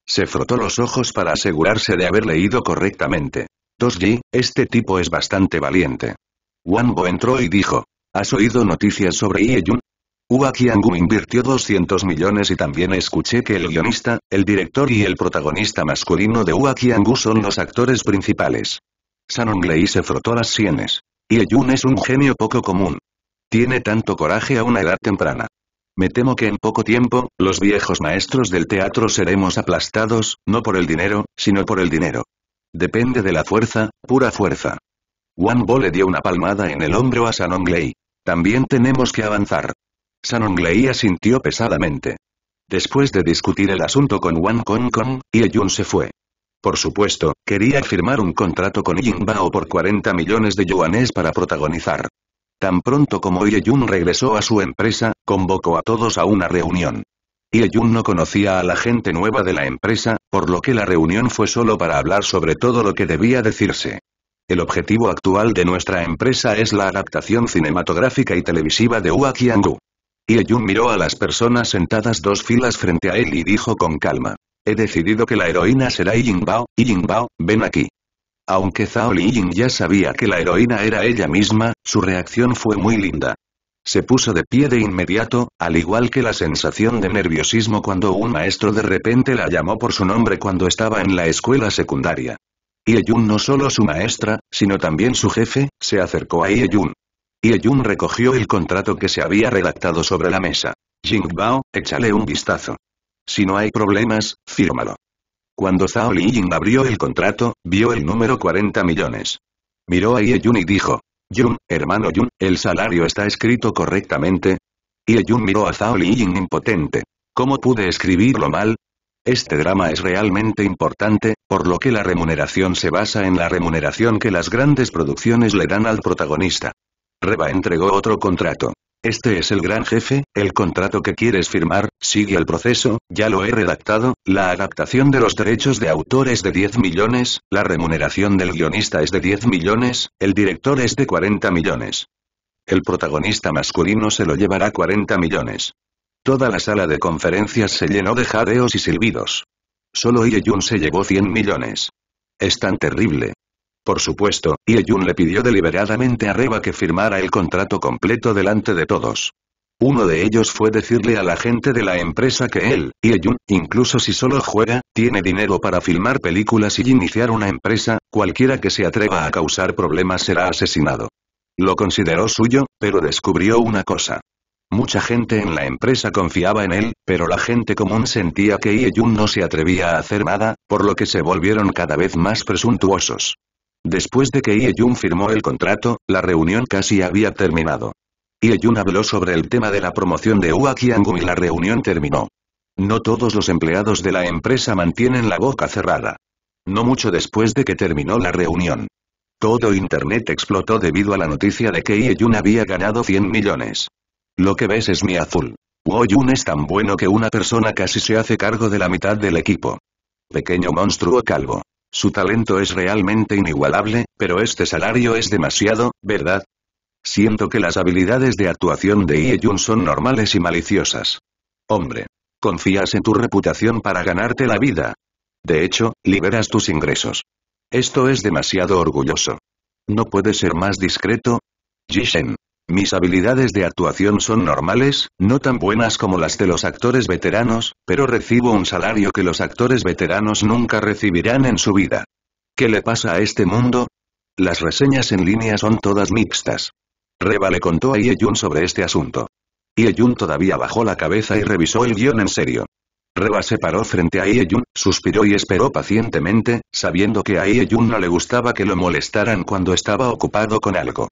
Se frotó los ojos para asegurarse de haber leído correctamente. Tosji, este tipo es bastante valiente. Wanbo entró y dijo. ¿Has oído noticias sobre Yun? Hua Qiangu invirtió 200 millones y también escuché que el guionista, el director y el protagonista masculino de Hua Qiangu son los actores principales. Sanonglei se frotó las sienes. Yun es un genio poco común. Tiene tanto coraje a una edad temprana. Me temo que en poco tiempo, los viejos maestros del teatro seremos aplastados, no por el dinero, sino por el dinero. Depende de la fuerza, pura fuerza. Wang Bo le dio una palmada en el hombro a Sanonglei. También tenemos que avanzar. Sanonglei asintió pesadamente. Después de discutir el asunto con Wan Kong Kong, Jun se fue. Por supuesto, quería firmar un contrato con Bao por 40 millones de yuanes para protagonizar Tan pronto como Yun regresó a su empresa, convocó a todos a una reunión. Yun no conocía a la gente nueva de la empresa, por lo que la reunión fue solo para hablar sobre todo lo que debía decirse. El objetivo actual de nuestra empresa es la adaptación cinematográfica y televisiva de Hua Qiangu. Yun miró a las personas sentadas dos filas frente a él y dijo con calma. He decidido que la heroína será Yingbao, Yingbao, ven aquí. Aunque Zhao Liying ya sabía que la heroína era ella misma, su reacción fue muy linda. Se puso de pie de inmediato, al igual que la sensación de nerviosismo cuando un maestro de repente la llamó por su nombre cuando estaba en la escuela secundaria. Yun no solo su maestra, sino también su jefe, se acercó a Yun. Yun recogió el contrato que se había redactado sobre la mesa. Bao, échale un vistazo. Si no hay problemas, fírmalo. Cuando Zhao Liying abrió el contrato, vio el número 40 millones. Miró a Ye Yun y dijo, Yun, hermano Yun, ¿el salario está escrito correctamente? Ye Yun miró a Zhao Liying impotente. ¿Cómo pude escribirlo mal? Este drama es realmente importante, por lo que la remuneración se basa en la remuneración que las grandes producciones le dan al protagonista. Reba entregó otro contrato. Este es el gran jefe, el contrato que quieres firmar, sigue el proceso, ya lo he redactado, la adaptación de los derechos de autor es de 10 millones, la remuneración del guionista es de 10 millones, el director es de 40 millones. El protagonista masculino se lo llevará 40 millones. Toda la sala de conferencias se llenó de jadeos y silbidos. Solo Ye Jun se llevó 100 millones. Es tan terrible, por supuesto, Ye Yun le pidió deliberadamente a Reba que firmara el contrato completo delante de todos. Uno de ellos fue decirle a la gente de la empresa que él, Yun, incluso si solo juega, tiene dinero para filmar películas y iniciar una empresa, cualquiera que se atreva a causar problemas será asesinado. Lo consideró suyo, pero descubrió una cosa. Mucha gente en la empresa confiaba en él, pero la gente común sentía que Yun no se atrevía a hacer nada, por lo que se volvieron cada vez más presuntuosos. Después de que Ye-jun firmó el contrato, la reunión casi había terminado. Ye-jun habló sobre el tema de la promoción de Hua y la reunión terminó. No todos los empleados de la empresa mantienen la boca cerrada. No mucho después de que terminó la reunión. Todo Internet explotó debido a la noticia de que Ye-jun había ganado 100 millones. Lo que ves es mi azul. wo Yun es tan bueno que una persona casi se hace cargo de la mitad del equipo. Pequeño monstruo calvo. Su talento es realmente inigualable, pero este salario es demasiado, ¿verdad? Siento que las habilidades de actuación de Ieyun son normales y maliciosas. Hombre. Confías en tu reputación para ganarte la vida. De hecho, liberas tus ingresos. Esto es demasiado orgulloso. ¿No puedes ser más discreto? Jishen. Mis habilidades de actuación son normales, no tan buenas como las de los actores veteranos, pero recibo un salario que los actores veteranos nunca recibirán en su vida. ¿Qué le pasa a este mundo? Las reseñas en línea son todas mixtas. Reba le contó a ye sobre este asunto. Ye-jun todavía bajó la cabeza y revisó el guión en serio. Reba se paró frente a ye suspiró y esperó pacientemente, sabiendo que a ye no le gustaba que lo molestaran cuando estaba ocupado con algo.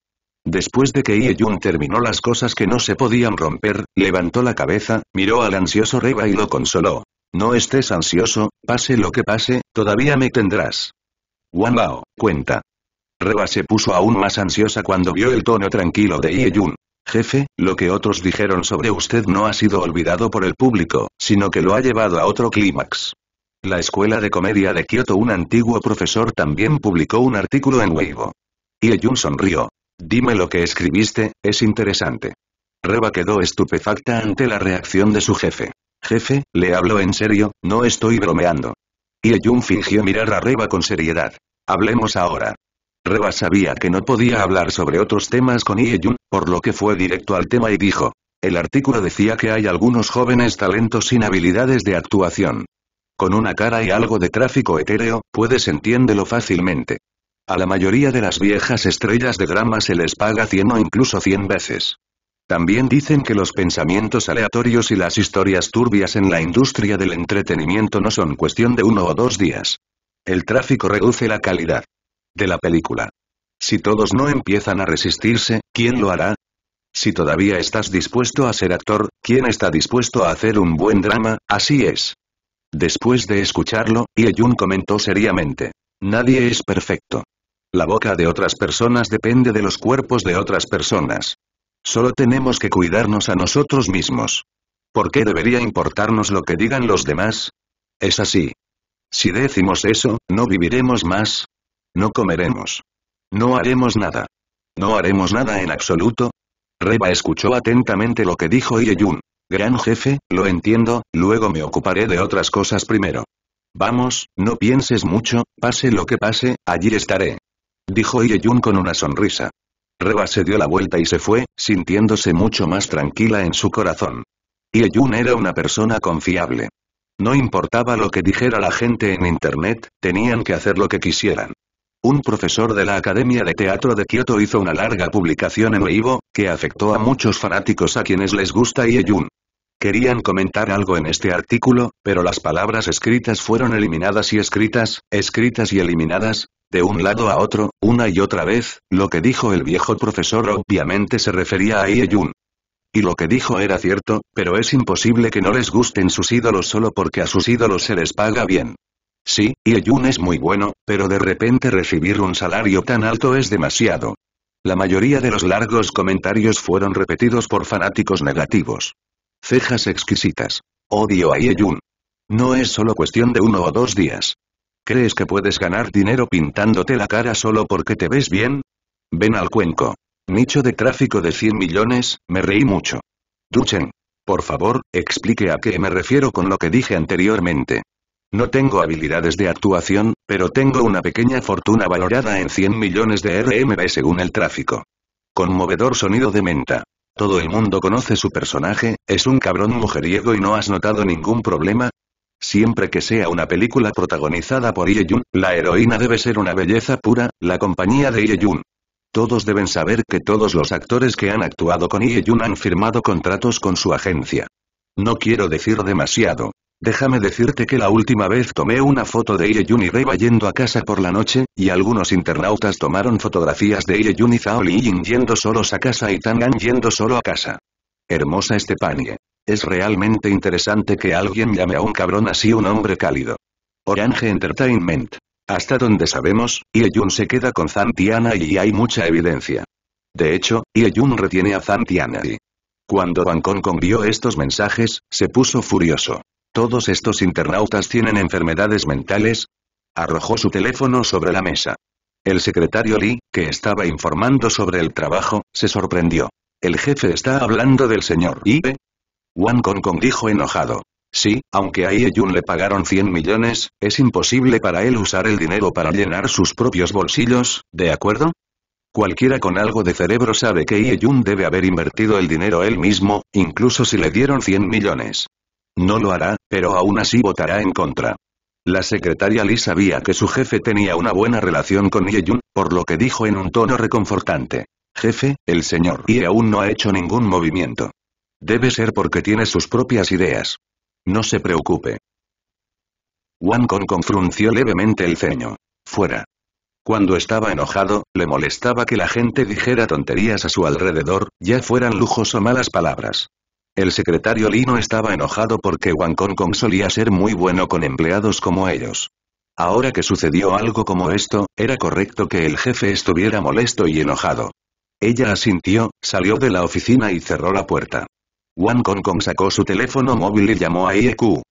Después de que Ye terminó las cosas que no se podían romper, levantó la cabeza, miró al ansioso Reba y lo consoló. No estés ansioso, pase lo que pase, todavía me tendrás. Wang Bao, cuenta. Reba se puso aún más ansiosa cuando vio el tono tranquilo de Ye Jefe, lo que otros dijeron sobre usted no ha sido olvidado por el público, sino que lo ha llevado a otro clímax. La Escuela de Comedia de Kioto un antiguo profesor también publicó un artículo en Weibo. Ye sonrió. Dime lo que escribiste, es interesante. Reba quedó estupefacta ante la reacción de su jefe. Jefe, le hablo en serio, no estoy bromeando. Y Yun fingió mirar a Reba con seriedad. Hablemos ahora. Reba sabía que no podía hablar sobre otros temas con Yun, por lo que fue directo al tema y dijo. El artículo decía que hay algunos jóvenes talentos sin habilidades de actuación. Con una cara y algo de tráfico etéreo, puedes entiéndelo fácilmente. A la mayoría de las viejas estrellas de drama se les paga 100 o incluso 100 veces. También dicen que los pensamientos aleatorios y las historias turbias en la industria del entretenimiento no son cuestión de uno o dos días. El tráfico reduce la calidad de la película. Si todos no empiezan a resistirse, ¿quién lo hará? Si todavía estás dispuesto a ser actor, ¿quién está dispuesto a hacer un buen drama? Así es. Después de escucharlo, Ye Jun comentó seriamente. Nadie es perfecto. La boca de otras personas depende de los cuerpos de otras personas. Solo tenemos que cuidarnos a nosotros mismos. ¿Por qué debería importarnos lo que digan los demás? Es así. Si decimos eso, no viviremos más. No comeremos. No haremos nada. No haremos nada en absoluto. Reba escuchó atentamente lo que dijo Yeyun. Gran jefe, lo entiendo, luego me ocuparé de otras cosas primero. Vamos, no pienses mucho, pase lo que pase, allí estaré dijo Ieyun con una sonrisa. Reba se dio la vuelta y se fue, sintiéndose mucho más tranquila en su corazón. Ieyun era una persona confiable. No importaba lo que dijera la gente en internet, tenían que hacer lo que quisieran. Un profesor de la Academia de Teatro de Kioto hizo una larga publicación en Weibo, que afectó a muchos fanáticos a quienes les gusta Ieyun querían comentar algo en este artículo, pero las palabras escritas fueron eliminadas y escritas, escritas y eliminadas, de un lado a otro, una y otra vez, lo que dijo el viejo profesor obviamente se refería a Ieyun. Y lo que dijo era cierto, pero es imposible que no les gusten sus ídolos solo porque a sus ídolos se les paga bien. Sí, Ieyun es muy bueno, pero de repente recibir un salario tan alto es demasiado. La mayoría de los largos comentarios fueron repetidos por fanáticos negativos. Cejas exquisitas. Odio a Yeyun. No es solo cuestión de uno o dos días. ¿Crees que puedes ganar dinero pintándote la cara solo porque te ves bien? Ven al cuenco. Nicho de tráfico de 100 millones, me reí mucho. Duchen. Por favor, explique a qué me refiero con lo que dije anteriormente. No tengo habilidades de actuación, pero tengo una pequeña fortuna valorada en 100 millones de RMB según el tráfico. Conmovedor sonido de menta. Todo el mundo conoce su personaje, es un cabrón mujeriego y no has notado ningún problema. Siempre que sea una película protagonizada por Ye Jun, la heroína debe ser una belleza pura, la compañía de Ye Jun. Todos deben saber que todos los actores que han actuado con Ye Jun han firmado contratos con su agencia. No quiero decir demasiado, Déjame decirte que la última vez tomé una foto de Ieyun y Reba yendo a casa por la noche, y algunos internautas tomaron fotografías de Ieyun y ying yendo solos a casa y Tangan yendo solo a casa. Hermosa Estepanie. Es realmente interesante que alguien llame a un cabrón así un hombre cálido. Orange Entertainment. Hasta donde sabemos, Yun se queda con Zantiana y hay mucha evidencia. De hecho, Yun retiene a Zantiana y... Cuando Kong convió estos mensajes, se puso furioso. ¿Todos estos internautas tienen enfermedades mentales? Arrojó su teléfono sobre la mesa. El secretario Lee, que estaba informando sobre el trabajo, se sorprendió. ¿El jefe está hablando del señor Ibe? Wang Kong, Kong dijo enojado. Sí, aunque a Ye Yun le pagaron 100 millones, es imposible para él usar el dinero para llenar sus propios bolsillos, ¿de acuerdo? Cualquiera con algo de cerebro sabe que Ye Yun debe haber invertido el dinero él mismo, incluso si le dieron 100 millones. No lo hará, pero aún así votará en contra. La secretaria Lee sabía que su jefe tenía una buena relación con Ye Jun, por lo que dijo en un tono reconfortante. Jefe, el señor Ye aún no ha hecho ningún movimiento. Debe ser porque tiene sus propias ideas. No se preocupe. Wang Kong confrunció levemente el ceño. Fuera. Cuando estaba enojado, le molestaba que la gente dijera tonterías a su alrededor, ya fueran lujos o malas palabras. El secretario Lino estaba enojado porque Wang Kong Kong solía ser muy bueno con empleados como ellos. Ahora que sucedió algo como esto, era correcto que el jefe estuviera molesto y enojado. Ella asintió, salió de la oficina y cerró la puerta. Wang Kong Kong sacó su teléfono móvil y llamó a IEQ.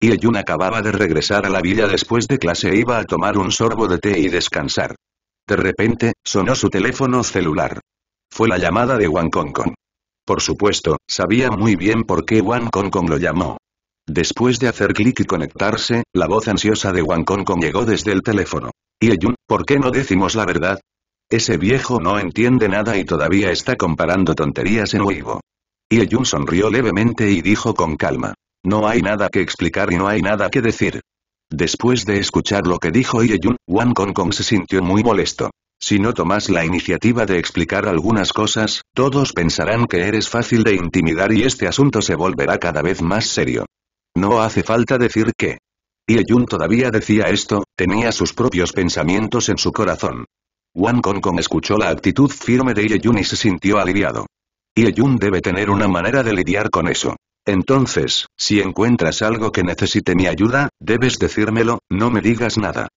Yun e acababa de regresar a la villa después de clase e iba a tomar un sorbo de té y descansar. De repente, sonó su teléfono celular. Fue la llamada de Wang Kong Kong. Por supuesto, sabía muy bien por qué Wang Kong Kong lo llamó. Después de hacer clic y conectarse, la voz ansiosa de Wang Kong Kong llegó desde el teléfono. Y Yun, ¿por qué no decimos la verdad? Ese viejo no entiende nada y todavía está comparando tonterías en Weibo. Y Yun sonrió levemente y dijo con calma. No hay nada que explicar y no hay nada que decir. Después de escuchar lo que dijo Yun, Wang Kong Kong se sintió muy molesto. Si no tomas la iniciativa de explicar algunas cosas, todos pensarán que eres fácil de intimidar y este asunto se volverá cada vez más serio. No hace falta decir que. Yeyun todavía decía esto, tenía sus propios pensamientos en su corazón. Wang Kong, Kong escuchó la actitud firme de Yun y se sintió aliviado. Yun debe tener una manera de lidiar con eso. Entonces, si encuentras algo que necesite mi ayuda, debes decírmelo, no me digas nada.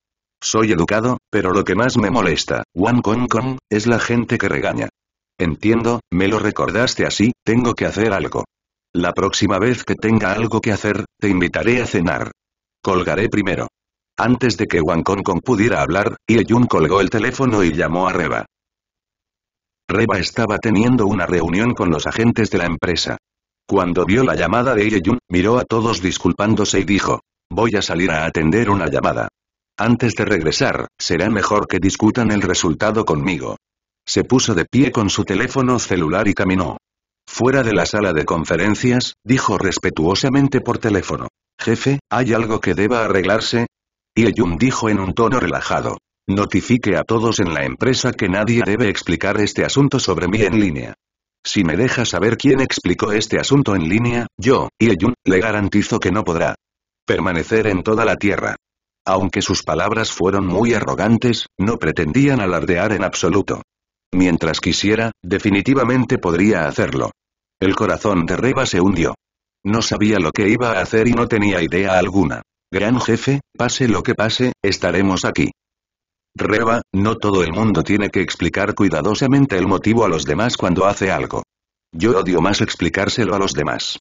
Soy educado, pero lo que más me molesta, Wang Kong Kong, es la gente que regaña. Entiendo, me lo recordaste así, tengo que hacer algo. La próxima vez que tenga algo que hacer, te invitaré a cenar. Colgaré primero. Antes de que Wang Kong Kong pudiera hablar, Ye Jun colgó el teléfono y llamó a Reba. Reba estaba teniendo una reunión con los agentes de la empresa. Cuando vio la llamada de Ye Jun, miró a todos disculpándose y dijo, voy a salir a atender una llamada. Antes de regresar, será mejor que discutan el resultado conmigo. Se puso de pie con su teléfono celular y caminó. Fuera de la sala de conferencias, dijo respetuosamente por teléfono. Jefe, ¿hay algo que deba arreglarse? Y Yun dijo en un tono relajado. Notifique a todos en la empresa que nadie debe explicar este asunto sobre mí en línea. Si me deja saber quién explicó este asunto en línea, yo, Yun, le garantizo que no podrá permanecer en toda la Tierra. Aunque sus palabras fueron muy arrogantes, no pretendían alardear en absoluto. Mientras quisiera, definitivamente podría hacerlo. El corazón de Reba se hundió. No sabía lo que iba a hacer y no tenía idea alguna. Gran jefe, pase lo que pase, estaremos aquí. Reba, no todo el mundo tiene que explicar cuidadosamente el motivo a los demás cuando hace algo. Yo odio más explicárselo a los demás.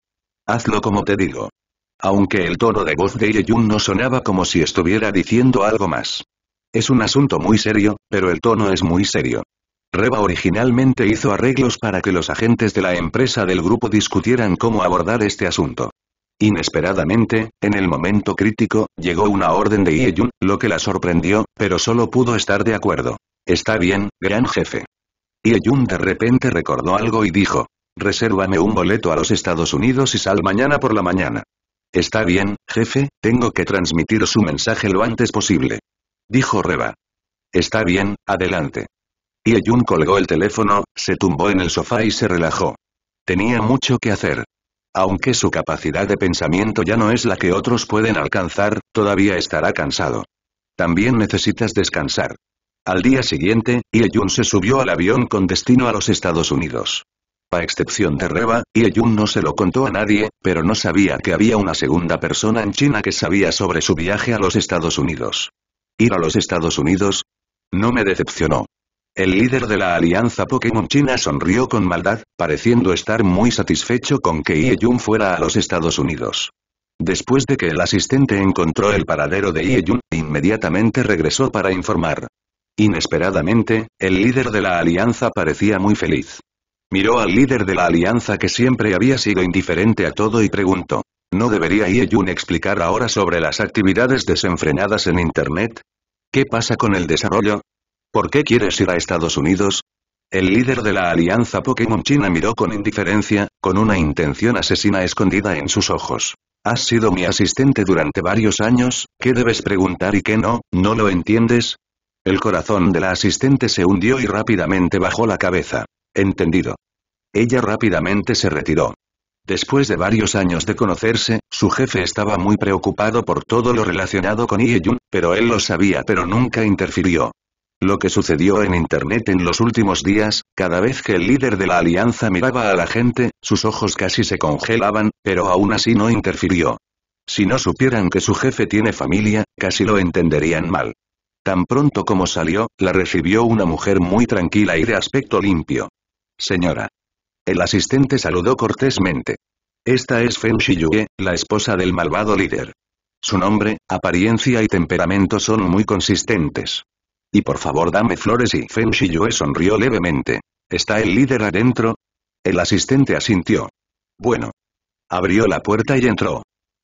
Hazlo como te digo. Aunque el tono de voz de Ye-Jun no sonaba como si estuviera diciendo algo más. Es un asunto muy serio, pero el tono es muy serio. Reba originalmente hizo arreglos para que los agentes de la empresa del grupo discutieran cómo abordar este asunto. Inesperadamente, en el momento crítico, llegó una orden de Ye-Jun, lo que la sorprendió, pero solo pudo estar de acuerdo. Está bien, gran jefe. Ye-Jun de repente recordó algo y dijo, resérvame un boleto a los Estados Unidos y sal mañana por la mañana. Está bien, jefe, tengo que transmitir su mensaje lo antes posible. Dijo Reba. Está bien, adelante. Ye colgó el teléfono, se tumbó en el sofá y se relajó. Tenía mucho que hacer. Aunque su capacidad de pensamiento ya no es la que otros pueden alcanzar, todavía estará cansado. También necesitas descansar. Al día siguiente, Ye se subió al avión con destino a los Estados Unidos. A excepción de Reba, y no se lo contó a nadie, pero no sabía que había una segunda persona en China que sabía sobre su viaje a los Estados Unidos. ¿Ir a los Estados Unidos? No me decepcionó. El líder de la alianza Pokémon China sonrió con maldad, pareciendo estar muy satisfecho con que Ye fuera a los Estados Unidos. Después de que el asistente encontró el paradero de Ye inmediatamente regresó para informar. Inesperadamente, el líder de la alianza parecía muy feliz. Miró al líder de la alianza que siempre había sido indiferente a todo y preguntó. ¿No debería Ye explicar ahora sobre las actividades desenfrenadas en Internet? ¿Qué pasa con el desarrollo? ¿Por qué quieres ir a Estados Unidos? El líder de la alianza Pokémon China miró con indiferencia, con una intención asesina escondida en sus ojos. Has sido mi asistente durante varios años, ¿qué debes preguntar y qué no, no lo entiendes? El corazón de la asistente se hundió y rápidamente bajó la cabeza. Entendido. Ella rápidamente se retiró. Después de varios años de conocerse, su jefe estaba muy preocupado por todo lo relacionado con Ieyun, pero él lo sabía pero nunca interfirió. Lo que sucedió en Internet en los últimos días, cada vez que el líder de la alianza miraba a la gente, sus ojos casi se congelaban, pero aún así no interfirió. Si no supieran que su jefe tiene familia, casi lo entenderían mal. Tan pronto como salió, la recibió una mujer muy tranquila y de aspecto limpio. Señora. El asistente saludó cortésmente. Esta es Feng Shiyue, la esposa del malvado líder. Su nombre, apariencia y temperamento son muy consistentes. Y por favor dame flores y Feng Shiyue sonrió levemente. ¿Está el líder adentro? El asistente asintió. Bueno. Abrió la puerta y entró.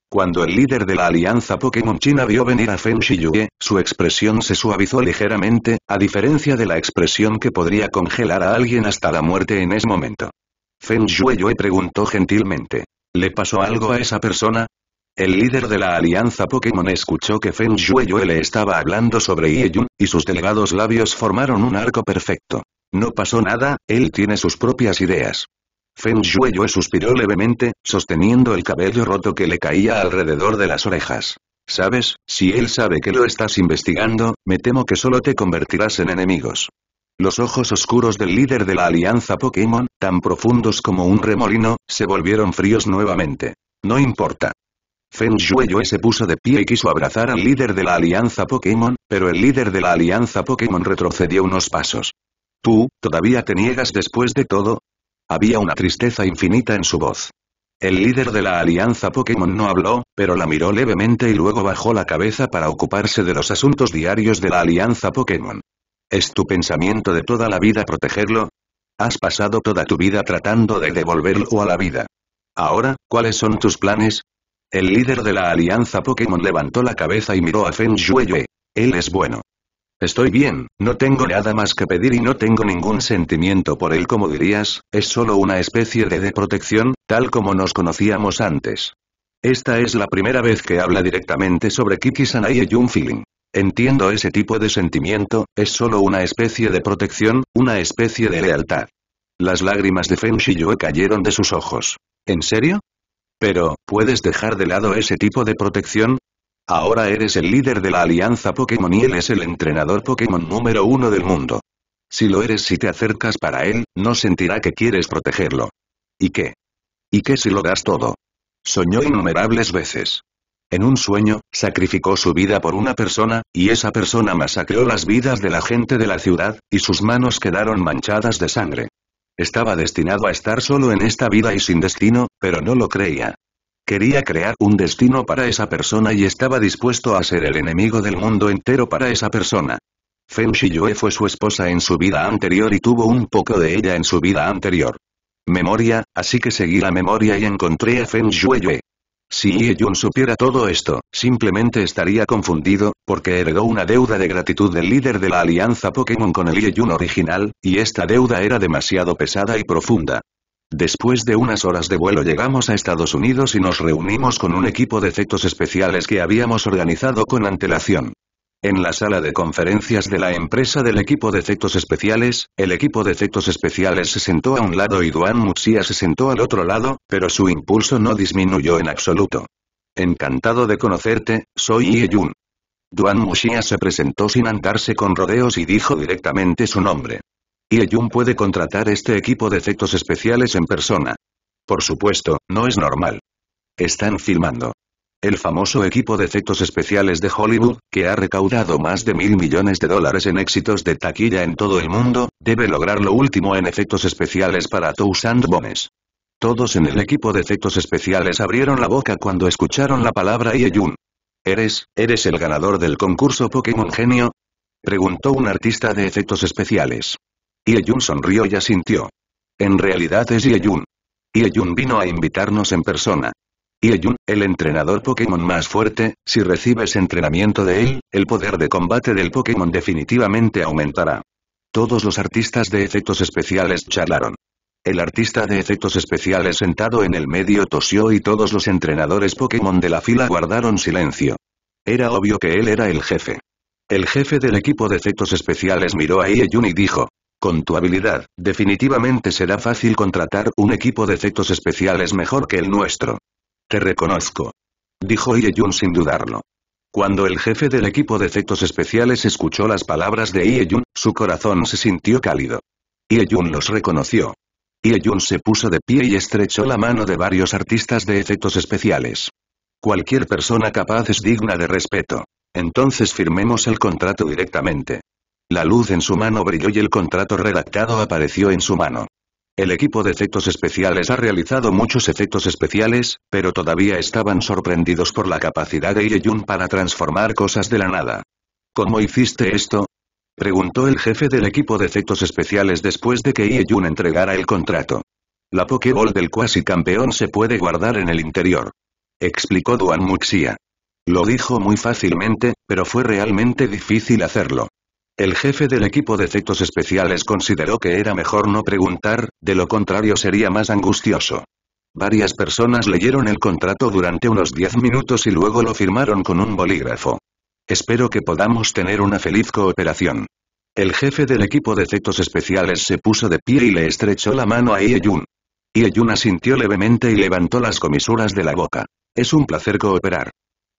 Cuando el líder de la Alianza Pokémon China vio venir a Feng Shiyue, su expresión se suavizó ligeramente, a diferencia de la expresión que podría congelar a alguien hasta la muerte en ese momento. Feng Yue preguntó gentilmente. ¿Le pasó algo a esa persona? El líder de la alianza Pokémon escuchó que Feng Yue le estaba hablando sobre Ieyun, y sus delegados labios formaron un arco perfecto. No pasó nada, él tiene sus propias ideas. Feng Yue suspiró levemente, sosteniendo el cabello roto que le caía alrededor de las orejas. ¿Sabes? Si él sabe que lo estás investigando, me temo que solo te convertirás en enemigos. Los ojos oscuros del líder de la alianza Pokémon, tan profundos como un remolino, se volvieron fríos nuevamente. No importa. Feng Shueyue se puso de pie y quiso abrazar al líder de la alianza Pokémon, pero el líder de la alianza Pokémon retrocedió unos pasos. ¿Tú, todavía te niegas después de todo? Había una tristeza infinita en su voz. El líder de la alianza Pokémon no habló, pero la miró levemente y luego bajó la cabeza para ocuparse de los asuntos diarios de la alianza Pokémon. ¿Es tu pensamiento de toda la vida protegerlo? Has pasado toda tu vida tratando de devolverlo a la vida. Ahora, ¿cuáles son tus planes? El líder de la alianza Pokémon levantó la cabeza y miró a Feng Yue. Él es bueno. Estoy bien, no tengo nada más que pedir y no tengo ningún sentimiento por él como dirías, es solo una especie de, protección, tal como nos conocíamos antes. Esta es la primera vez que habla directamente sobre kiki Sanai y Jung Feeling. Entiendo ese tipo de sentimiento, es solo una especie de protección, una especie de lealtad. Las lágrimas de Feng Shiyue cayeron de sus ojos. ¿En serio? Pero, ¿puedes dejar de lado ese tipo de protección? Ahora eres el líder de la alianza Pokémon y él es el entrenador Pokémon número uno del mundo. Si lo eres si te acercas para él, no sentirá que quieres protegerlo. ¿Y qué? ¿Y qué si lo das todo? Soñó innumerables veces en un sueño, sacrificó su vida por una persona, y esa persona masacró las vidas de la gente de la ciudad, y sus manos quedaron manchadas de sangre. Estaba destinado a estar solo en esta vida y sin destino, pero no lo creía. Quería crear un destino para esa persona y estaba dispuesto a ser el enemigo del mundo entero para esa persona. Feng Shiyue fue su esposa en su vida anterior y tuvo un poco de ella en su vida anterior. Memoria, así que seguí la memoria y encontré a Feng Shiyue. Si ye supiera todo esto, simplemente estaría confundido, porque heredó una deuda de gratitud del líder de la alianza Pokémon con el ye original, y esta deuda era demasiado pesada y profunda. Después de unas horas de vuelo llegamos a Estados Unidos y nos reunimos con un equipo de efectos especiales que habíamos organizado con antelación. En la sala de conferencias de la empresa del equipo de efectos especiales, el equipo de efectos especiales se sentó a un lado y Duan Muxia se sentó al otro lado, pero su impulso no disminuyó en absoluto. Encantado de conocerte, soy Ye Duan Muxia se presentó sin andarse con rodeos y dijo directamente su nombre. Ye puede contratar este equipo de efectos especiales en persona. Por supuesto, no es normal. Están filmando el famoso equipo de efectos especiales de Hollywood, que ha recaudado más de mil millones de dólares en éxitos de taquilla en todo el mundo, debe lograr lo último en efectos especiales para and Bones. Todos en el equipo de efectos especiales abrieron la boca cuando escucharon la palabra Yeyun. ¿Eres, eres el ganador del concurso Pokémon Genio? Preguntó un artista de efectos especiales. Ye-Jun sonrió y asintió. En realidad es Yeyun. Yeyun vino a invitarnos en persona. Ieyun, el entrenador Pokémon más fuerte, si recibes entrenamiento de él, el poder de combate del Pokémon definitivamente aumentará. Todos los artistas de efectos especiales charlaron. El artista de efectos especiales sentado en el medio tosió y todos los entrenadores Pokémon de la fila guardaron silencio. Era obvio que él era el jefe. El jefe del equipo de efectos especiales miró a Ieyun y dijo, con tu habilidad, definitivamente será fácil contratar un equipo de efectos especiales mejor que el nuestro. Te reconozco. Dijo Jun sin dudarlo. Cuando el jefe del equipo de efectos especiales escuchó las palabras de Jun, su corazón se sintió cálido. Jun los reconoció. Jun se puso de pie y estrechó la mano de varios artistas de efectos especiales. Cualquier persona capaz es digna de respeto. Entonces firmemos el contrato directamente. La luz en su mano brilló y el contrato redactado apareció en su mano. El equipo de efectos especiales ha realizado muchos efectos especiales, pero todavía estaban sorprendidos por la capacidad de Jun para transformar cosas de la nada. ¿Cómo hiciste esto? Preguntó el jefe del equipo de efectos especiales después de que Jun entregara el contrato. La Pokéball del cuasi campeón se puede guardar en el interior. Explicó Duan Muxia. Lo dijo muy fácilmente, pero fue realmente difícil hacerlo. El jefe del equipo de efectos especiales consideró que era mejor no preguntar, de lo contrario sería más angustioso. Varias personas leyeron el contrato durante unos 10 minutos y luego lo firmaron con un bolígrafo. Espero que podamos tener una feliz cooperación. El jefe del equipo de efectos especiales se puso de pie y le estrechó la mano a Ieyun. Ieyun asintió levemente y levantó las comisuras de la boca. Es un placer cooperar.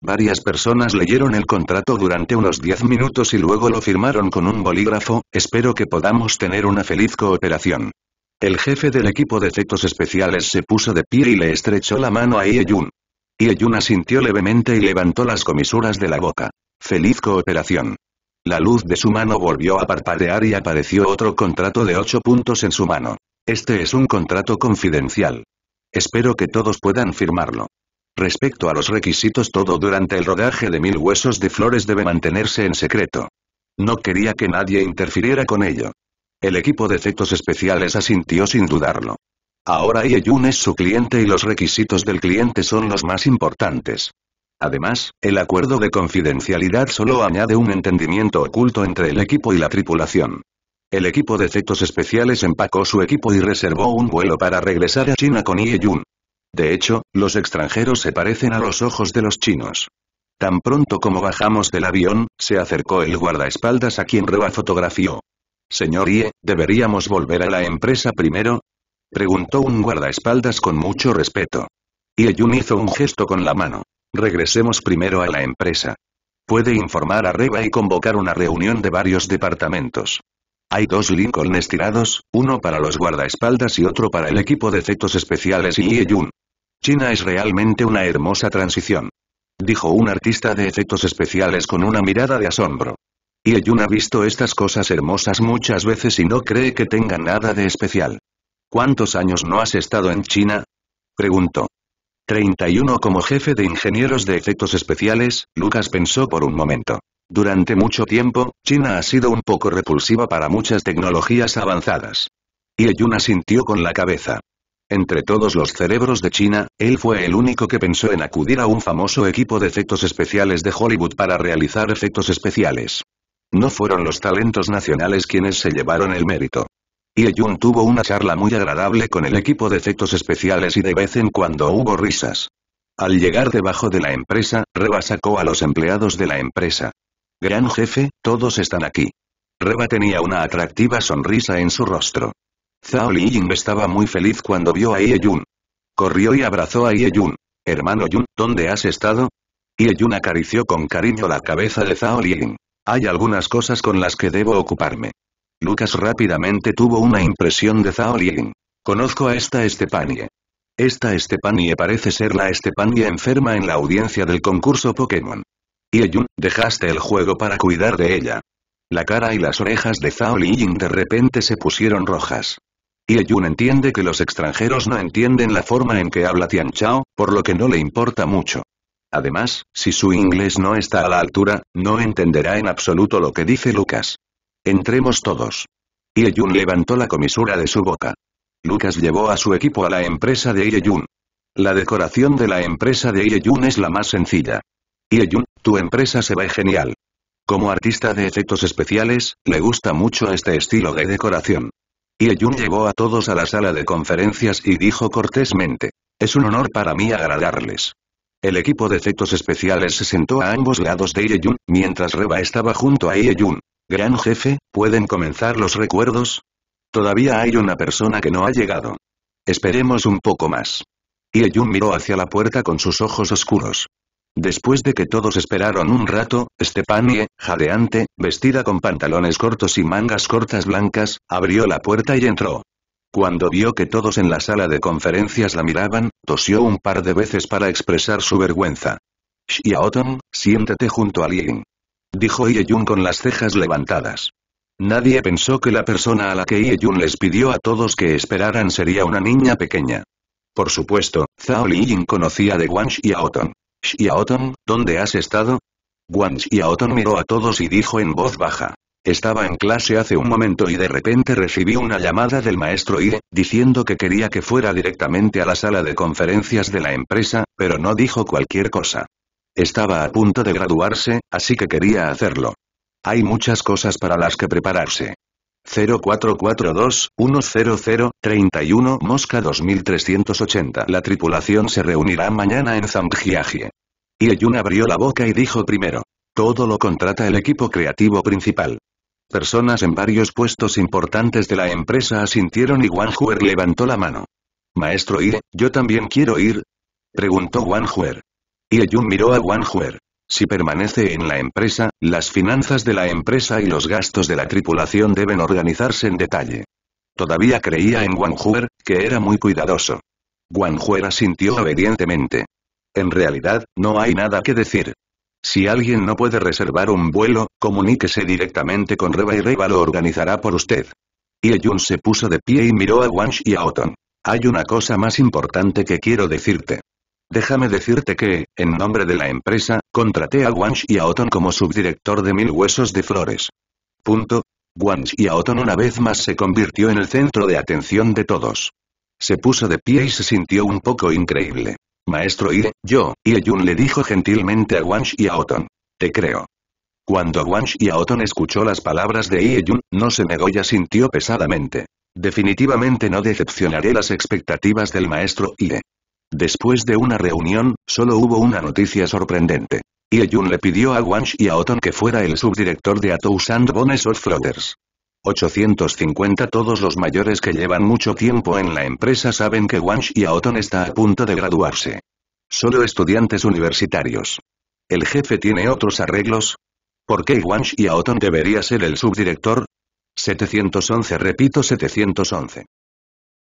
Varias personas leyeron el contrato durante unos 10 minutos y luego lo firmaron con un bolígrafo, espero que podamos tener una feliz cooperación. El jefe del equipo de efectos especiales se puso de pie y le estrechó la mano a Yun. Yun asintió levemente y levantó las comisuras de la boca. Feliz cooperación. La luz de su mano volvió a parpadear y apareció otro contrato de ocho puntos en su mano. Este es un contrato confidencial. Espero que todos puedan firmarlo. Respecto a los requisitos todo durante el rodaje de Mil Huesos de Flores debe mantenerse en secreto. No quería que nadie interfiriera con ello. El equipo de efectos especiales asintió sin dudarlo. Ahora Jun es su cliente y los requisitos del cliente son los más importantes. Además, el acuerdo de confidencialidad solo añade un entendimiento oculto entre el equipo y la tripulación. El equipo de efectos especiales empacó su equipo y reservó un vuelo para regresar a China con Yun. De hecho, los extranjeros se parecen a los ojos de los chinos. Tan pronto como bajamos del avión, se acercó el guardaespaldas a quien Reba fotografió. Señor Ie, ¿deberíamos volver a la empresa primero? Preguntó un guardaespaldas con mucho respeto. Ie Yun hizo un gesto con la mano. Regresemos primero a la empresa. Puede informar a Reba y convocar una reunión de varios departamentos. Hay dos Lincoln estirados, uno para los guardaespaldas y otro para el equipo de efectos especiales y Yun. China es realmente una hermosa transición. Dijo un artista de efectos especiales con una mirada de asombro. Y ha visto estas cosas hermosas muchas veces y no cree que tengan nada de especial. ¿Cuántos años no has estado en China? Preguntó. 31 Como jefe de ingenieros de efectos especiales, Lucas pensó por un momento. Durante mucho tiempo, China ha sido un poco repulsiva para muchas tecnologías avanzadas. Y asintió con la cabeza. Entre todos los cerebros de China, él fue el único que pensó en acudir a un famoso equipo de efectos especiales de Hollywood para realizar efectos especiales. No fueron los talentos nacionales quienes se llevaron el mérito. Ye Jun tuvo una charla muy agradable con el equipo de efectos especiales y de vez en cuando hubo risas. Al llegar debajo de la empresa, Reba sacó a los empleados de la empresa. Gran jefe, todos están aquí. Reba tenía una atractiva sonrisa en su rostro. Zhao estaba muy feliz cuando vio a Ye Yun. Corrió y abrazó a Ye Yun. Hermano Yun, ¿dónde has estado? Ye Yun acarició con cariño la cabeza de Zhao Hay algunas cosas con las que debo ocuparme. Lucas rápidamente tuvo una impresión de Zhao Liying. Conozco a esta Estepanie. Esta Estepanie parece ser la Estepanie enferma en la audiencia del concurso Pokémon. Yun, dejaste el juego para cuidar de ella. La cara y las orejas de Zhao de repente se pusieron rojas. Ye Yun entiende que los extranjeros no entienden la forma en que habla Tian Chao, por lo que no le importa mucho. Además, si su inglés no está a la altura, no entenderá en absoluto lo que dice Lucas. Entremos todos. Ye Yun levantó la comisura de su boca. Lucas llevó a su equipo a la empresa de Ye Yun. La decoración de la empresa de Ye Yun es la más sencilla. Ye Yun, tu empresa se ve genial. Como artista de efectos especiales, le gusta mucho este estilo de decoración. Ieyun llegó a todos a la sala de conferencias y dijo cortésmente. Es un honor para mí agradarles. El equipo de efectos especiales se sentó a ambos lados de Ieyun, mientras Reba estaba junto a Ieyun. Gran jefe, ¿pueden comenzar los recuerdos? Todavía hay una persona que no ha llegado. Esperemos un poco más. Jun miró hacia la puerta con sus ojos oscuros. Después de que todos esperaron un rato, Stepanie, jadeante, vestida con pantalones cortos y mangas cortas blancas, abrió la puerta y entró. Cuando vio que todos en la sala de conferencias la miraban, tosió un par de veces para expresar su vergüenza. Xiaotom, siéntate junto a alguien Dijo Ye Yun con las cejas levantadas. Nadie pensó que la persona a la que Ye Yun les pidió a todos que esperaran sería una niña pequeña. Por supuesto, Zhao Liying conocía de Wang Xiaotom. Xiaotong, ¿dónde has estado? Guan Xiaotong miró a todos y dijo en voz baja. Estaba en clase hace un momento y de repente recibí una llamada del maestro Yi, diciendo que quería que fuera directamente a la sala de conferencias de la empresa, pero no dijo cualquier cosa. Estaba a punto de graduarse, así que quería hacerlo. Hay muchas cosas para las que prepararse. 0442-100-31 Mosca 2380 La tripulación se reunirá mañana en Zambjiagie. Yun abrió la boca y dijo primero. Todo lo contrata el equipo creativo principal. Personas en varios puestos importantes de la empresa asintieron y Wanhuer levantó la mano. Maestro Ie, yo también quiero ir. Preguntó Wanhuer. Yun miró a Wanhuer. Si permanece en la empresa, las finanzas de la empresa y los gastos de la tripulación deben organizarse en detalle. Todavía creía en Wanhuer, que era muy cuidadoso. Wanhuer asintió obedientemente. En realidad, no hay nada que decir. Si alguien no puede reservar un vuelo, comuníquese directamente con Reba y Reba lo organizará por usted. Ye Jun se puso de pie y miró a Wang y a Oton. Hay una cosa más importante que quiero decirte. Déjame decirte que, en nombre de la empresa, contraté a Wanch y a Oton como subdirector de Mil Huesos de Flores. Punto. Wanch y a Oton una vez más se convirtió en el centro de atención de todos. Se puso de pie y se sintió un poco increíble. Maestro Ie, yo, Jun le dijo gentilmente a Wanch y a Oton. Te creo. Cuando Wanch y a Oton escuchó las palabras de Jun, no se negó y sintió pesadamente. Definitivamente no decepcionaré las expectativas del maestro Ie. Después de una reunión, solo hubo una noticia sorprendente. Yun le pidió a Wansh y a Oton que fuera el subdirector de Atos and Bones of 850 Todos los mayores que llevan mucho tiempo en la empresa saben que Wansh y Oton está a punto de graduarse. Solo estudiantes universitarios. ¿El jefe tiene otros arreglos? ¿Por qué Wansh y Oton debería ser el subdirector? 711 Repito 711.